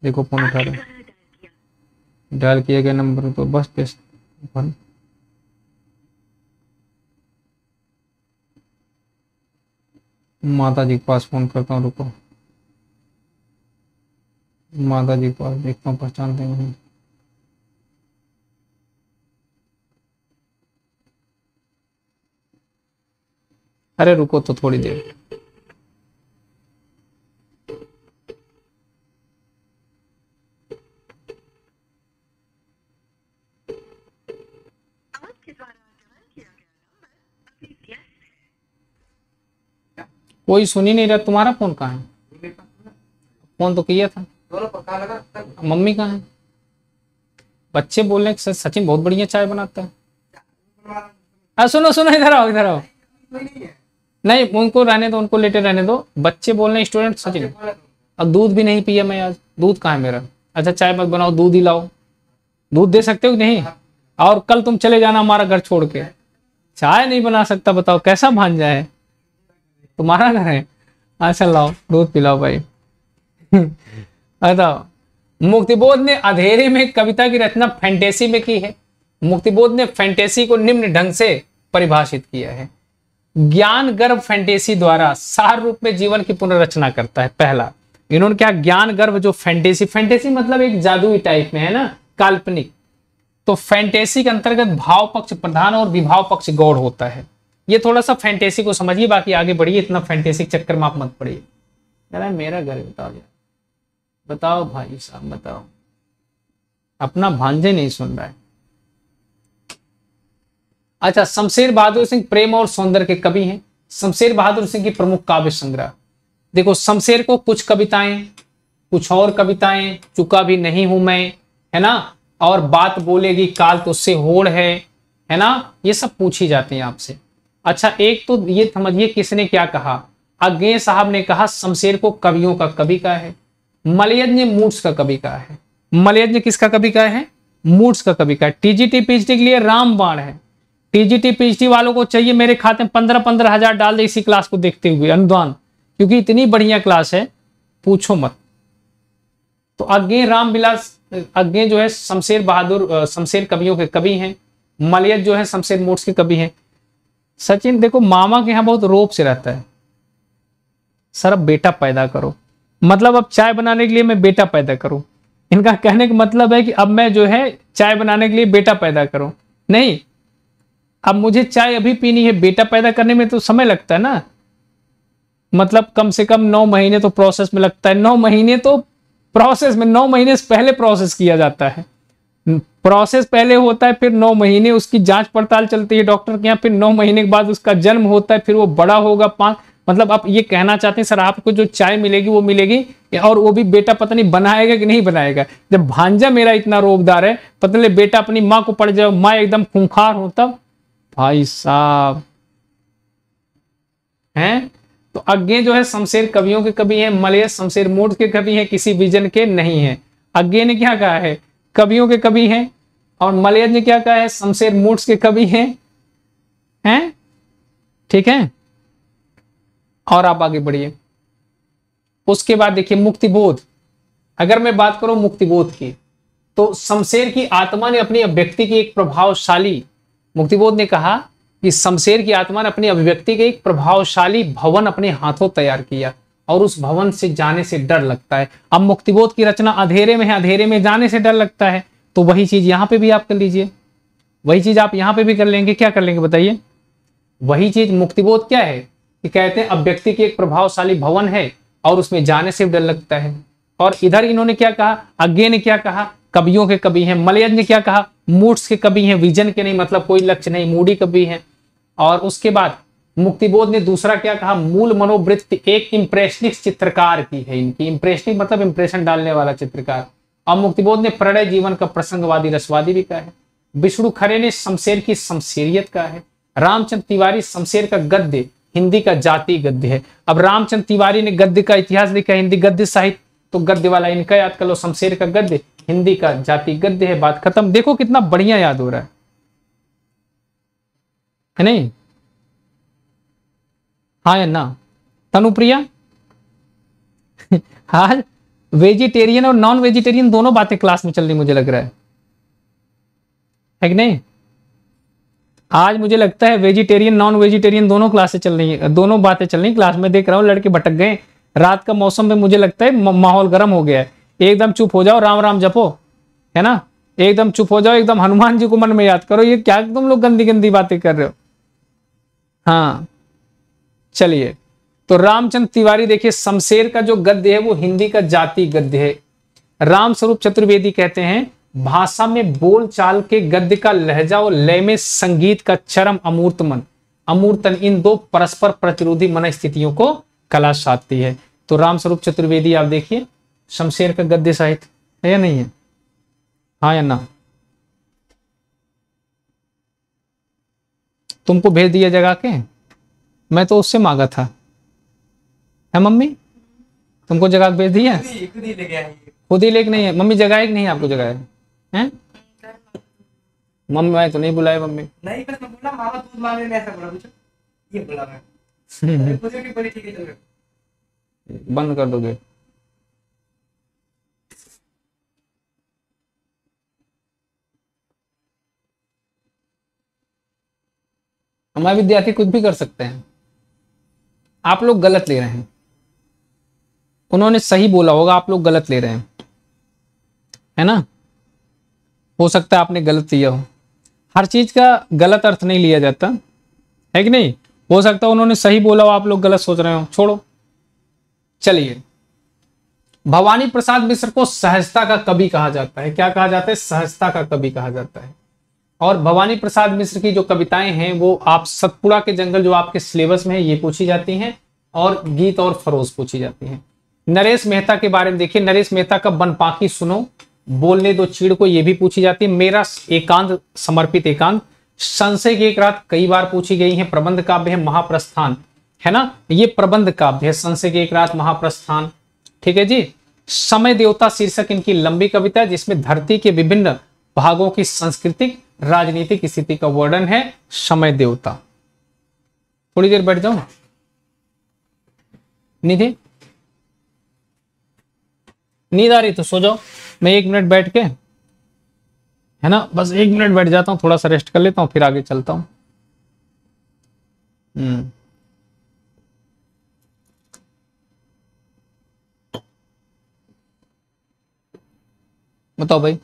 देखो फ़ोन उठा रहे डायल किए गए नंबर पर तो बस टेस्ट वन माता जी के पास फ़ोन करता हूँ रुको माता जी के पास देखता हूँ पहचानते हैं अरे रुको तो थोड़ी देर कोई सुन ही नहीं रहा तुम्हारा फोन कहाँ है फोन तो किया था मम्मी कहा है बच्चे बोलने रहे सचिन बहुत बढ़िया चाय बनाता है हाँ, सुनो सुनो इधर आओ इधर आओ नहीं उनको रहने दो उनको लेटे रहने दो बच्चे बोल रहे स्टूडेंट सच अब दूध भी नहीं पिया मैं आज दूध कहाँ है मेरा अच्छा चाय मत बनाओ दूध ही लाओ दूध दे सकते हो कि नहीं हाँ। और कल तुम चले जाना हमारा घर छोड़ के चाय नहीं बना सकता बताओ कैसा भान जाए तुम्हारा घर है अच्छा लाओ दूध पिलाओ भाई अच्छा मुक्तिबोध ने अधेरे में कविता की रचना फैंटेसी में की है मुक्तिबोध ने फैंटेसी को निम्न ढंग से परिभाषित किया है ज्ञान गर्भ फैंटेसी द्वारा सार रूप में जीवन की पुनर्रचना करता है पहला इन्होंने क्या ज्ञान गर्भ जो फैंटेसी फैंटेसी मतलब एक जादुई टाइप में है ना काल्पनिक तो फैंटेसी के अंतर्गत भाव पक्ष प्रधान और विभाव पक्ष गौड़ होता है ये थोड़ा सा फैंटेसी को समझिए बाकी आगे बढ़िए इतना फैंटेसी चक्कर में आप मत पड़िए मेरा घर बताओ यार बताओ भाई साहब बताओ अपना भांजे नहीं सुन रहा है अच्छा शमशेर बहादुर सिंह प्रेम और सौंदर्य के कवि हैं शमशेर बहादुर सिंह की प्रमुख काव्य संग्रह देखो शमशेर को कुछ कविताएं कुछ और कविताएं चुका भी नहीं हूं मैं है ना और बात बोलेगी काल तो उससे होड़ है है ना ये सब पूछी जाती हैं आपसे अच्छा एक तो ये समझिए किसने क्या कहा अज्ञे साहब ने कहा शमशेर को कवियों का कवि का है मलयज्ञ मूड्स का कवि का है मलयज्ञ किसका कवि का है मूड्स का कवि का है टीजीटी पीजी के लिए रामबाण है पीजीटी पीजीटी वालों को चाहिए मेरे खाते में पंद्रह पंद्रह हजार डाल दे इसी क्लास को देखते हुए अनुदान क्योंकि इतनी बढ़िया क्लास है पूछो मत तो अज्ञे राम बिलास अज्ञे जो है शमशेर बहादुर शमशेर कवियों के कवि हैं मलियत जो है शमशेर मोट्स के कवि हैं सचिन देखो मामा के यहाँ बहुत रोप से रहता है सर अब बेटा पैदा करो मतलब अब चाय बनाने के लिए मैं बेटा पैदा करूं इनका कहने का मतलब है कि अब मैं जो है चाय बनाने के लिए बेटा पैदा करूं नहीं अब मुझे चाय अभी पीनी है बेटा पैदा करने में तो समय लगता है ना मतलब कम से कम नौ महीने तो प्रोसेस में लगता है नौ महीने तो प्रोसेस में नौ महीने से पहले प्रोसेस किया जाता है प्रोसेस पहले होता है फिर नौ महीने उसकी जांच पड़ताल चलती है डॉक्टर के यहाँ फिर नौ महीने के बाद उसका जन्म होता है फिर वो बड़ा होगा पाँच मतलब आप ये कहना चाहते हैं सर आपको जो चाय मिलेगी वो मिलेगी और वो भी बेटा पता नहीं बनाएगा कि नहीं बनाएगा जब भांजा मेरा इतना रोगदार है पता नहीं बेटा अपनी माँ को पड़ जाओ माँ एकदम खूंखार हो तब भाई साहब हैं तो अज्ञे जो है शमशेर कवियों के कवि हैं मलय शमशेर मूर्ख के कवि हैं किसी विजन के नहीं हैं अज्ञे ने क्या कहा है कवियों के कवि हैं और मलय ने क्या कहा है शमशेर मूर्ख के कवि हैं हैं ठीक है और आप आगे बढ़िए उसके बाद देखिए मुक्तिबोध अगर मैं बात करूं मुक्तिबोध की तो शमशेर की आत्मा ने अपनी अभिव्यक्ति की एक प्रभावशाली मुक्तिबोध ने कहा कि शमशेर की आत्मा ने अपनी अभिव्यक्ति के एक प्रभावशाली भवन अपने हाथों तैयार किया और उस भवन से जाने से डर लगता है अब मुक्तिबोध की रचना अधेरे में है अधेरे में जाने से डर लगता है तो वही चीज यहां पे भी आप कर लीजिए वही चीज आप यहाँ पे भी कर लेंगे क्या कर लेंगे बताइए वही चीज मुक्तिबोध क्या है कि कहते हैं अभिव्यक्ति की एक प्रभावशाली भवन है और उसमें जाने से डर लगता है और इधर इन्होंने क्या कहा अज्ञे ने क्या कहा कवियों के कवि हैं मलयज ने क्या कहा मूड्स के कवि हैं विजन के नहीं मतलब कोई लक्ष्य नहीं मूडी कवि हैं और उसके बाद मुक्तिबोध ने दूसरा क्या कहा मूल मनोवृत्ति एक इंप्रेशनिक चित्रकार की है इनकी इम्प्रेशनिक मतलब इम्प्रेशन डालने वाला चित्रकार और मुक्तिबोध ने प्रणय जीवन का प्रसंगवादी रसवादी भी कहा है विष्णु खरे ने शमशेर की शमशेरियत कहा है रामचंद्र तिवारी शमशेर का गद्य हिंदी का जाति गद्य है अब रामचंद्र तिवारी ने गद्य का इतिहास लिखा हिंदी गद्य साहित्य तो गद्य वाला इनका याद कर लो शमशेर का गद्य हिंदी का जाति गद्य है बात खत्म देखो कितना बढ़िया याद हो रहा है है नहीं हाँ या ना तनुप्रिया आज हाँ, वेजिटेरियन और नॉन वेजिटेरियन दोनों बातें क्लास में चल रही मुझे लग रहा है है कि नहीं आज मुझे लगता है वेजिटेरियन नॉन वेजिटेरियन दोनों क्लासे चल रही है दोनों बातें चल रही क्लास में देख रहा हूं लड़के भटक गए रात का मौसम में मुझे लगता है माहौल गर्म हो गया है एकदम चुप हो जाओ राम राम जपो है ना एकदम चुप हो जाओ एकदम हनुमान जी को मन में याद करो ये क्या तुम लोग गंदी गंदी बातें कर रहे हो हाँ चलिए तो रामचंद्र तिवारी देखिए शमशेर का जो गद्य है वो हिंदी का जाति गद्य है रामस्वरूप चतुर्वेदी कहते हैं भाषा में बोल चाल के गद्य का लहजा और लय में संगीत का चरम अमूर्तमन अमूर्तन इन दो परस्पर प्रतिरोधी मन स्थितियों को कला साधती है तो रामस्वरूप चतुर्वेदी आप देखिए शमशेर का गद्य साहित्य है या नहीं है हाँ या ना तुमको भेज दिया जगा के मैं तो उससे मांगा था है मम्मी तुमको जगा भेज दिया खुद ही लेके नहीं है मम्मी जगाए कि नहीं आपको जगाए हैं मम्मी मैं तो नहीं बुलाए मम्मी नहीं बस मैं बोला मामा दूध मांगने में ऐसा बोला मुझे ये बोला मैं हम्म। बंद कर दोगे हमारे विद्यार्थी कुछ भी कर सकते हैं आप लोग गलत ले रहे हैं उन्होंने सही बोला होगा आप लोग गलत ले रहे हैं है ना हो सकता है आपने गलत लिया हो हर चीज का गलत अर्थ नहीं लिया जाता है कि नहीं हो सकता है उन्होंने सही बोला हो आप लोग गलत सोच रहे हो छोड़ो चलिए भवानी प्रसाद मिश्र को सहजता का कवि कहा जाता है क्या कहा जाता है सहजता का कवि कहा जाता है और भवानी प्रसाद मिश्र की जो कविताएं हैं वो आप सतपुड़ा के जंगल जो आपके सिलेबस में है ये पूछी जाती हैं और गीत और फरोज पूछी जाती हैं नरेश मेहता के बारे में देखिए नरेश मेहता का बनपाकी सुनो बोलने दो चीड़ को ये भी पूछी जाती है मेरा एकांत समर्पित एकांत संशय की एक रात कई बार पूछी गई है प्रबंध काव्य है महाप्रस्थान है ना ये प्रबंध काव्य है संशय की एक रात महाप्रस्थान ठीक है जी समय देवता शीर्षक इनकी लंबी कविता है जिसमें धरती के विभिन्न भागों की सांस्कृतिक राजनीतिक स्थिति का वर्णन है समय देवता थोड़ी देर बैठ जाओ निधि नींद आ रही तो सो जाओ मैं एक मिनट बैठ के है ना बस एक मिनट बैठ जाता हूं थोड़ा सा रेस्ट कर लेता हूं फिर आगे चलता हूं हम्म बताओ भाई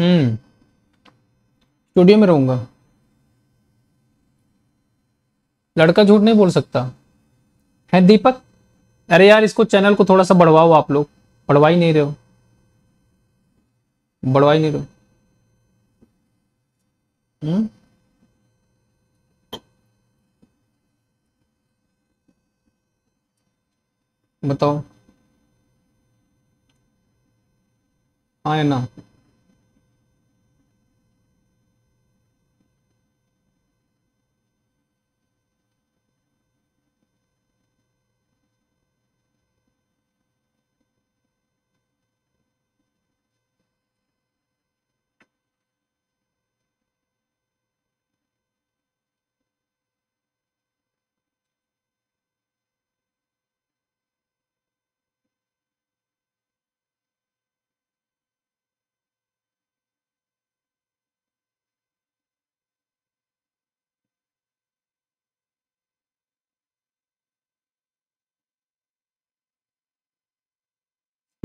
हम्म स्टूडियो में रहूंगा लड़का झूठ नहीं बोल सकता है दीपक अरे यार इसको चैनल को थोड़ा सा बढ़वाओ आप लोग बढ़वा ही नहीं रहे हो बढ़वा ही नहीं रहे हो हम्म। बताओ हाँ ना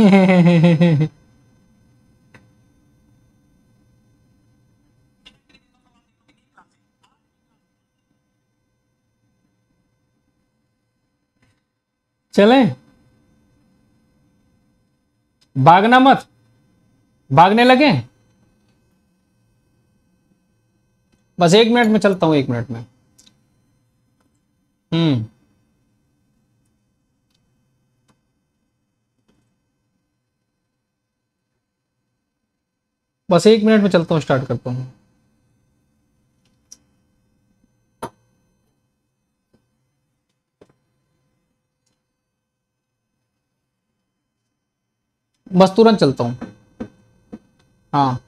चले भागना मत भागने लगे बस एक मिनट में चलता हूं एक मिनट में हम्म बस एक मिनट में चलता हूँ स्टार्ट करता हूँ बस तुरंत चलता हूँ हाँ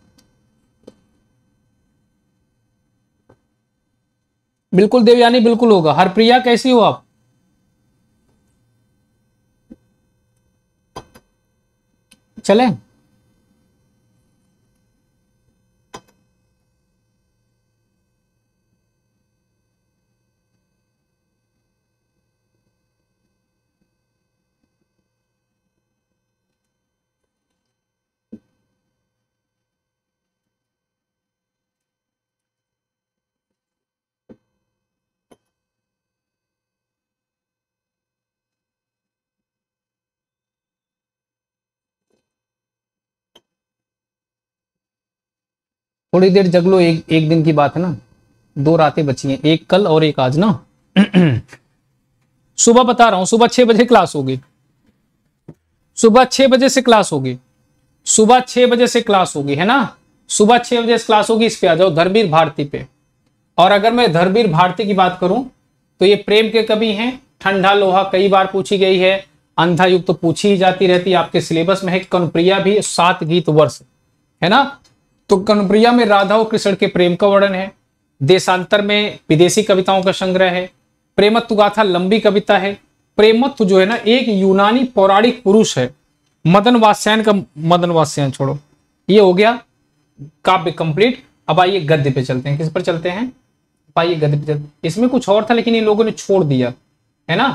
बिल्कुल देवयानी बिल्कुल होगा हरप्रिया कैसी हो आप चलें थोड़ी देर जग लो एक एक दिन की बात है ना दो रातें बची हैं एक कल और एक आज ना सुबह बता रहा हूं सुबह छह बजे क्लास होगी सुबह छह बजे से क्लास होगी सुबह छह बजे से क्लास होगी है ना सुबह छह बजे से क्लास होगी इस पे आ जाओ धर्मवीर भारती पे और अगर मैं धर्मवीर भारती की बात करूं तो ये प्रेम के कवि हैं ठंडा लोहा कई बार पूछी गई है अंधा युग तो पूछी ही जाती रहती है आपके सिलेबस में है कनप्रिया भी सात गीत वर्ष है ना तो कनप्रिया में राधा और कृष्ण के प्रेम का वर्णन है देशांतर में विदेशी कविताओं का संग्रह है प्रेमत्व गाथा लंबी कविता है प्रेमत्व जो है ना एक यूनानी पौराणिक पुरुष है मदन वास्यान का मदन वास्यान छोड़ो ये हो गया काव्य कंप्लीट अब आइए गद्य पे चलते हैं किस पर चलते हैं आइए गद्य पे चलते इसमें कुछ और था लेकिन इन लोगों ने छोड़ दिया है ना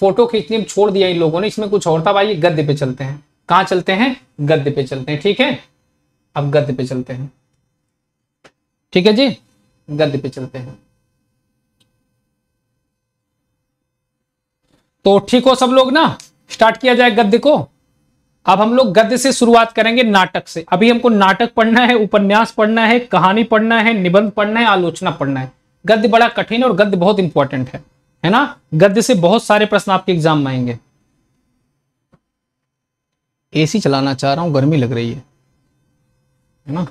फोटो खींचने में छोड़ दिया इन लोगों ने इसमें कुछ और था आइए गद्य पे चलते हैं कहाँ चलते हैं गद्य पे चलते हैं ठीक है अब गद्य पे चलते हैं ठीक है जी गद्य पे चलते हैं तो ठीक हो सब लोग ना स्टार्ट किया जाए गद्य को अब हम लोग गद्य से शुरुआत करेंगे नाटक से अभी हमको नाटक पढ़ना है उपन्यास पढ़ना है कहानी पढ़ना है निबंध पढ़ना है आलोचना पढ़ना है गद्य बड़ा कठिन और गद्य बहुत इंपॉर्टेंट है है ना गद्य से बहुत सारे प्रश्न आपके एग्जाम में आएंगे एसी चलाना चाह रहा हूं गर्मी लग रही है है ना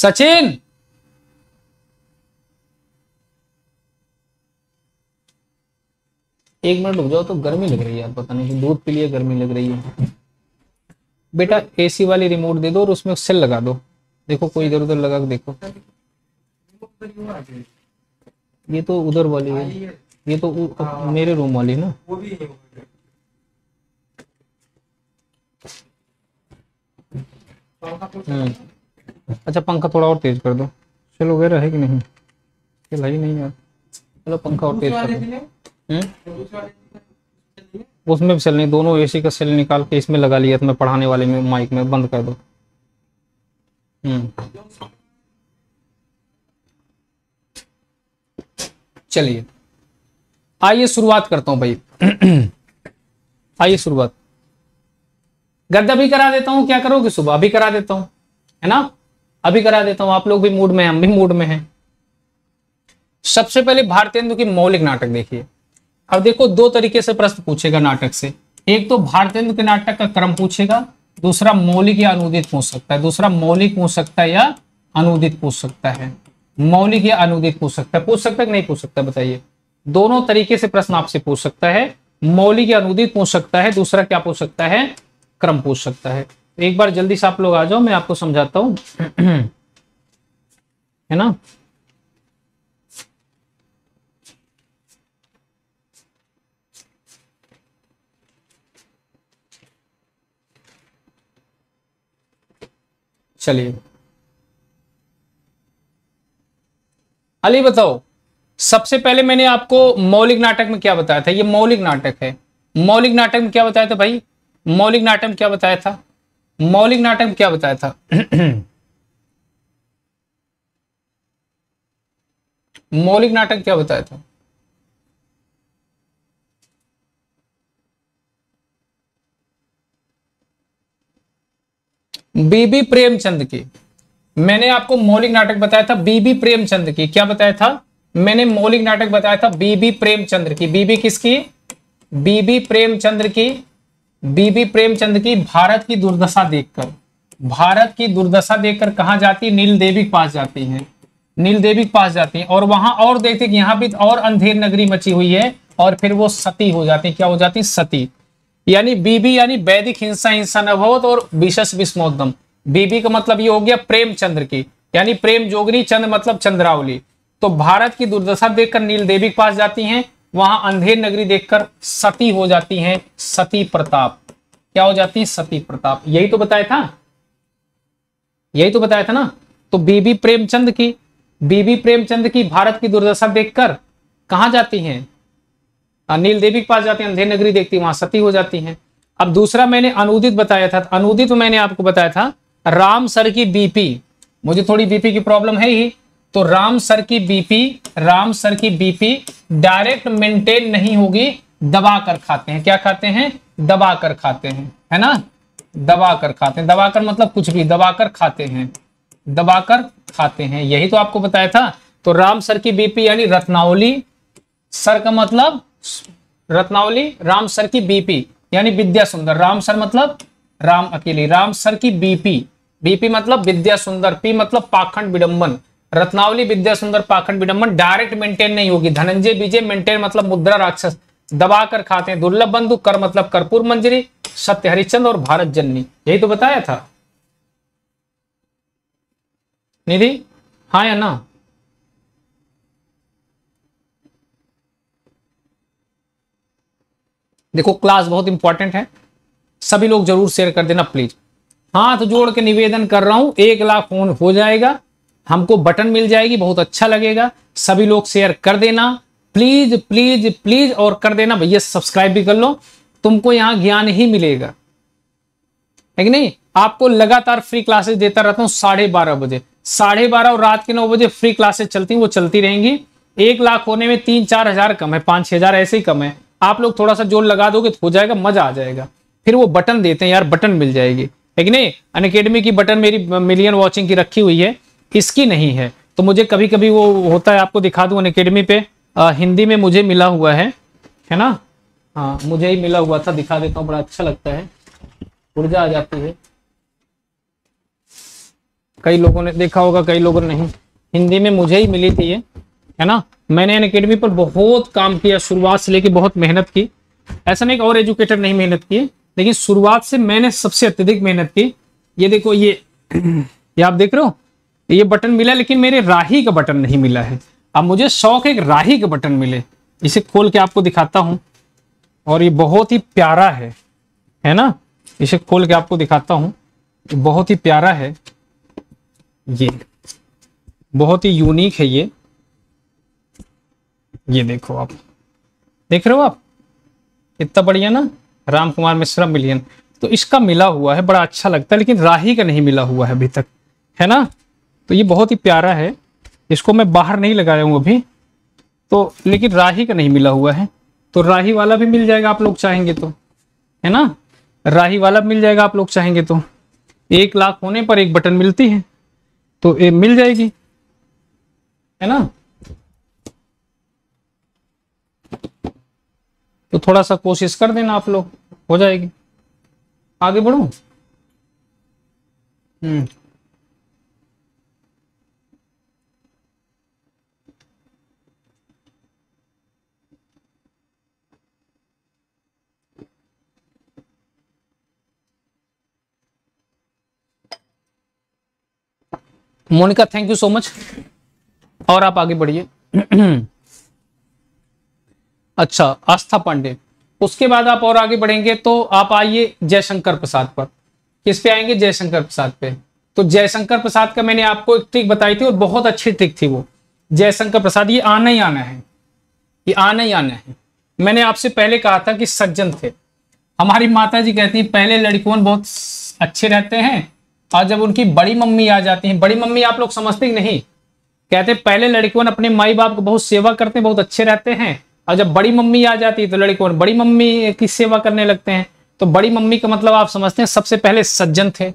सचिन एक मिनट रुक जाओ तो गर्मी लग रही है पता नहीं दूध पी लिए गर्मी लग रही है बेटा एसी वाली रिमोट दे दो और उसमें सेल लगा दो देखो कोई इधर उधर लगा के देखो ये तो उधर वाली है ये तो उ, हाँ, मेरे रूम वाली ना वो भी है तो हम्म। अच्छा पंखा थोड़ा और तेज कर दो चलो वगैरह है कि नहीं चला ही नहीं यार चलो पंखा और तेज कर दो हम्म? उसमें भी सेल नहीं दोनों एसी का सेल निकाल के इसमें लगा लिया तुम्हें पढ़ाने वाले में माइक में बंद कर दो हम्म। चलिए आइए शुरुआत करता हूं भाई आइए शुरुआत गद्य भी करा देता हूं क्या करोगे सुबह अभी करा देता हूं है ना अभी करा देता हूं आप लोग भी मूड में हम भी मूड में हैं सबसे पहले भारतेंदु की मौलिक नाटक देखिए अब देखो दो तरीके से प्रश्न पूछेगा नाटक से एक तो भारतेंदु के नाटक का क्रम पूछेगा दूसरा मौलिक या अनुदित पूछ सकता है दूसरा मौलिक पूछ सकता है या अनुदित पूछ सकता है मौलिक या अनुदित पूछ सकता है पूछ सकता है कि नहीं पूछ सकता बताइए दोनों तरीके से प्रश्न आपसे पूछ सकता है मौलिक या अनुदित पूछ सकता है दूसरा क्या पूछ सकता है क्रम पूछ सकता है तो एक बार जल्दी से आप लोग आ जाओ मैं आपको समझाता हूं है ना चलिए अली बताओ सबसे पहले मैंने आपको मौलिक नाटक में क्या बताया था ये मौलिक नाटक है मौलिक नाटक में क्या बताया था भाई मौलिक नाटक क्या बताया था मौलिक नाटक में क्या बताया था मौलिक नाटक क्या बताया था बीबी प्रेमचंद की मैंने आपको मौलिक नाटक बताया था बीबी प्रेमचंद की क्या बताया था मैंने मौलिक नाटक बताया था बीबी प्रेमचंद्र की बीबी किसकी बीबी प्रेमचंद्र की बीबी प्रेमचंद्र की भारत की दुर्दशा देखकर भारत की दुर्दशा देखकर कहा जाती नील देवी के पास जाती है नील देवी के पास जाती है और वहां और देखते कि यहाँ भी और अंधेर नगरी मची हुई है और फिर वो सती हो जाती क्या हो जाती सती यानी बीबी यानी वैदिक हिंसा हिंसा न और विशेष विस्मोदम बीबी का मतलब ये हो गया प्रेमचंद्र की यानी प्रेम जोगनी चंद मतलब चंद्रावली तो भारत की दुर्दशा देखकर नील देवी के पास जाती हैं वहां अंधेर नगरी देखकर सती हो जाती हैं सती प्रताप क्या हो जाती है सती प्रताप यही तो बताया था यही तो बताया था ना तो बीबी प्रेमचंद की बीबी प्रेमचंद की भारत की दुर्दशा देखकर कहा जाती हैं अनिल हाँ, देवी के पास जाती है अंधेर नगरी देखती वहां सती हो जाती हैं अब दूसरा मैंने अनुदित बताया था अनुदित मैंने आपको बताया था राम सर की बीपी मुझे थोड़ी बीपी की प्रॉब्लम है ही तो राम सर की बीपी राम सर की बीपी डायरेक्ट मेंटेन नहीं होगी दबा कर खाते हैं क्या खाते हैं दबा कर खाते हैं है ना दबा कर खाते हैं दबाकर मतलब कुछ भी दबा कर खाते हैं दबा कर खाते हैं यही तो आपको बताया था तो राम सर की बीपी यानी रत्नावली सर का मतलब रत्नावली राम सर की बीपी यानी विद्या सुंदर राम सर मतलब राम अकेली राम सर की बीपी बीपी मतलब विद्या सुंदर पी मतलब पाखंड विडंबन रत्नावली विद्या सुंदर पाखंड विडम्बन डायरेक्ट मेंटेन नहीं होगी धनंजय विजय मेंटेन मतलब मुद्रा राक्षस दबा कर खाते हैं दुर्लभ बंधु कर मतलब कर्पूर मंजरी सत्य हरिचंद और भारत जननी यही तो बताया था निधि हाँ या ना देखो क्लास बहुत इंपॉर्टेंट है सभी लोग जरूर शेयर कर देना प्लीज हाथ तो जोड़ के निवेदन कर रहा हूं एक लाख फोन हो जाएगा हमको बटन मिल जाएगी बहुत अच्छा लगेगा सभी लोग शेयर कर देना प्लीज प्लीज प्लीज और कर देना भैया सब्सक्राइब भी कर लो तुमको यहां ज्ञान ही मिलेगा है कि नहीं आपको लगातार फ्री क्लासेस देता रहता हूं साढ़े बारह बजे साढ़े बारह और रात के नौ बजे फ्री क्लासेस चलती हैं वो चलती रहेंगी एक लाख होने में तीन चार हजार कम है पांच छह हजार ऐसे ही कम है आप लोग थोड़ा सा जोर लगा दोगे तो हो जाएगा मजा आ जाएगा फिर वो बटन देते हैं यार बटन मिल जाएगी है कि नहीं अनकेडमी की बटन मेरी मिलियन वॉचिंग की रखी हुई है इसकी नहीं है तो मुझे कभी कभी वो होता है आपको दिखा दूँ अकेडमी पे आ, हिंदी में मुझे मिला हुआ है है ना हाँ मुझे ही मिला हुआ था दिखा देता हूँ बड़ा अच्छा लगता है ऊर्जा आ जाती है कई लोगों ने देखा होगा कई लोगों ने नहीं हिंदी में मुझे ही मिली थी ये है ना मैंने इन अकेडमी पर बहुत काम किया शुरुआत से लेके बहुत मेहनत की ऐसा नहीं और एजुकेटर नहीं मेहनत किए लेकिन शुरुआत से मैंने सबसे अत्यधिक मेहनत की ये देखो ये ये आप देख रहे हो ये बटन मिला लेकिन मेरे राही का बटन नहीं मिला है अब मुझे शौक एक राही का बटन मिले इसे खोल के आपको दिखाता हूँ और ये बहुत ही प्यारा है है ना इसे खोल के आपको दिखाता हूं बहुत ही प्यारा है ये बहुत ही यूनिक है ये ये देखो आप देख रहे हो आप इतना बढ़िया ना राम कुमार मिश्रा मिलियन तो इसका मिला हुआ है बड़ा अच्छा लगता है लेकिन राही का नहीं मिला हुआ है अभी तक है ना तो ये बहुत ही प्यारा है इसको मैं बाहर नहीं लगाया हूँ अभी तो लेकिन राही का नहीं मिला हुआ है तो राही वाला भी मिल जाएगा आप लोग चाहेंगे तो है ना राही वाला मिल जाएगा आप लोग चाहेंगे तो एक लाख होने पर एक बटन मिलती है तो ये मिल जाएगी है ना तो थोड़ा सा कोशिश कर देना आप लोग हो जाएगी आगे बढ़ू हम्म Monika thank you so much और आप आगे बढ़िए अच्छा आस्था पांडे उसके बाद आप और आगे बढ़ेंगे तो आप आइए जयशंकर प्रसाद पर किस पे आएंगे जयशंकर प्रसाद पे तो जयशंकर प्रसाद का मैंने आपको एक ट्रिक बताई थी और बहुत अच्छी ट्रिक थी वो जयशंकर प्रसाद ये आना ही आना है ये आना ही आना है मैंने आपसे पहले कहा था कि सज्जन थे हमारी माता जी कहती पहले लड़कों बहुत अच्छे रहते हैं और जब उनकी बड़ी मम्मी आ जाती हैं बड़ी मम्मी आप लोग समझते ही नहीं कहते पहले लड़कियों अपने माई बाप को बहुत सेवा करते हैं बहुत अच्छे रहते हैं और जब बड़ी मम्मी आ जाती है तो लड़कियों बड़ी मम्मी की सेवा करने लगते हैं तो बड़ी मम्मी का मतलब आप समझते हैं सबसे पहले सज्जन थे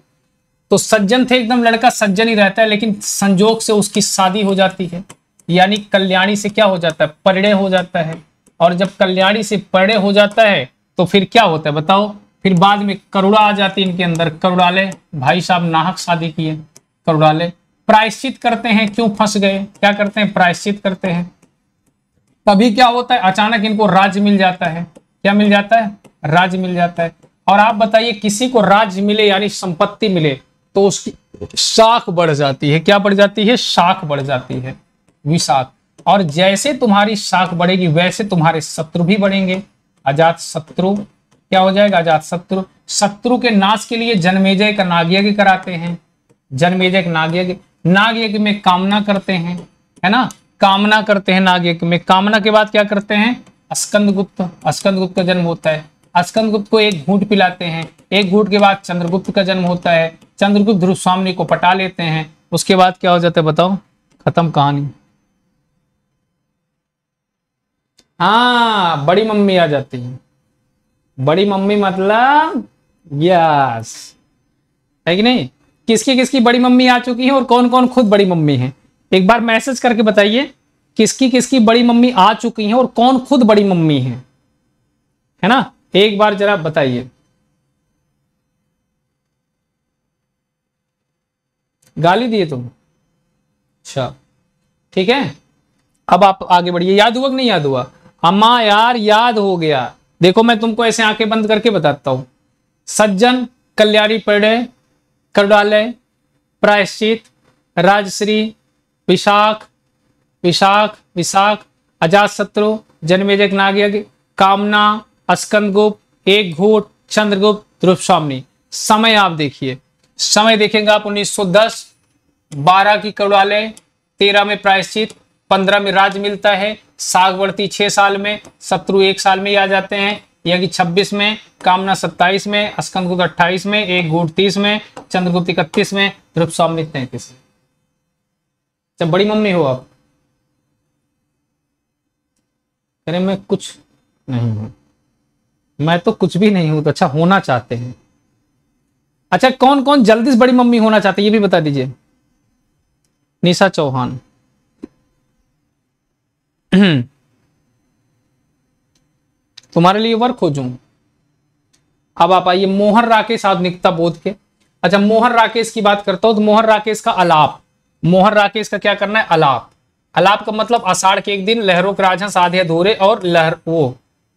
तो सज्जन थे एकदम लड़का सज्जन ही रहता है लेकिन संजोग से उसकी शादी हो जाती है यानी कल्याणी से क्या हो जाता है परिणय हो जाता है और जब कल्याणी से परिणय हो जाता है तो फिर क्या होता है बताओ फिर बाद में करुड़ा आ जाती इनके अंदर करुणालय भाई साहब नाहक शादी किए करुणालय प्रायश्चित करते हैं क्यों फंस गए क्या करते हैं प्रायश्चित करते हैं तभी क्या होता है अचानक इनको राज मिल जाता है क्या मिल जाता है राज मिल जाता है और आप बताइए किसी को राज मिले यानी संपत्ति मिले तो उसकी शाख बढ़ जाती है क्या बढ़ जाती है शाख बढ़ जाती है विशाख और जैसे तुम्हारी शाख बढ़ेगी वैसे तुम्हारे शत्रु भी बढ़ेंगे अजात शत्रु क्या हो जाएगा अजात शत्रु शत्रु के नाश के लिए जन्मेजय का नागयज्ञ कराते हैं जन्मेजय नागयज्ञ नागयज्ञ में कामना करते हैं है ना कामना करते हैं नागयज्ञ में कामना के बाद क्या करते हैं अस्कंद गुप्त अस्कंद गुप्त का जन्म होता है अस्कंद गुप्त को एक घूट पिलाते हैं एक घूट के बाद चंद्रगुप्त का जन्म होता है चंद्रगुप्त ध्रुव स्वामी को पटा लेते हैं उसके बाद क्या हो जाता है बताओ खत्म कहानी हाँ बड़ी मम्मी आ जाती है बड़ी मम्मी मतलब यस है कि नहीं किसकी किसकी बड़ी मम्मी आ चुकी है और कौन कौन खुद बड़ी मम्मी है एक बार मैसेज करके बताइए किसकी किसकी बड़ी मम्मी आ चुकी है और कौन खुद बड़ी मम्मी है है ना एक बार जरा बताइए गाली दिए तुम अच्छा ठीक है अब आप आगे बढ़िए याद हुआ कि नहीं याद हुआ अम्मा यार याद हो गया देखो मैं तुमको ऐसे आंखें बंद करके बताता हूं सज्जन कल्याणी पेड़े करुणालय प्रायश्चित राजश्री विशाख विशाख विशाख अजात शत्रु जन्मेजक नागयज्ञ कामना अस्कंद गुप्त एक घूट चंद्रगुप्त ध्रुप स्वामी समय आप देखिए समय देखेंगे आप 1910 12 की करुणालय 13 में प्रायश्चित 15 में राज मिलता है सागवर्ती छह साल में शत्रु एक साल में ही आ जाते हैं यज्ञ छब्बीस में कामना सत्ताईस में स्कंदगुप्त अट्ठाईस में एक गुट तीस में चंद्रगुप्त इकतीस में ध्रुप स्वामी तैतीस में जब अच्छा, बड़ी मम्मी हो आप अरे मैं कुछ नहीं हूं मैं तो कुछ भी नहीं हूं तो अच्छा होना चाहते हैं अच्छा कौन कौन जल्दी से बड़ी मम्मी होना चाहते हैं ये भी बता दीजिए निशा चौहान तुम्हारे लिए वर्क खोजू अब आप आइए मोहर राकेश आधुनिकता बोध के अच्छा मोहर राकेश की बात करता हूं तो मोहर राकेश का अलाप मोहर राकेश का क्या करना है अलाप अलाप का मतलब अषाढ़ के एक दिन लहरों के राजा आधे अधूरे और लहर वो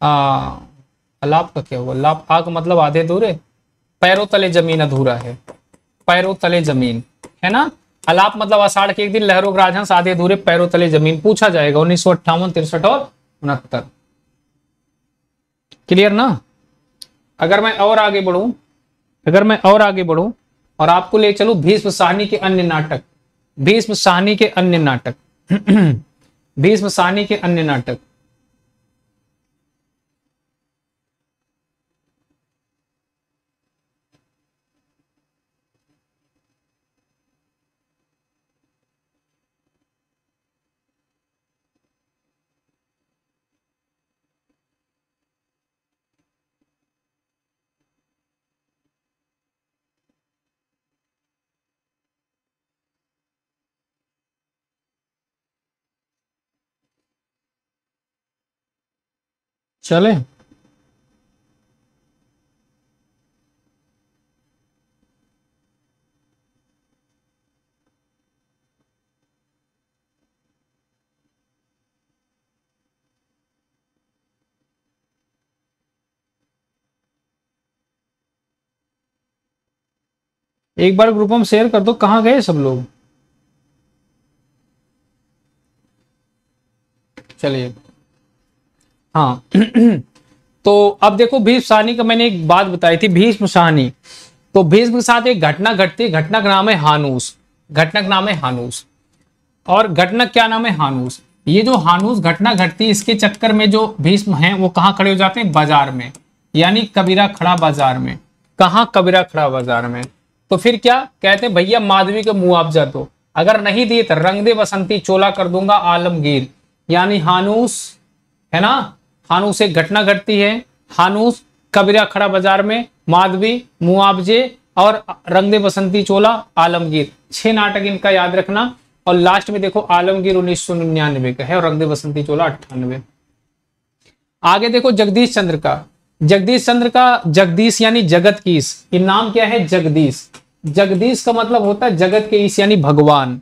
आ, अलाप का क्या हुआ लाप आग मतलब आधे अधूरे पैरों तले जमीन अधूरा है पैरों तले जमीन है ना अलाप मतलब आषाढ़ के एक दिन लहरों का राजहंस आधे अधूरे पैरों तले जमीन पूछा जाएगा उन्नीस सौ अट्ठावन तिरसठ और उनहत्तर क्लियर ना अगर मैं और आगे बढ़ू अगर मैं और आगे बढ़ू और आपको ले चलू भीष्म साहनी के अन्य नाटक भीष्म साहनी के अन्य नाटक भीष्म साहनी के अन्य नाटक चले एक बार ग्रुप में शेयर कर दो कहां गए सब लोग चलिए हाँ तो अब देखो भीष्म साहनी का मैंने एक बात बताई थी भीष्म साहनी तो भीष्म के साथ एक घटना घटती घटना का नाम है हानूस घटना का नाम है हानूस और घटना क्या नाम है हानूस ये जो हानूस घटना घटती इसके चक्कर में जो भीष्म हैं वो कहाँ खड़े हो जाते हैं बाजार में यानी कबीरा खड़ा बाजार में कहाँ कबीरा खड़ा बाजार में तो फिर क्या कहते भैया माधवी के मुआवजा दो अगर नहीं दिए तो रंग दे बसंती चोला कर दूंगा आलमगीर यानी हानूस है ना हानूस एक घटना घटती है हानूस कबीरा खड़ा बाजार में माधवी मुआवजे और रंगदे बसंती चोला आलमगीर छह नाटक इनका याद रखना और लास्ट में देखो आलमगीर उन्नीस सौ निन्यानवे का है और रंगदे बसंती चोला अट्ठानवे आगे देखो जगदीश चंद्र का जगदीश चंद्र का जगदीश यानी जगत की ये नाम क्या है जगदीश जगदीश का मतलब होता है जगत के ईश यानी भगवान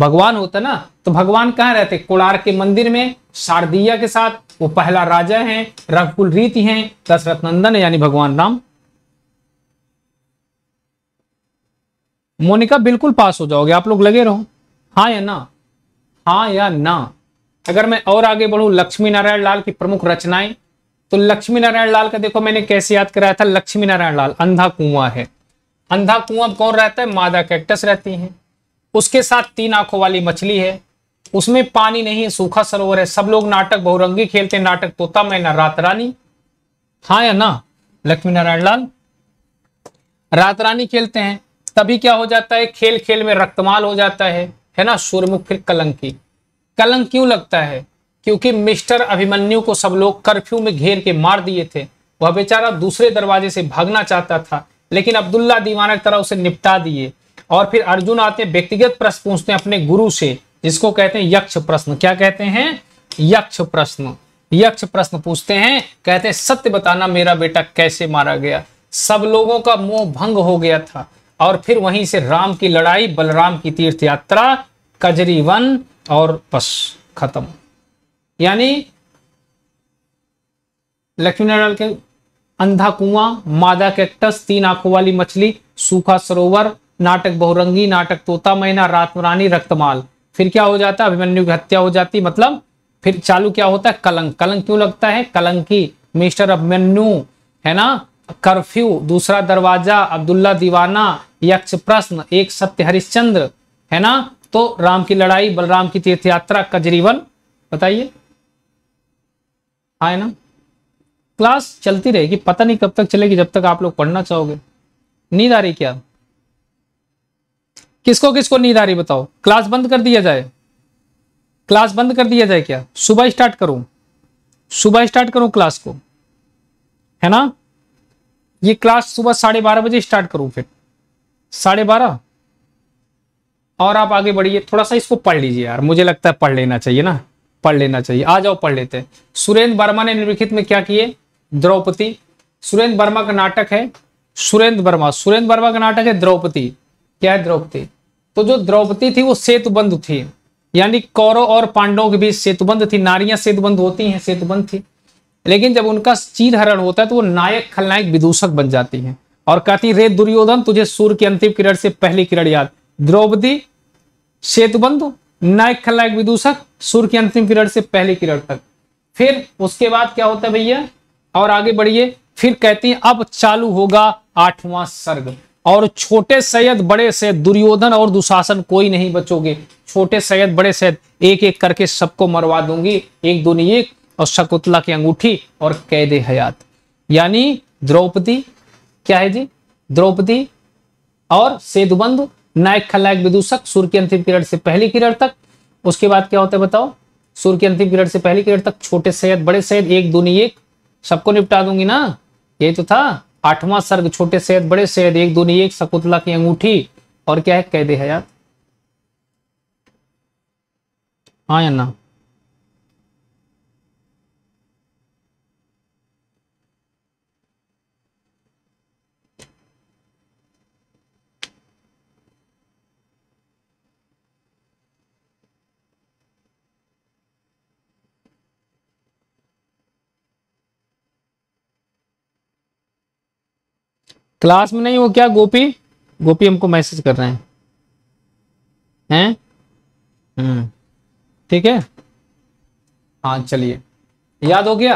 भगवान होता ना तो भगवान कहाँ रहते कोलार के मंदिर में शारदीया के साथ वो पहला राजा है रघुकुल रीति है दशरथ नंदन यानी भगवान राम मोनिका बिल्कुल पास हो जाओगे आप लोग लगे रहो हाँ या ना हाँ या ना अगर मैं और आगे बढ़ू लक्ष्मी नारायण लाल की प्रमुख रचनाएं तो लक्ष्मी नारायण लाल का देखो मैंने कैसे याद कराया था लक्ष्मी नारायण लाल अंधा कुआं है अंधा कुआं कौन रहता है मादा कैक्टस रहती है उसके साथ तीन आंखों वाली मछली है उसमें पानी नहीं है सूखा सरोवर है सब लोग नाटक बहुरंगी खेलते नाटक तोता मैना रात रानी हाँ या ना लक्ष्मी नारायण लाल रात रानी खेलते हैं तभी क्या हो जाता है खेल खेल में रक्तमाल हो जाता है है ना सूर्यमुख फिर कलंकी कलंक क्यों लगता है क्योंकि मिस्टर अभिमन्यु को सब लोग कर्फ्यू में घेर के मार दिए थे वह बेचारा दूसरे दरवाजे से भागना चाहता था लेकिन अब्दुल्ला दीवाना की तरह उसे निपटा दिए और फिर अर्जुन आते हैं व्यक्तिगत प्रश्न पूछते हैं अपने गुरु से जिसको कहते हैं यक्ष प्रश्न क्या कहते हैं यक्ष प्रश्न यक्ष प्रश्न पूछते हैं कहते हैं सत्य बताना मेरा बेटा कैसे मारा गया सब लोगों का मोह भंग हो गया था और फिर वहीं से राम की लड़ाई बलराम की तीर्थ यात्रा कजरी वन और बस खत्म यानी लक्ष्मी नारायण के अंधा कुआं मादा कैक्टस तीन आंखों वाली मछली सूखा सरोवर नाटक बहुरंगी नाटक तोता मैना रातमरानी रक्तमाल फिर क्या हो जाता है अभिमन्यु की हत्या हो जाती मतलब फिर चालू क्या होता है कलंक कलंक क्यों लगता है कलंकी मिस्टर अभिमन्यु है ना कर्फ्यू दूसरा दरवाजा अब्दुल्ला दीवाना यक्ष प्रश्न एक सत्य हरिश्चंद्र है ना तो राम की लड़ाई बलराम की तीर्थ यात्रा कजरीवन बताइए हाँ ना क्लास चलती रहेगी पता नहीं कब तक चलेगी जब तक आप लोग पढ़ना चाहोगे नींद आ रही क्या किसको किसको नींद आ रही बताओ क्लास बंद कर दिया जाए क्लास बंद कर दिया जाए क्या सुबह स्टार्ट करूं सुबह स्टार्ट करूं क्लास को है ना ये क्लास सुबह साढ़े बारह बजे स्टार्ट करूं फिर साढ़े बारह और आप आगे बढ़िए थोड़ा सा इसको पढ़ लीजिए यार मुझे लगता है पढ़ लेना चाहिए ना पढ़ लेना चाहिए आ जाओ पढ़ लेते हैं सुरेंद्र वर्मा ने निम्नलिखित में क्या किए द्रौपदी सुरेंद्र वर्मा का नाटक है सुरेंद्र वर्मा सुरेंद्र वर्मा का नाटक है द्रौपदी क्या है द्रौपदी तो जो द्रौपदी थी वो सेतुबंध थी यानी कौरव और पांडवों के बीच सेतुबंध थी नारियां सेतुबंध होती हैं सेतुबंध थी लेकिन जब उनका चीर हरण होता है तो वो नायक खलनायक विदूषक बन जाती हैं और कहती रे दुर्योधन तुझे सूर्य की अंतिम किरण से पहली किरण याद द्रौपदी सेतुबंध नायक खलनायक विदूषक सूर्य की अंतिम किरण से पहली किरण तक फिर उसके बाद क्या होता है भैया और आगे बढ़िए फिर कहती है अब चालू होगा आठवां सर्ग और छोटे सैयद बड़े सैयद दुर्योधन और दुशासन कोई नहीं बचोगे छोटे सैयद बड़े सैयद एक एक करके सबको मरवा दूंगी एक दुनिया एक और शकुतला की अंगूठी और कैद हयात यानी द्रौपदी क्या है जी द्रौपदी और सेतुबंध नायक खलनायक विदूषक सूर्य की अंतिम किरण से पहली किरण तक उसके बाद क्या होता है बताओ सूर्य के अंतिम किरण से पहली किरण तक छोटे सैयद बड़े सैयद एक दुनिया एक सबको निपटा दूंगी ना यही तो था आठवां सर्ग छोटे सेहद बड़े सेहद एक दो एक सकुतला की अंगूठी और क्या है कैदे हयात हाँ या ना क्लास में नहीं वो क्या गोपी गोपी हमको मैसेज कर रहे हैं हैं हम्म। ठीक है हाँ चलिए याद हो गया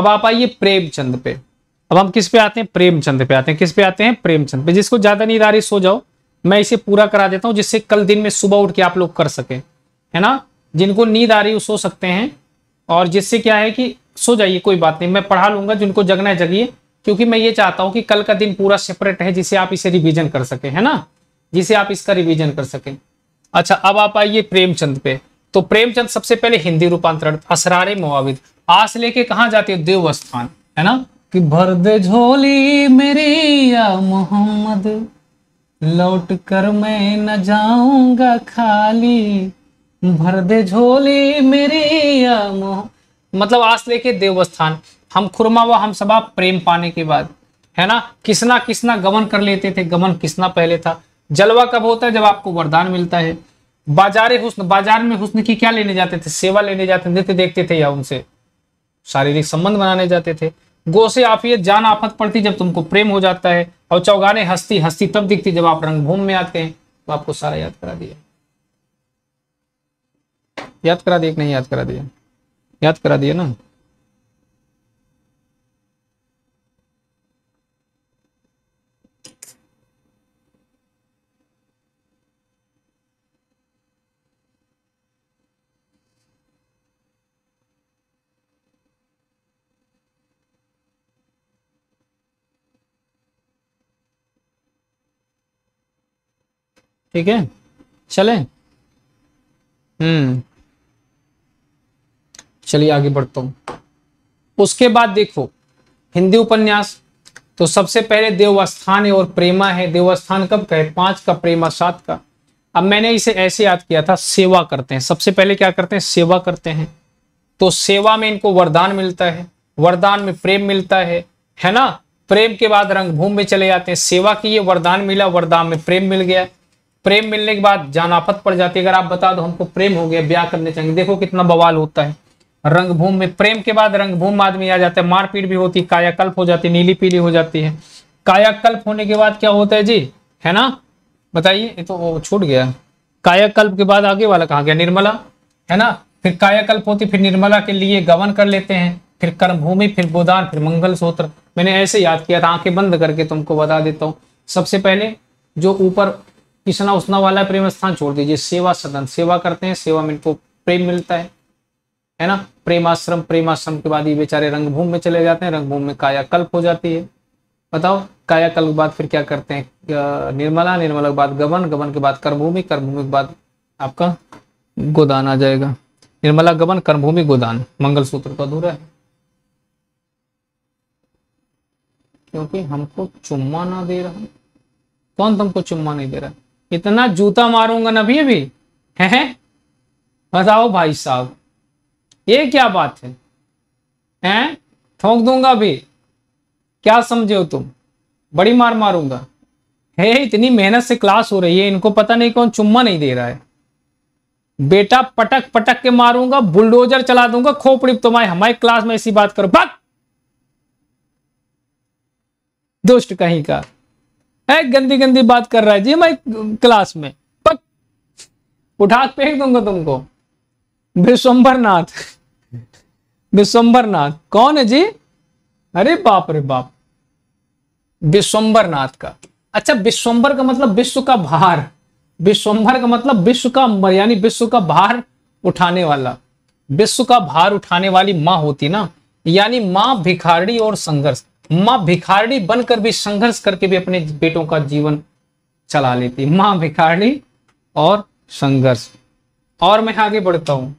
अब आप आइए प्रेमचंद पे अब हम किस पे आते हैं प्रेमचंद पे आते हैं किस पे आते हैं प्रेमचंद पे जिसको ज्यादा नींद आ रही सो जाओ मैं इसे पूरा करा देता हूं जिससे कल दिन में सुबह उठ के आप लोग कर सके है ना जिनको नींद आ रही सो सकते हैं और जिससे क्या है कि सो जाइए कोई बात नहीं मैं पढ़ा लूंगा जिनको जगना है जगिए क्योंकि मैं ये चाहता हूं कि कल का दिन पूरा सेपरेट है जिसे आप इसे रिवीजन कर सके है ना जिसे आप इसका रिवीजन कर सके अच्छा अब आप आइए प्रेमचंद पे तो प्रेमचंद सबसे पहले हिंदी रूपांतरण असरारे मुआविद आस लेके कहा जाते हैं देवस्थान है ना कि भर दे झोली मेरी या मोहम्मद लौट कर मैं न जाऊंगा खाली भर दे झोली मेरी या मोहम्मद मतलब आस लेके देवस्थान हम खुरमा व हम सबा प्रेम पाने के बाद है ना किसना किसना गमन कर लेते थे गमन किसना पहले था जलवा कब होता है जब आपको वरदान मिलता है बाजारे हुस्न बाजार में हुस्न की क्या लेने जाते थे सेवा लेने जाते थे देखते थे या उनसे शारीरिक संबंध बनाने जाते थे गो से आफियत जान आफत पड़ती जब तुमको प्रेम हो जाता है और चौगाने हस्ती हस्ती तब दिखती जब आप रंगभूम में आते हैं तो आपको सारा याद करा दिया याद करा दिया नहीं याद करा दिया याद करा दिया ना ठीक है चलें हम्म चलिए आगे बढ़ता हूं उसके बाद देखो हिंदी उपन्यास तो सबसे पहले देवस्थान है और प्रेमा है देवस्थान कब का है पांच का प्रेमा सात का अब मैंने इसे ऐसे याद किया था सेवा करते हैं सबसे पहले क्या करते हैं सेवा करते हैं तो सेवा में इनको वरदान मिलता है वरदान में प्रेम मिलता है है ना प्रेम के बाद भूमि में चले जाते हैं सेवा की ये वरदान मिला वरदान में प्रेम मिल गया प्रेम मिलने के बाद जान आफत पड़ जाती है अगर आप बता दो हमको प्रेम हो गया ब्याह करने चाहेंगे देखो कितना बवाल होता है रंगभूमि में प्रेम के बाद रंगभूमि आदमी आ जाता है मारपीट भी होती है कायाकल्प हो जाती है नीली पीली हो जाती है कायाकल्प होने के बाद क्या होता है जी है ना बताइए ये तो छूट गया कायाकल्प के बाद आगे वाला कहा गया निर्मला है ना फिर कायाकल्प होती फिर निर्मला के लिए गवन कर लेते हैं फिर कर्मभूमि फिर गोदान फिर मंगल सूत्र मैंने ऐसे याद किया था आंखें बंद करके तुमको बता देता हूँ सबसे पहले जो ऊपर किसना उसना वाला प्रेम स्थान छोड़ दीजिए सेवा सदन सेवा करते हैं सेवा में इनको प्रेम मिलता है है ना प्रेमाश्रम प्रेमाश्रम के बाद ये बेचारे रंगभूम में चले जाते हैं रंगभूम में कायाकल्प हो जाती है बताओ कायाकल्प के बाद फिर क्या करते हैं निर्मला निर्मला के बाद गबन गबन के बाद कर्मभूमि कर्मभूमि के बाद आपका गोदान आ जाएगा निर्मला गबन कर्मभूमि गोदान सूत्र तो अधूरा है क्योंकि हमको चुम्मा ना दे रहा कौन तुमको चुम्मा नहीं दे रहा इतना जूता मारूंगा ना भी अभी है बताओ भाई साहब ये क्या बात है हैं ठोक दूंगा अभी क्या समझे हो तुम बड़ी मार मारूंगा हे इतनी मेहनत से क्लास हो रही है इनको पता नहीं कौन चुम्मा नहीं दे रहा है बेटा पटक पटक के मारूंगा बुलडोजर चला दूंगा खोपड़ी तुम्हारी तो हमारी क्लास में ऐसी बात करो भग दुष्ट कहीं का है गंदी गंदी बात कर रहा है जी मैं क्लास में पक उठा फेंक दूंगा तुमको विश्वम्भर नाथ नाथ कौन है जी अरे बाप रे बाप विश्वम्भर नाथ का अच्छा विश्वम्भर का मतलब विश्व का भार विश्वम्भर का मतलब विश्व का यानी विश्व का भार उठाने वाला विश्व का भार उठाने वाली माँ होती ना यानी माँ भिखारी और संघर्ष मां भिखारणी बनकर भी संघर्ष करके भी अपने बेटों का जीवन चला लेती मां भिखारणी और संघर्ष और मैं आगे बढ़ता हूं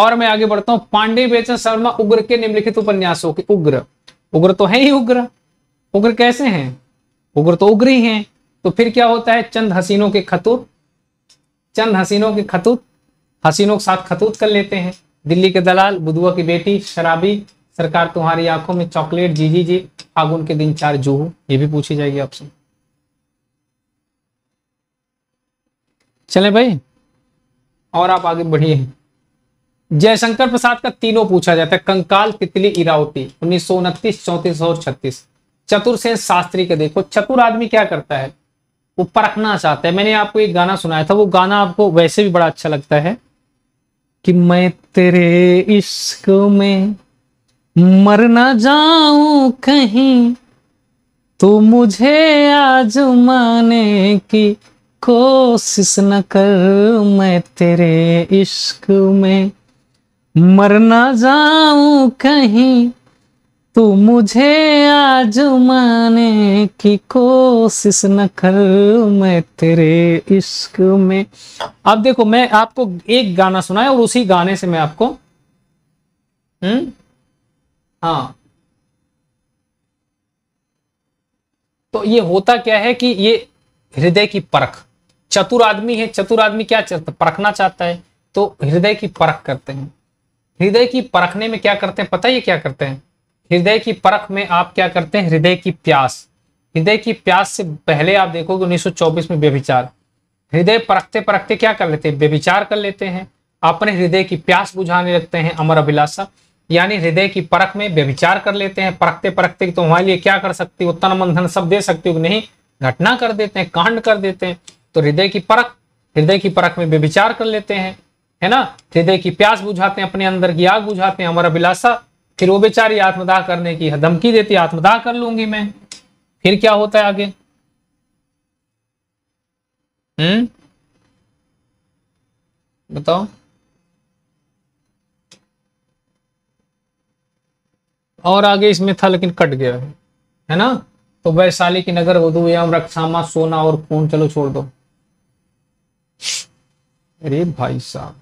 और मैं आगे बढ़ता हूं पांडे बेचन शर्मा उग्र के निम्नलिखित उपन्यासों के उग्र उग्र तो है ही उग्र उग्र कैसे हैं उग्र तो उग्र ही हैं तो फिर क्या होता है चंद हसीनों के खतूत चंद हसीनों के खतूत हसीनों के साथ खतूत कर लेते हैं दिल्ली के दलाल बुधुआ की बेटी शराबी सरकार तुम्हारी आंखों में चॉकलेट जी जी जी फागुन के दिन चार जूहू ये भी पूछी जाएगी आपसे चले भाई और आप आगे बढ़िए जयशंकर प्रसाद का तीनों पूछा जाता है कंकाल तितली इरावती उन्नीस सौ उनतीस चौतीस और छत्तीस चतुर चतुरसेन शास्त्री के देखो चतुर आदमी क्या करता है वो परखना चाहता है मैंने आपको एक गाना सुनाया था वो गाना आपको वैसे भी बड़ा अच्छा लगता है कि मैं तेरे इश्क में मर ना जाऊं कहीं तो मुझे आज माने की कोशिश न कर मैं तेरे इश्क में मर ना जाऊं कहीं तो मुझे माने की कोशिश न कर मैं तेरे इश्क में अब देखो मैं आपको एक गाना सुनाया और उसी गाने से मैं आपको हम्म हाँ तो ये होता क्या है कि ये हृदय की परख चतुर आदमी है चतुर आदमी क्या चाहता परखना चाहता है तो हृदय की परख करते हैं हृदय की परखने में क्या करते हैं पता ही ये क्या करते हैं हृदय की परख में आप क्या करते हैं हृदय की प्यास हृदय की प्यास से पहले आप देखोगे 1924 में व्यभिचार हृदय परखते परखते क्या कर लेते हैं व्यभिचार कर लेते हैं अपने हृदय की प्यास बुझाने लगते हैं अमर अभिलाषा यानी हृदय की परख में व्यभिचार कर लेते हैं परखते परखते तो हमारे लिए क्या कर सकती हो तन मंथन सब दे सकती हो नहीं घटना कर देते हैं कांड कर देते हैं तो हृदय की परख हृदय की परख में व्यभिचार कर लेते हैं है ना हृदय की प्यास बुझाते हैं अपने अंदर की आग बुझाते हैं हमारा अभिलाषा फिर वो बेचारी आत्मदाह करने की धमकी देती आत्मदाह कर लूंगी मैं फिर क्या होता है आगे हम्म बताओ और आगे इसमें था लेकिन कट गया है है ना तो वैशाली की नगर वधु एवं रक्षामा सोना और खून चलो छोड़ दो अरे भाई साहब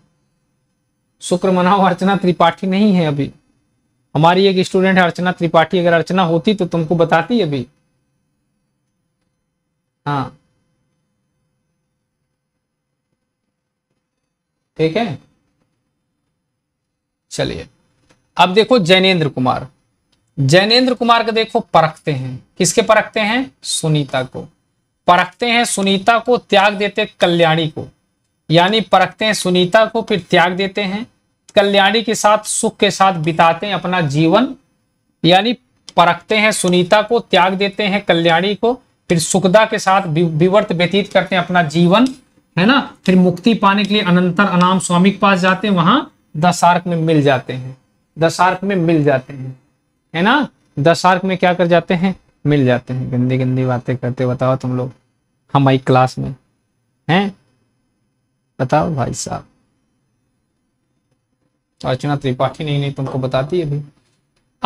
शुक्र मनाओ अर्चना त्रिपाठी नहीं है अभी हमारी एक स्टूडेंट है अर्चना त्रिपाठी अगर अर्चना होती तो तुमको बताती अभी हाँ ठीक है चलिए अब देखो जैनेन्द्र कुमार जैनेन्द्र कुमार को देखो परखते हैं किसके परखते हैं सुनीता को परखते हैं सुनीता को त्याग देते कल्याणी को यानी परखते हैं सुनीता को फिर त्याग देते हैं कल्याणी के साथ सुख के साथ बिताते हैं अपना जीवन यानी परखते हैं सुनीता को त्याग देते हैं कल्याणी को फिर सुखदा के साथ विवर्त व्यतीत करते हैं अपना जीवन है ना फिर मुक्ति पाने के लिए अनंतर अनाम स्वामी के पास जाते हैं वहां दशार्क में मिल जाते हैं दशार्क में मिल जाते हैं है ना द शार्क में क्या कर जाते हैं मिल जाते हैं गंदी गंदी बातें करते बताओ तुम लोग हमारी क्लास में हैं बताओ भाई साहब अर्चना त्रिपाठी नहीं नहीं तुमको बताती है अभी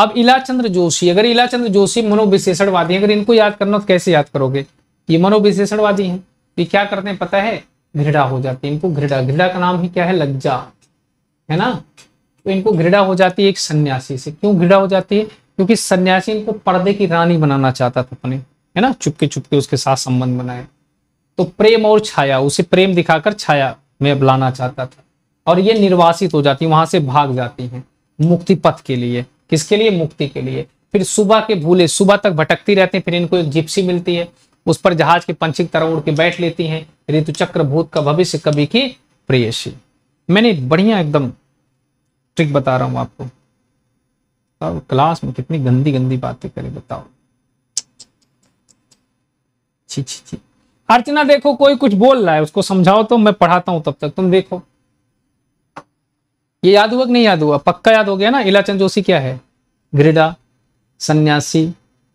अब इला चंद्र जोशी अगर इलाचंद्र जोशी मनोविशेषणवादी हैं अगर इनको याद करना तो कैसे याद करोगे ये मनोविशेषणवादी हैं ये क्या करते हैं पता है घृणा हो जाती है इनको घृणा घृणा का नाम ही क्या है लज्जा है ना तो इनको घृणा हो जाती है एक सन्यासी से क्यों घृणा हो जाती है क्योंकि सन्यासी इनको पर्दे की रानी बनाना चाहता था अपने है ना चुपके चुपके उसके साथ संबंध बनाए तो प्रेम और छाया उसे प्रेम दिखाकर छाया में अब लाना चाहता था और ये निर्वासित हो जाती है वहां से भाग जाती है मुक्ति पथ के लिए किसके लिए मुक्ति के लिए फिर सुबह के भूले सुबह तक भटकती रहती है फिर इनको एक जिप्सी मिलती है उस पर जहाज के पंछी तरह उड़ के बैठ लेती हैं ऋतुचक्र भूत का भविष्य कवि की प्रेयसी मैंने बढ़िया एकदम ट्रिक बता रहा हूँ आपको अब क्लास में कितनी गंदी गंदी बातें करें बताओ छी छी छी अर्चना देखो कोई कुछ बोल रहा है उसको समझाओ तो मैं पढ़ाता हूँ तब तक तुम देखो ये याद हुआ कि नहीं याद हुआ पक्का याद हो गया ना इलाचंद जोशी क्या है ग्रिडा सन्यासी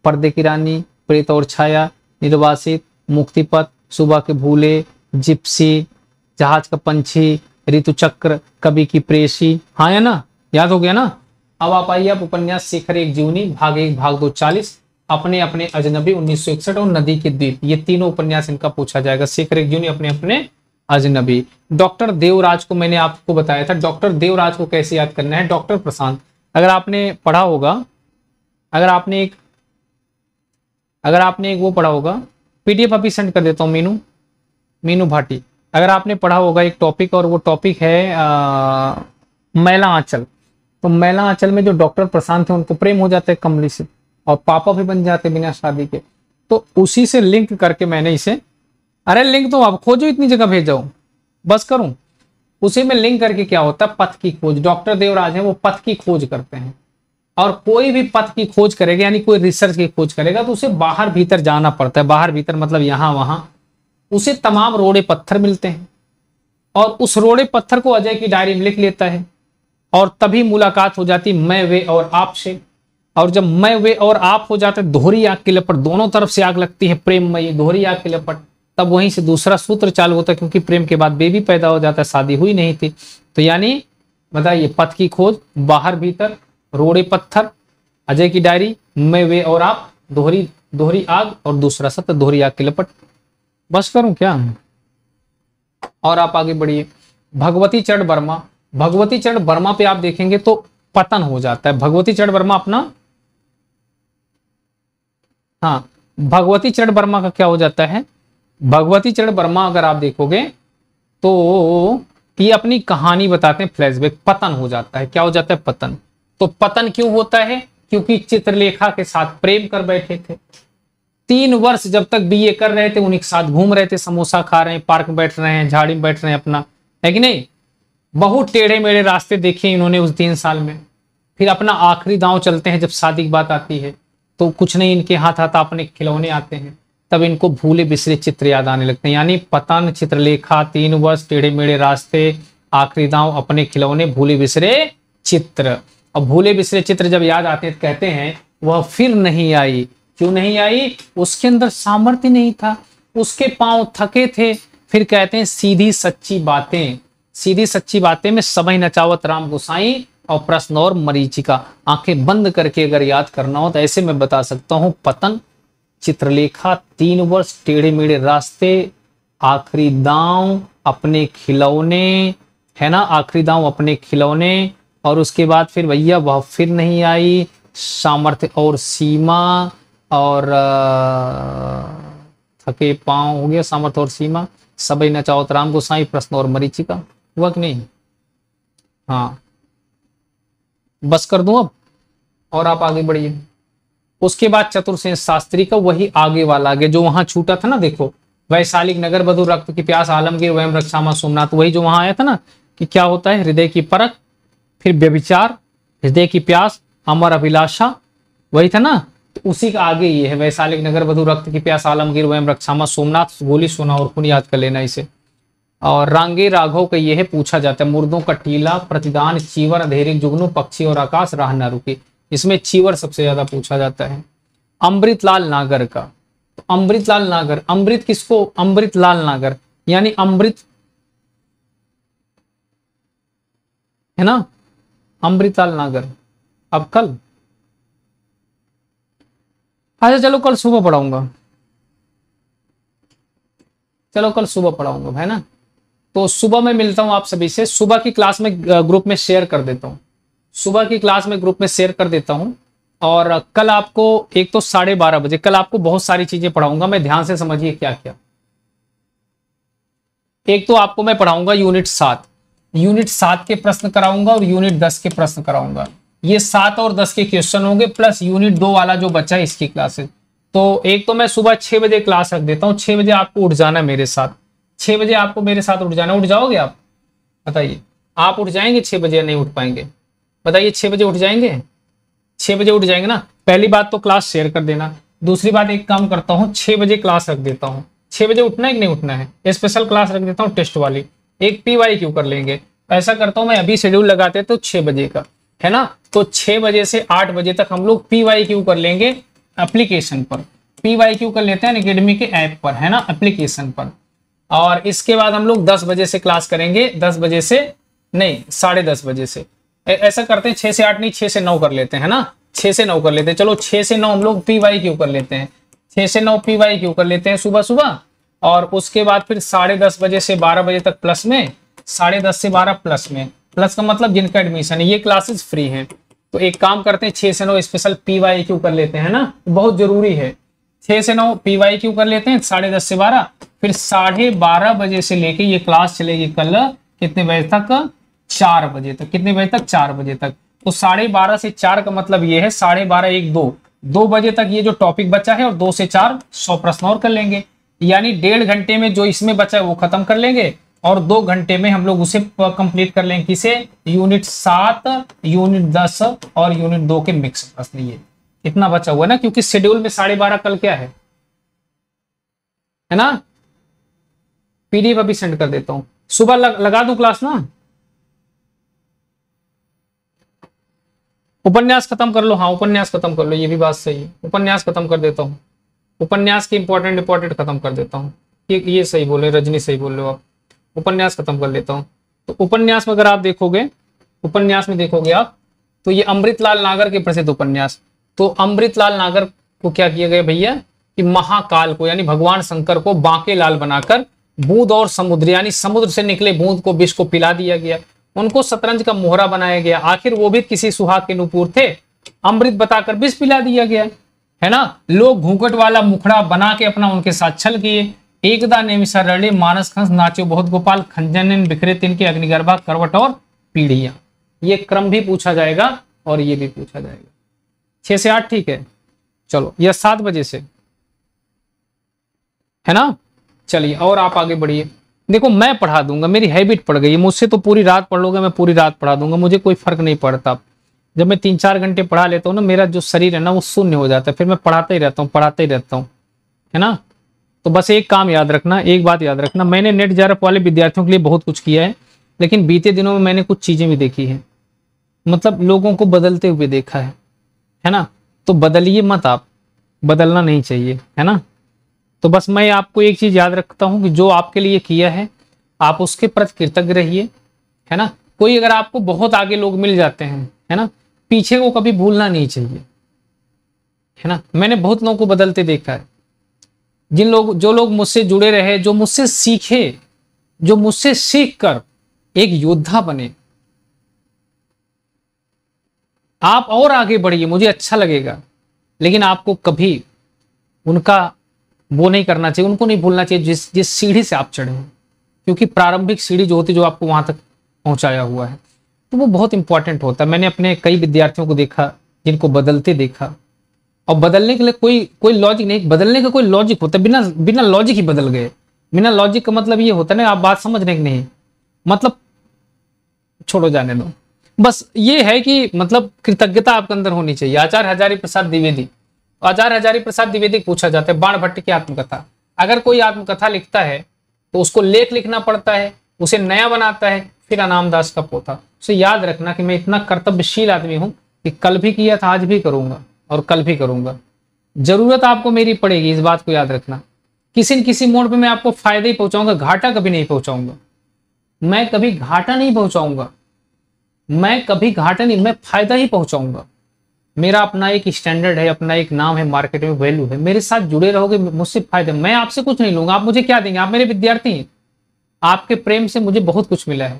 पर्दे की रानी प्रेत और छाया निर्वासित मुक्तिपथ सुबह के भूले जिप्सी जहाज का पंछी ऋतु चक्र कवि की प्रेसी हाँ या ना याद हो गया ना अब आप आइए आप उपन्यास शिखर एक जीवनी भाग एक भाग दो चालीस अपने अपने अजनबी उन्नीस और नदी के द्वीप ये तीनों उपन्यास इनका पूछा जाएगा शेखर एक जीवनी अपने अपने अजनबी डॉक्टर देवराज को मैंने आपको बताया था डॉक्टर देवराज को कैसे याद करना है डॉक्टर प्रशांत अगर आपने पढ़ा होगा अगर आपने एक अगर आपने एक वो पढ़ा होगा पीडीएफ अभी सेंड कर देता हूँ मीनू मीनू भाटी अगर आपने पढ़ा होगा एक टॉपिक और वो टॉपिक है आ, मैला आंचल तो मैला आंचल में जो डॉक्टर प्रशांत थे उनको प्रेम हो जाता है कमली से और पापा भी बन जाते बिना शादी के तो उसी से लिंक करके मैंने इसे अरे लिंक तो आप खोजो इतनी जगह भेजो बस करूं उसी में लिंक करके क्या होता है पथ की खोज डॉक्टर देवराज है वो पथ की खोज करते हैं और कोई भी पथ की खोज करेगा यानी कोई रिसर्च की खोज करेगा तो उसे बाहर भीतर जाना पड़ता है बाहर भीतर मतलब यहां वहां उसे तमाम रोड़े पत्थर मिलते हैं और उस रोड़े पत्थर को अजय की डायरी में लिख लेता है और तभी मुलाकात हो जाती मैं वे और आप से और जब मैं वे और आप हो जाते दोहरी आग के लपट दोनों तरफ से आग लगती है प्रेम ये दोहरी आग के लपट तब वहीं से दूसरा सूत्र चालू होता है क्योंकि प्रेम के बाद बेबी पैदा हो जाता है शादी हुई नहीं थी तो यानी बताइए पथ की खोज बाहर भीतर रोड़े पत्थर अजय की डायरी मैं वे और आप दोहरी दोहरी आग और दूसरा सत्य दोहरी आग की लपट बस करूं क्या और आप आगे बढ़िए भगवती चरण वर्मा भगवती चरण वर्मा पे आप देखेंगे तो पतन हो जाता है भगवती चरण वर्मा अपना हाँ भगवती चरण वर्मा का क्या हो जाता है भगवती चरण वर्मा अगर आप देखोगे तो ये अपनी कहानी बताते हैं फ्लैशबैक पतन हो जाता है क्या हो जाता है पतन तो पतन क्यों होता है क्योंकि चित्रलेखा के साथ प्रेम कर बैठे थे तीन वर्ष जब तक ए कर रहे थे उन्हीं के साथ घूम रहे थे समोसा खा रहे हैं पार्क में बैठ रहे हैं झाड़ी में बैठ रहे हैं अपना है कि नहीं बहुत टेढ़े मेढ़े रास्ते देखे इन्होंने उस तीन साल में फिर अपना आखिरी दांव चलते हैं जब शादी की बात आती है तो कुछ नहीं इनके हाथ हाथ अपने खिलौने आते हैं तब इनको भूले बिसरे चित्र याद आने लगते हैं यानी पतन चित्रलेखा तीन वर्ष टेढ़े मेढ़े रास्ते आखिरी दांव अपने खिलौने भूले बिसरे चित्र और भूले बिसरे चित्र जब याद आते हैं तो कहते हैं वह फिर नहीं आई क्यों नहीं आई उसके अंदर सामर्थ्य नहीं था उसके पांव थके थे फिर कहते हैं सीधी सच्ची बातें सीधी सच्ची बातें में समय नचावत राम गोसाई और प्रश्न और मरीचिका आंखें बंद करके अगर याद करना हो तो ऐसे में बता सकता हूं पतंग चित्रलेखा तीन वर्ष टेढ़े मेढ़े रास्ते आखिरी दांव अपने खिलौने है ना आखिरी दांव अपने खिलौने और उसके बाद फिर भैया वह फिर नहीं आई सामर्थ्य और सीमा और थके पांव हो गया सामर्थ और सीमा सबई नचावत तो राम गोसाई प्रश्न और मरीचिका हुआ कि नहीं हाँ बस कर दू अब और आप आगे बढ़िए उसके बाद चतुर्सेन शास्त्री का वही आगे वाला आगे जो वहां छूटा था ना देखो वैशालिक नगर बधु रक्त की प्यास आलमगीर वयम रक्षामा सोमनाथ वही जो वहां आया था ना कि क्या होता है हृदय की परख फिर व्यभिचार हृदय की प्यास अमर अभिलाषा वही था ना तो उसी का आगे ये है वैशालिक नगर बधु रक्त की प्यास आलमगीर वयम रक्षामा सोमनाथ गोली सोना और खून याद कर लेना इसे और रांगे राघव का यह पूछा जाता है मुर्दों का टीला प्रतिदान चीवर अधेरे जुगनू पक्षी और आकाश राह न रुके इसमें चीवर सबसे ज्यादा पूछा जाता है अमृतलाल नागर का तो अमृतलाल नागर अमृत किसको अमृतलाल नागर यानी अमृत है ना अमृतलाल नागर अब कल अच्छा चलो कल सुबह पढ़ाऊंगा चलो कल सुबह पढ़ाऊंगा है ना तो सुबह में मिलता हूँ आप सभी से सुबह की क्लास में ग्रुप में शेयर कर देता हूँ सुबह की क्लास में ग्रुप में शेयर कर देता हूँ और कल आपको एक तो साढ़े बारह बजे कल आपको बहुत सारी चीजें पढ़ाऊंगा मैं ध्यान से समझिए क्या क्या एक तो आपको मैं पढ़ाऊंगा यूनिट सात यूनिट सात के प्रश्न कराऊंगा और यूनिट दस के प्रश्न कराऊंगा ये सात और दस के क्वेश्चन होंगे प्लस यूनिट दो वाला जो बच्चा है इसकी क्लासेस तो एक तो मैं सुबह छह बजे क्लास रख देता हूँ छह बजे आपको उठ जाना मेरे साथ छह बजे आपको मेरे साथ उठ जाना उठ जाओगे आप बताइए आप उठ जाएंगे छह बजे या नहीं उठ पाएंगे बताइए छह बजे उठ जाएंगे छह बजे उठ जाएंगे ना पहली बात तो क्लास शेयर कर देना दूसरी बात एक काम करता हूँ छह बजे क्लास रख देता हूँ छह बजे उठना है कि नहीं उठना है स्पेशल क्लास रख देता हूँ टेस्ट वाली एक पी वाई क्यों कर लेंगे ऐसा करता हूँ मैं अभी शेड्यूल लगाते तो छह बजे का है ना तो छह बजे से आठ बजे तक हम लोग पी क्यू कर लेंगे एप्लीकेशन पर पी क्यू कर लेते हैं अकेडमी के ऐप पर है ना एप्लीकेशन पर और इसके बाद हम लोग दस बजे से क्लास करेंगे दस बजे से नहीं साढ़े दस बजे से ऐसा करते हैं छह से आठ नहीं छह से नौ कर लेते हैं ना छह से नौ कर लेते हैं चलो छह से नौ हम लोग पी वाई क्यू कर लेते हैं छह से नौ पी वाई क्यू कर लेते हैं सुबह सुबह और उसके बाद फिर साढ़े दस बजे से बारह बजे तक प्लस में साढ़े दस से बारह प्लस में प्लस का मतलब जिनका एडमिशन है ये क्लासेस फ्री हैं तो एक काम करते हैं छः से नौ स्पेशल पी वाई क्यू कर लेते हैं ना बहुत जरूरी है छः से नौ पी वाई क्यू कर लेते हैं साढ़े दस से बारह फिर साढ़े बारह बजे से लेके ये क्लास चलेगी कल कितने बजे तक चार बजे तक कितने बजे तक चार बजे तक तो साढ़े बारह से चार का मतलब ये है साढ़े बारह एक दो दो बजे तक ये जो टॉपिक बचा है और दो से चार सौ प्रश्न और कर लेंगे यानी डेढ़ घंटे में जो इसमें बचा है वो खत्म कर लेंगे और दो घंटे में हम लोग उसे कंप्लीट कर लेंगे किसे यूनिट सात यूनिट दस और यूनिट दो के मिक्स बस लिए इतना बचा हुआ ना क्योंकि शेड्यूल में साढ़े बारह कल क्या है है ना पीडीएफ अभी सेंड कर देता हूं सुबह लग, लगा दू क्लास ना उपन्यास खत्म कर लो हाँ उपन्यास खत्म कर लो ये भी बात सही है उपन्यास खत्म कर देता हूँ उपन्यास के इंपॉर्टेंट इंपॉर्टेंट खत्म कर देता हूँ ये ये सही बोले रजनी सही बोल रहे हो आप उपन्यास खत्म कर लेता हूँ तो उपन्यास में अगर आप देखोगे उपन्यास में देखोगे आप तो ये अमृतलाल नागर के प्रसिद्ध उपन्यास तो अमृतलाल नागर को क्या किया गया भैया कि महाकाल को यानी भगवान शंकर को बांके लाल बनाकर बूंद और समुद्र यानी समुद्र से निकले बूंद को विष को पिला दिया गया उनको शतरंज का मोहरा बनाया गया आखिर वो भी किसी सुहाग के नुपुर थे अमृत बताकर विष पिला दिया गया है ना लोग घूंघट वाला मुखड़ा बना के अपना उनके साथ छल किए एकदा ने रड़े मानस खंस नाचो बहुत गोपाल खंजन बिखरे तिनके अग्निगर्भा करवट और पीढ़िया ये क्रम भी पूछा जाएगा और ये भी पूछा जाएगा छह से आठ ठीक है चलो यह सात बजे से है ना चलिए और आप आगे बढ़िए देखो मैं पढ़ा दूंगा मेरी हैबिट पड़ गई मुझसे तो पूरी रात पढ़ लोगे मैं पूरी रात पढ़ा दूंगा मुझे कोई फर्क नहीं पड़ता जब मैं तीन चार घंटे पढ़ा लेता हूँ ना मेरा जो शरीर है ना वो शून्य हो जाता है फिर मैं पढ़ाता ही रहता हूँ पढ़ाता ही रहता हूँ है ना तो बस एक काम याद रखना एक बात याद रखना मैंने नेट जारफ वाले विद्यार्थियों के लिए बहुत कुछ किया है लेकिन बीते दिनों में मैंने कुछ चीज़ें भी देखी है मतलब लोगों को बदलते हुए देखा है है ना तो बदलिए मत आप बदलना नहीं चाहिए है ना तो बस मैं आपको एक चीज़ याद रखता हूँ कि जो आपके लिए किया है आप उसके प्रति कृतज्ञ रहिए है ना कोई अगर आपको बहुत आगे लोग मिल जाते हैं है ना पीछे को कभी भूलना नहीं चाहिए है ना मैंने बहुत लोगों को बदलते देखा है जिन लोग जो लोग मुझसे जुड़े रहे जो मुझसे सीखे जो मुझसे सीख कर एक योद्धा बने आप और आगे बढ़िए मुझे अच्छा लगेगा लेकिन आपको कभी उनका वो नहीं करना चाहिए उनको नहीं भूलना चाहिए जिस जिस सीढ़ी से आप चढ़े हो क्योंकि प्रारंभिक सीढ़ी जो होती है जो आपको वहां तक पहुंचाया हुआ है तो वो बहुत इंपॉर्टेंट होता है मैंने अपने कई विद्यार्थियों को देखा जिनको बदलते देखा और बदलने के लिए कोई कोई लॉजिक नहीं बदलने का कोई लॉजिक होता है बिना बिना लॉजिक ही बदल गए बिना लॉजिक का मतलब ये होता है ना आप बात समझ रहे नहीं मतलब छोड़ो जाने दो बस ये है कि मतलब कृतज्ञता आपके अंदर होनी चाहिए आचार्य हजारी प्रसाद द्विवेदी आचार्य हजारी प्रसाद द्विवेदी पूछा जाता है बाण भट्ट की आत्मकथा अगर कोई आत्मकथा लिखता है तो उसको लेख लिखना पड़ता है उसे नया बनाता है फिर अनामदास का पोता उसे याद रखना कि मैं इतना कर्तव्यशील आदमी हूं कि कल भी किया था आज भी करूंगा और कल भी करूंगा ज़रूरत आपको मेरी पड़ेगी इस बात को याद रखना किसी न किसी मोड़ पे मैं आपको फायदा ही पहुंचाऊंगा घाटा कभी नहीं पहुंचाऊंगा मैं कभी घाटा नहीं पहुंचाऊंगा मैं कभी घाटा नहीं मैं फायदा ही पहुंचाऊंगा मेरा अपना एक स्टैंडर्ड है अपना एक नाम है मार्केट में वैल्यू है मेरे साथ जुड़े रहोगे मुझसे फायदा मैं आपसे कुछ नहीं लूंगा आप मुझे क्या देंगे आप मेरे विद्यार्थी हैं आपके प्रेम से मुझे बहुत कुछ मिला है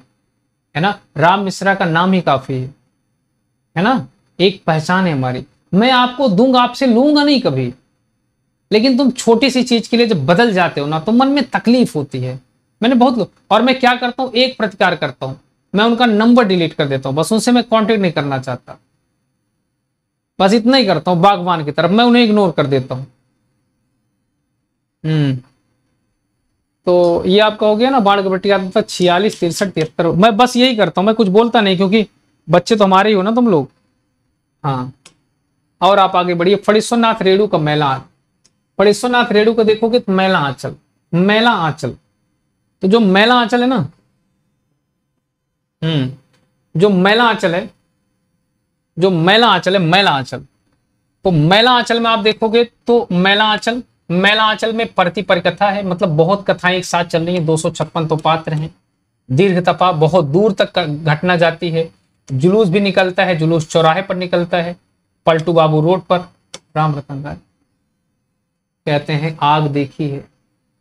है ना राम मिश्रा का नाम ही काफी है है ना एक पहचान है हमारी मैं आपको दूंगा आपसे लूंगा नहीं कभी लेकिन तुम छोटी सी चीज के लिए जब बदल जाते हो ना तो मन में तकलीफ होती है मैंने बहुत लोग और मैं क्या करता हूँ एक प्रतिकार करता हूँ मैं उनका नंबर डिलीट कर देता हूँ बस उनसे मैं कॉन्टेक्ट नहीं करना चाहता बस इतना ही करता हूँ बागवान की तरफ मैं उन्हें इग्नोर कर देता हूँ हम्म तो ये आपका हो गया ना बाढ़ कबट्टी आता था छियालीस तिरसठ तिहत्तर मैं बस यही करता हूँ मैं कुछ बोलता नहीं क्योंकि बच्चे तो हमारे ही हो ना तुम लोग हाँ और आप आगे बढ़िए फणीश्वरनाथ रेणु का मैला आंचल फणीश्वरनाथ रेणु का देखोगे तो मैला आंचल मैला आंचल तो जो मैला आंचल है ना हम्म जो मैला आंचल है जो मैला आंचल है मैला आंचल तो मैला आंचल में आप देखोगे तो मैला आंचल मैला आंचल में प्रति परिकथा है मतलब बहुत कथाएं एक साथ चल रही हैं दो सौ छप्पन तो पात्र हैं दीर्घ तपा बहुत दूर तक घटना जाती है जुलूस भी निकलता है जुलूस चौराहे पर निकलता है पलटू बाबू रोड पर राम रतन राय कहते हैं आग देखी है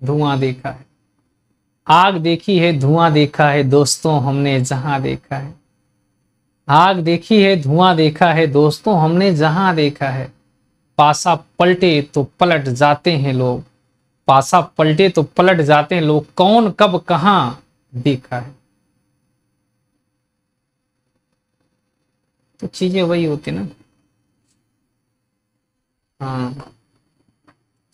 धुआं देखा है आग देखी है धुआं देखा है दोस्तों हमने जहां देखा है आग देखी है धुआं देखा है दोस्तों हमने जहां देखा है पासा पलटे तो पलट जाते हैं लोग पासा पलटे तो पलट जाते हैं लोग कौन कब कहां देखा है तो चीजें वही होती ना हाँ।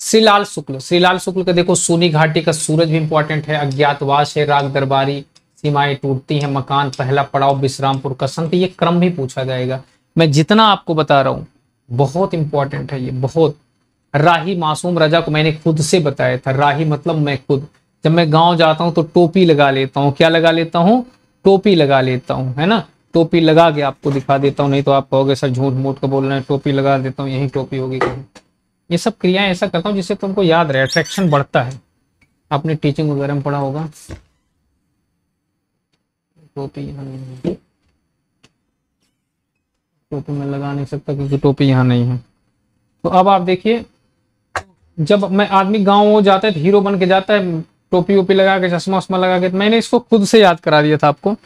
श्रीलाल शुक्ल श्रीलाल शुक्ल का देखो सोनी घाटी का सूरज भी इंपॉर्टेंट है अज्ञातवास है राग दरबारी सीमाएं टूटती हैं मकान पहला पड़ाव विश्रामपुर का संत ये क्रम भी पूछा जाएगा मैं जितना आपको बता रहा हूँ बहुत इंपॉर्टेंट है ये बहुत राही मासूम रजा को मैंने खुद से बताया था राही मतलब मैं खुद जब मैं गांव जाता हूँ तो टोपी लगा लेता हूँ क्या लगा लेता हूँ टोपी लगा लेता हूँ है ना टोपी लगा के आपको दिखा देता हूँ नहीं तो आप कहोगे सर झूठ मूठ को बोल रहे हैं टोपी लगा देता हूँ यही टोपी होगी कहीं ये सब क्रियाएं ऐसा करता हूँ जिससे तुमको याद रहे अट्रैक्शन बढ़ता है आपने टीचिंग वगैरह में पढ़ा होगा टोपी यहाँ नहीं है टोपी में लगा नहीं सकता क्योंकि टोपी यहाँ नहीं है तो अब आप देखिए जब मैं आदमी गाँव जाता है तो हीरो बन के जाता है टोपी वोपी लगा के चश्मा उश्मा लगा के तो मैंने इसको खुद से याद करा दिया था आपको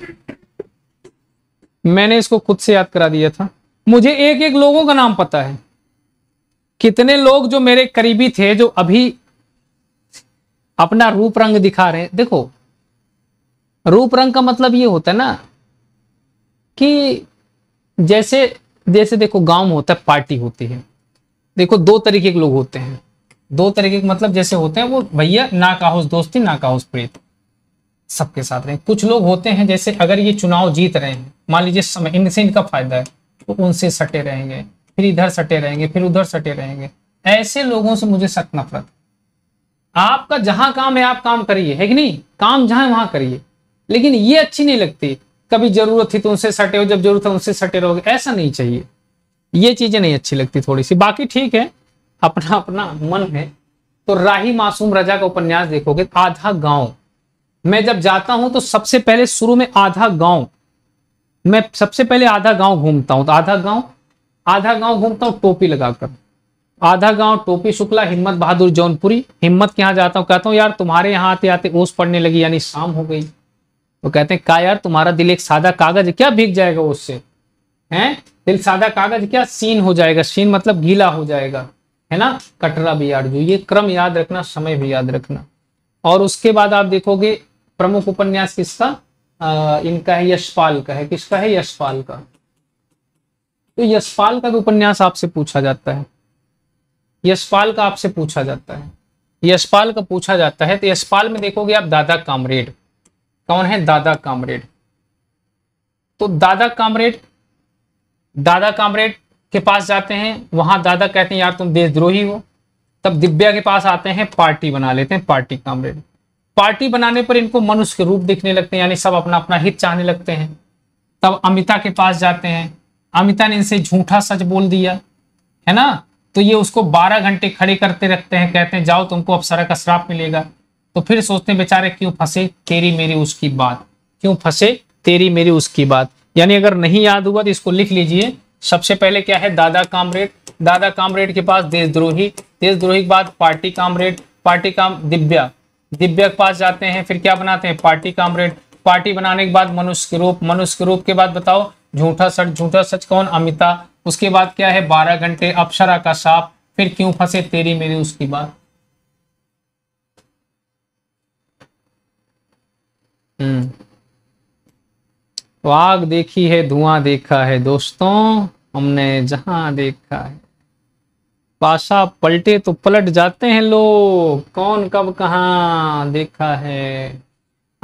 मैंने इसको खुद से याद करा दिया था मुझे एक एक लोगों का नाम पता है कितने लोग जो मेरे करीबी थे जो अभी अपना रूप रंग दिखा रहे देखो रूप रंग का मतलब ये होता है ना कि जैसे जैसे देखो गांव होता है पार्टी होती है देखो दो तरीके के लोग होते हैं दो तरीके के मतलब जैसे होते हैं वो भैया ना काहोस दोस्ती ना काहोस प्रेत सबके साथ रहें कुछ लोग होते हैं जैसे अगर ये चुनाव जीत रहे हैं मान लीजिए समय इनसे इनका फायदा है तो उनसे सटे रहेंगे फिर इधर सटे रहेंगे फिर उधर सटे रहेंगे ऐसे लोगों से मुझे सख्त नफरत आपका जहां काम है आप काम करिए है कि नहीं काम जहां वहां करिए लेकिन ये अच्छी नहीं लगती कभी जरूरत थी तो उनसे सटे हो जब जरूरत है उनसे सटे रहोगे ऐसा नहीं चाहिए ये चीजें नहीं अच्छी लगती थोड़ी सी बाकी ठीक है अपना अपना मन है तो राही मासूम रजा का उपन्यास देखोगे आधा गांव मैं जब जाता हूं तो सबसे पहले शुरू में आधा गांव मैं सबसे पहले आधा गांव घूमता हूं तो आधा गांव आधा गांव घूमता हूं टोपी लगाकर आधा गांव टोपी शुक्ला हिम्मत बहादुर जौनपुरी हिम्मत के यहां जाता हूं कहता हूँ यार तुम्हारे यहाँ आते आते ओस पड़ने लगी यानी शाम हो गई तो कहते हैं का यार तुम्हारा दिल एक सादा कागज क्या भीग जाएगा उससे है दिल सादा कागज क्या सीन हो जाएगा सीन मतलब गीला हो जाएगा है ना कटरा भी यार जो ये क्रम याद रखना समय भी याद रखना और उसके बाद आप देखोगे प्रमुख उपन्यास किसका आ, इनका है यशपाल का है किसका है यशपाल का तो यशपाल का भी उपन्यास आपसे पूछा जाता है यशपाल का आपसे पूछा जाता है यशपाल का पूछा जाता है तो यशपाल में देखोगे आप दादा कामरेड कौन है दादा कामरेड तो दादा कामरेड दादा कामरेड के पास जाते हैं वहां दादा कहते हैं यार तुम देशद्रोही हो तब दिव्या के पास आते हैं पार्टी बना लेते हैं पार्टी कामरेड पार्टी बनाने पर इनको मनुष्य के रूप दिखने लगते हैं यानी सब अपना अपना हित चाहने लगते हैं तब अमिता के पास जाते हैं अमिता ने इनसे झूठा सच बोल दिया है ना तो ये उसको 12 घंटे खड़े करते रखते हैं कहते हैं जाओ तुमको अप्सरा का श्राप मिलेगा तो फिर सोचते हैं बेचारे क्यों फंसे तेरी मेरी उसकी बात क्यों फंसे तेरी मेरी उसकी बात यानी अगर नहीं याद हुआ तो इसको लिख लीजिए सबसे पहले क्या है दादा कामरेड दादा कामरेड के पास देशद्रोही देशद्रोही के बाद पार्टी कामरेड पार्टी काम दिव्या दिव्य के पास जाते हैं फिर क्या बनाते हैं पार्टी कामरेड पार्टी बनाने के बाद मनुष्य के रूप मनुष्य के रूप के बाद बताओ झूठा सच झूठा सच कौन अमिता उसके बाद क्या है बारह घंटे अप्सरा का साप फिर क्यों फंसे तेरी मेरी उसकी बात हम्म। तो आग देखी है धुआं देखा है दोस्तों हमने जहां देखा है पाशा पलटे तो पलट जाते हैं लोग कौन कब कहा देखा है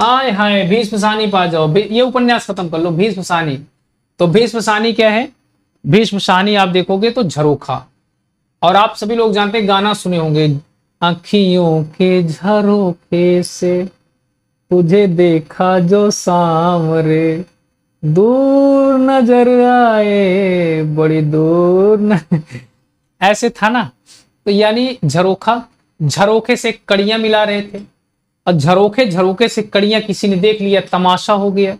आय हाय भीष्मसानी पा जाओ ये उपन्यास खत्म कर लो भीष्मसानी तो भीष्मसानी क्या है भीष्मसानी आप देखोगे तो झरोखा और आप सभी लोग जानते हैं गाना सुने होंगे अखियों के झरोखे से तुझे देखा जो सामरे दूर नजर आए बड़ी दूर नजर ऐसे था ना तो यानी झरोखा झरोखे से कड़ियां मिला रहे थे और झरोखे झरोखे से कड़ियां किसी ने देख लिया तमाशा हो गया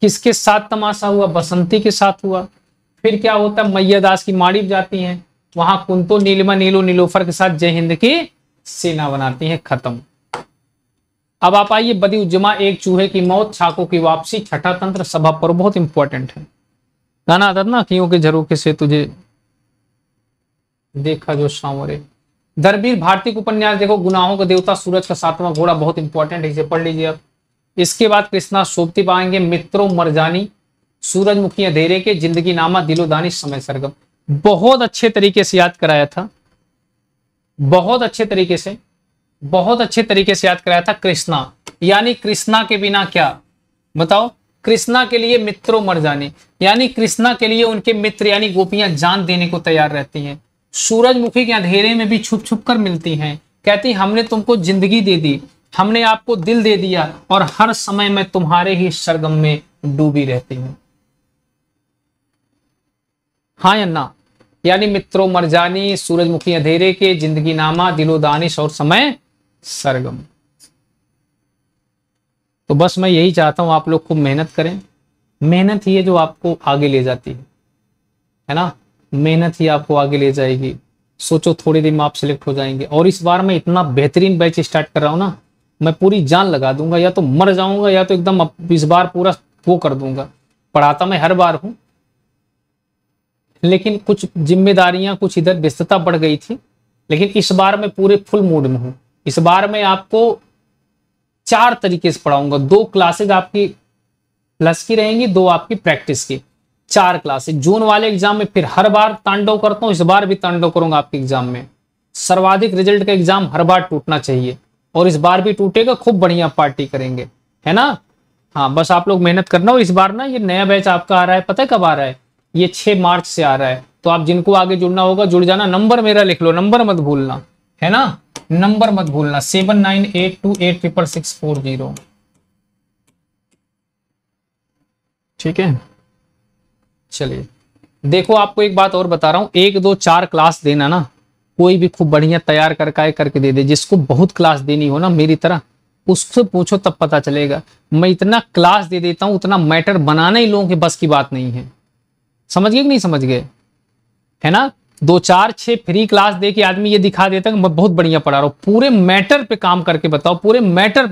किसके साथ तमाशा हुआ बसंती के साथ हुआ फिर क्या होता है मैया दास की माड़ी जाती हैं वहां कुंतो नीलमा नीलो नीलोफर के साथ जय हिंद की सेना बनाती है खत्म अब आप आइए बदी उज्जमा एक चूहे की मौत छाको की वापसी छठा तंत्र सभा पर बहुत इंपॉर्टेंट है गाना आता ना क्यों के झरोखे से तुझे देखा जो सामोरे दरबीर भारतीय उपन्यास देखो गुनाहों का देवता सूरज का सातवां घोड़ा बहुत इंपॉर्टेंट है इसे पढ़ लीजिए आप इसके बाद कृष्णा शोभती पाएंगे मित्रों मरजानी सूरजमुखी अधेरे के जिंदगी नामा दिलोदानी समय सरगम बहुत अच्छे तरीके से याद कराया था बहुत अच्छे तरीके से बहुत अच्छे तरीके से याद कराया था कृष्णा यानी कृष्णा के बिना क्या बताओ कृष्णा के लिए मित्रों मर जाने यानी कृष्णा के लिए उनके मित्र यानी गोपियां जान देने को तैयार रहती हैं सूरजमुखी के अंधेरे में भी छुप छुप कर मिलती हैं कहती हमने तुमको जिंदगी दे दी हमने आपको दिल दे दिया और हर समय मैं तुम्हारे ही सरगम में डूबी रहती हूं हाँ ना यानी मित्रों मरजानी सूरजमुखी अंधेरे के जिंदगी नामा दिलो दानिश और समय सरगम तो बस मैं यही चाहता हूं आप लोग खूब मेहनत करें मेहनत ही है जो आपको आगे ले जाती है है ना मेहनत ही आपको आगे ले जाएगी सोचो थोड़ी देर में आप सिलेक्ट हो जाएंगे और इस बार मैं इतना बेहतरीन बैच स्टार्ट कर रहा हूँ ना मैं पूरी जान लगा दूंगा या तो मर जाऊंगा या तो एकदम इस बार पूरा वो कर दूंगा पढ़ाता मैं हर बार हूँ लेकिन कुछ जिम्मेदारियां कुछ इधर व्यस्तता बढ़ गई थी लेकिन इस बार मैं पूरे फुल मूड में हूँ इस बार मैं आपको चार तरीके से पढ़ाऊंगा दो क्लासेज आपकी प्लस की रहेंगी दो आपकी प्रैक्टिस की चार क्लासेस जून वाले एग्जाम में फिर हर बार तांडव करता हूँ इस बार भी तांडव करूंगा आपके एग्जाम में सर्वाधिक रिजल्ट का एग्जाम हर बार टूटना चाहिए और इस बार भी टूटेगा खूब बढ़िया पार्टी करेंगे है ना हाँ बस आप लोग मेहनत करना और इस बार ना ये नया बैच आपका आ रहा है पता है कब आ रहा है ये छह मार्च से आ रहा है तो आप जिनको आगे जुड़ना होगा जुड़ जाना नंबर मेरा लिख लो नंबर मत भूलना है ना नंबर मत भूलना seven nine eight two eight triple six four zero ठीक है चलिए देखो आपको एक बात और बता रहा हूँ एक दो चार क्लास देना ना कोई भी खूब बढ़िया तैयार कर का करके दे दे जिसको बहुत क्लास देनी हो ना मेरी तरह उससे पूछो तब पता चलेगा मैं इतना क्लास दे देता हूँ उतना मैटर बनाना ही लोगों के बस की बात नहीं है समझ गए कि नहीं समझ गए है ना दो चार छः फ्री क्लास दे के आदमी ये दिखा देता है मैं बहुत बढ़िया पढ़ा रहा हूँ पूरे मैटर पे काम करके बताओ पूरे मैटर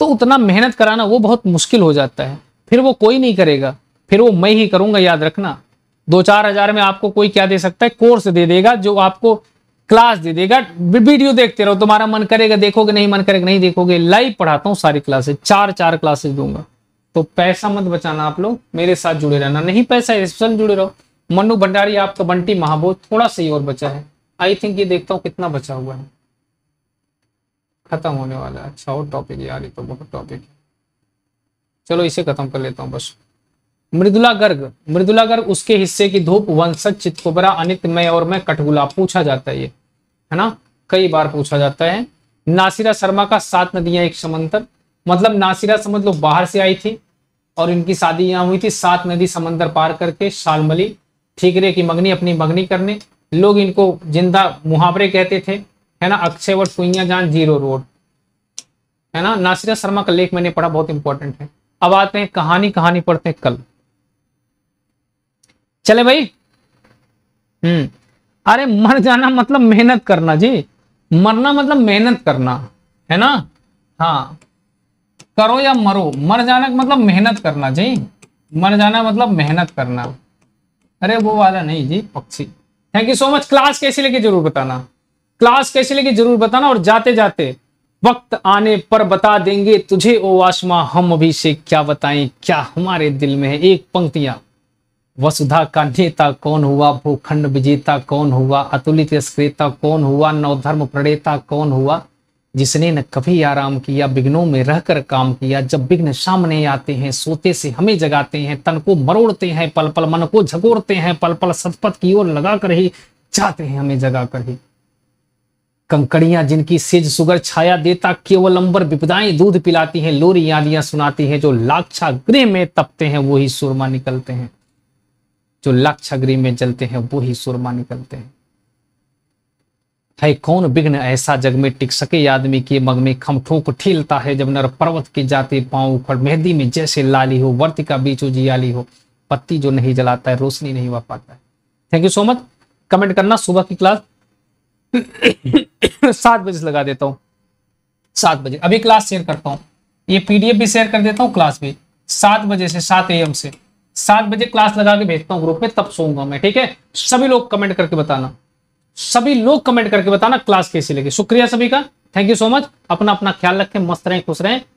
तो उतना मेहनत कराना वो बहुत मुश्किल हो जाता है फिर वो कोई नहीं करेगा फिर वो मैं ही करूंगा याद रखना दो चार हजार में आपको कोई क्या दे सकता है कोर्स दे देगा जो आपको क्लास दे देगा वीडियो देखते रहो तुम्हारा मन करेगा देखोगे नहीं मन करेगा नहीं देखोगे लाइव पढ़ाता हूँ सारी क्लासेस चार चार क्लासेस दूंगा तो पैसा मत बचाना आप लोग मेरे साथ जुड़े रहना नहीं पैसा स्पेशल जुड़े रहो मनु भंडारी आपका तो बंटी महाबोध थोड़ा सा ही और बचा है आई थिंक ये देखता हूँ कितना बचा हुआ है खत्म होने वाला है अच्छा और टॉपिक यार ये तो बहुत टॉपिक है चलो इसे खत्म कर लेता हूँ बस मृदुला गर्ग मृदुला गर्ग उसके हिस्से की धूप वंशज अनित अनितमय और मैं कठगुला पूछा जाता है ये है ना कई बार पूछा जाता है नासिरा शर्मा का सात नदियां एक समंतर मतलब नासिरा समझ लो बाहर से आई थी और इनकी शादी यहाँ हुई थी सात नदी समंदर पार करके शालमली ठीकरे की मगनी अपनी मगनी करने लोग इनको जिंदा मुहावरे कहते थे है ना अक्षय व सुइया जान जीरो रोड है ना नासिरा शर्मा का लेख मैंने पढ़ा बहुत इंपॉर्टेंट है अब आते हैं कहानी कहानी पढ़ते हैं कल चले भाई हम्म अरे मर जाना मतलब मेहनत करना जी मरना मतलब मेहनत करना है ना हाँ करो या मरो मर जाना मतलब मेहनत करना जी मर जाना मतलब मेहनत करना अरे वो वाला नहीं जी पक्षी thank you so much class कैसी लगी जरूर बताना क्लास कैसी लगी जरूर बताना और जाते जाते वक्त आने पर बता देंगे तुझे ओ आशमा हम अभी से क्या बताएं क्या हमारे दिल में है एक पंक्तियां वसुधा का नेता कौन हुआ भूखंड विजेता कौन हुआ अतुलित स्क्रेता कौन हुआ नवधर्म प्रणेता कौन हुआ जिसने न कभी आराम किया विघ्नों में रहकर काम किया जब विघ्न सामने आते हैं सोते से हमें जगाते हैं तन को मरोड़ते हैं पल पल मन को झकोरते हैं पल पल सतपथ की ओर लगा कर ही जाते हैं हमें जगा कर ही कंकड़ियां जिनकी सेज सुगर छाया देता केवल अंबर विपदाएं दूध पिलाती हैं लोरी यादियां सुनाती हैं जो लाक्षा गृह में तपते हैं वो ही सुरमा निकलते हैं जो लक्ष में जलते हैं वो ही सुरमा निकलते हैं है कौन विघ्न ऐसा जग में टिक सके आदमी के मग में ठोक ठीलता है जब नर पर्वत के जाते पांव उखड़ मेहंदी में जैसे लाली हो वर्त का बीच उजियाली हो पत्ती जो नहीं जलाता है रोशनी नहीं हुआ पाता है thank you so much comment करना सुबह की क्लास सात बजे से लगा देता हूँ सात बजे अभी क्लास शेयर करता हूँ ये पीडीएफ भी शेयर कर देता हूँ क्लास भी सात बजे से सात एम से सात बजे क्लास लगा के भेजता हूँ ग्रुप में तब सोऊंगा मैं ठीक है सभी लोग कमेंट करके बताना सभी लोग कमेंट करके बताना क्लास कैसी लगी शुक्रिया सभी का थैंक यू सो मच अपना अपना ख्याल रखें मस्त रहें खुश रहें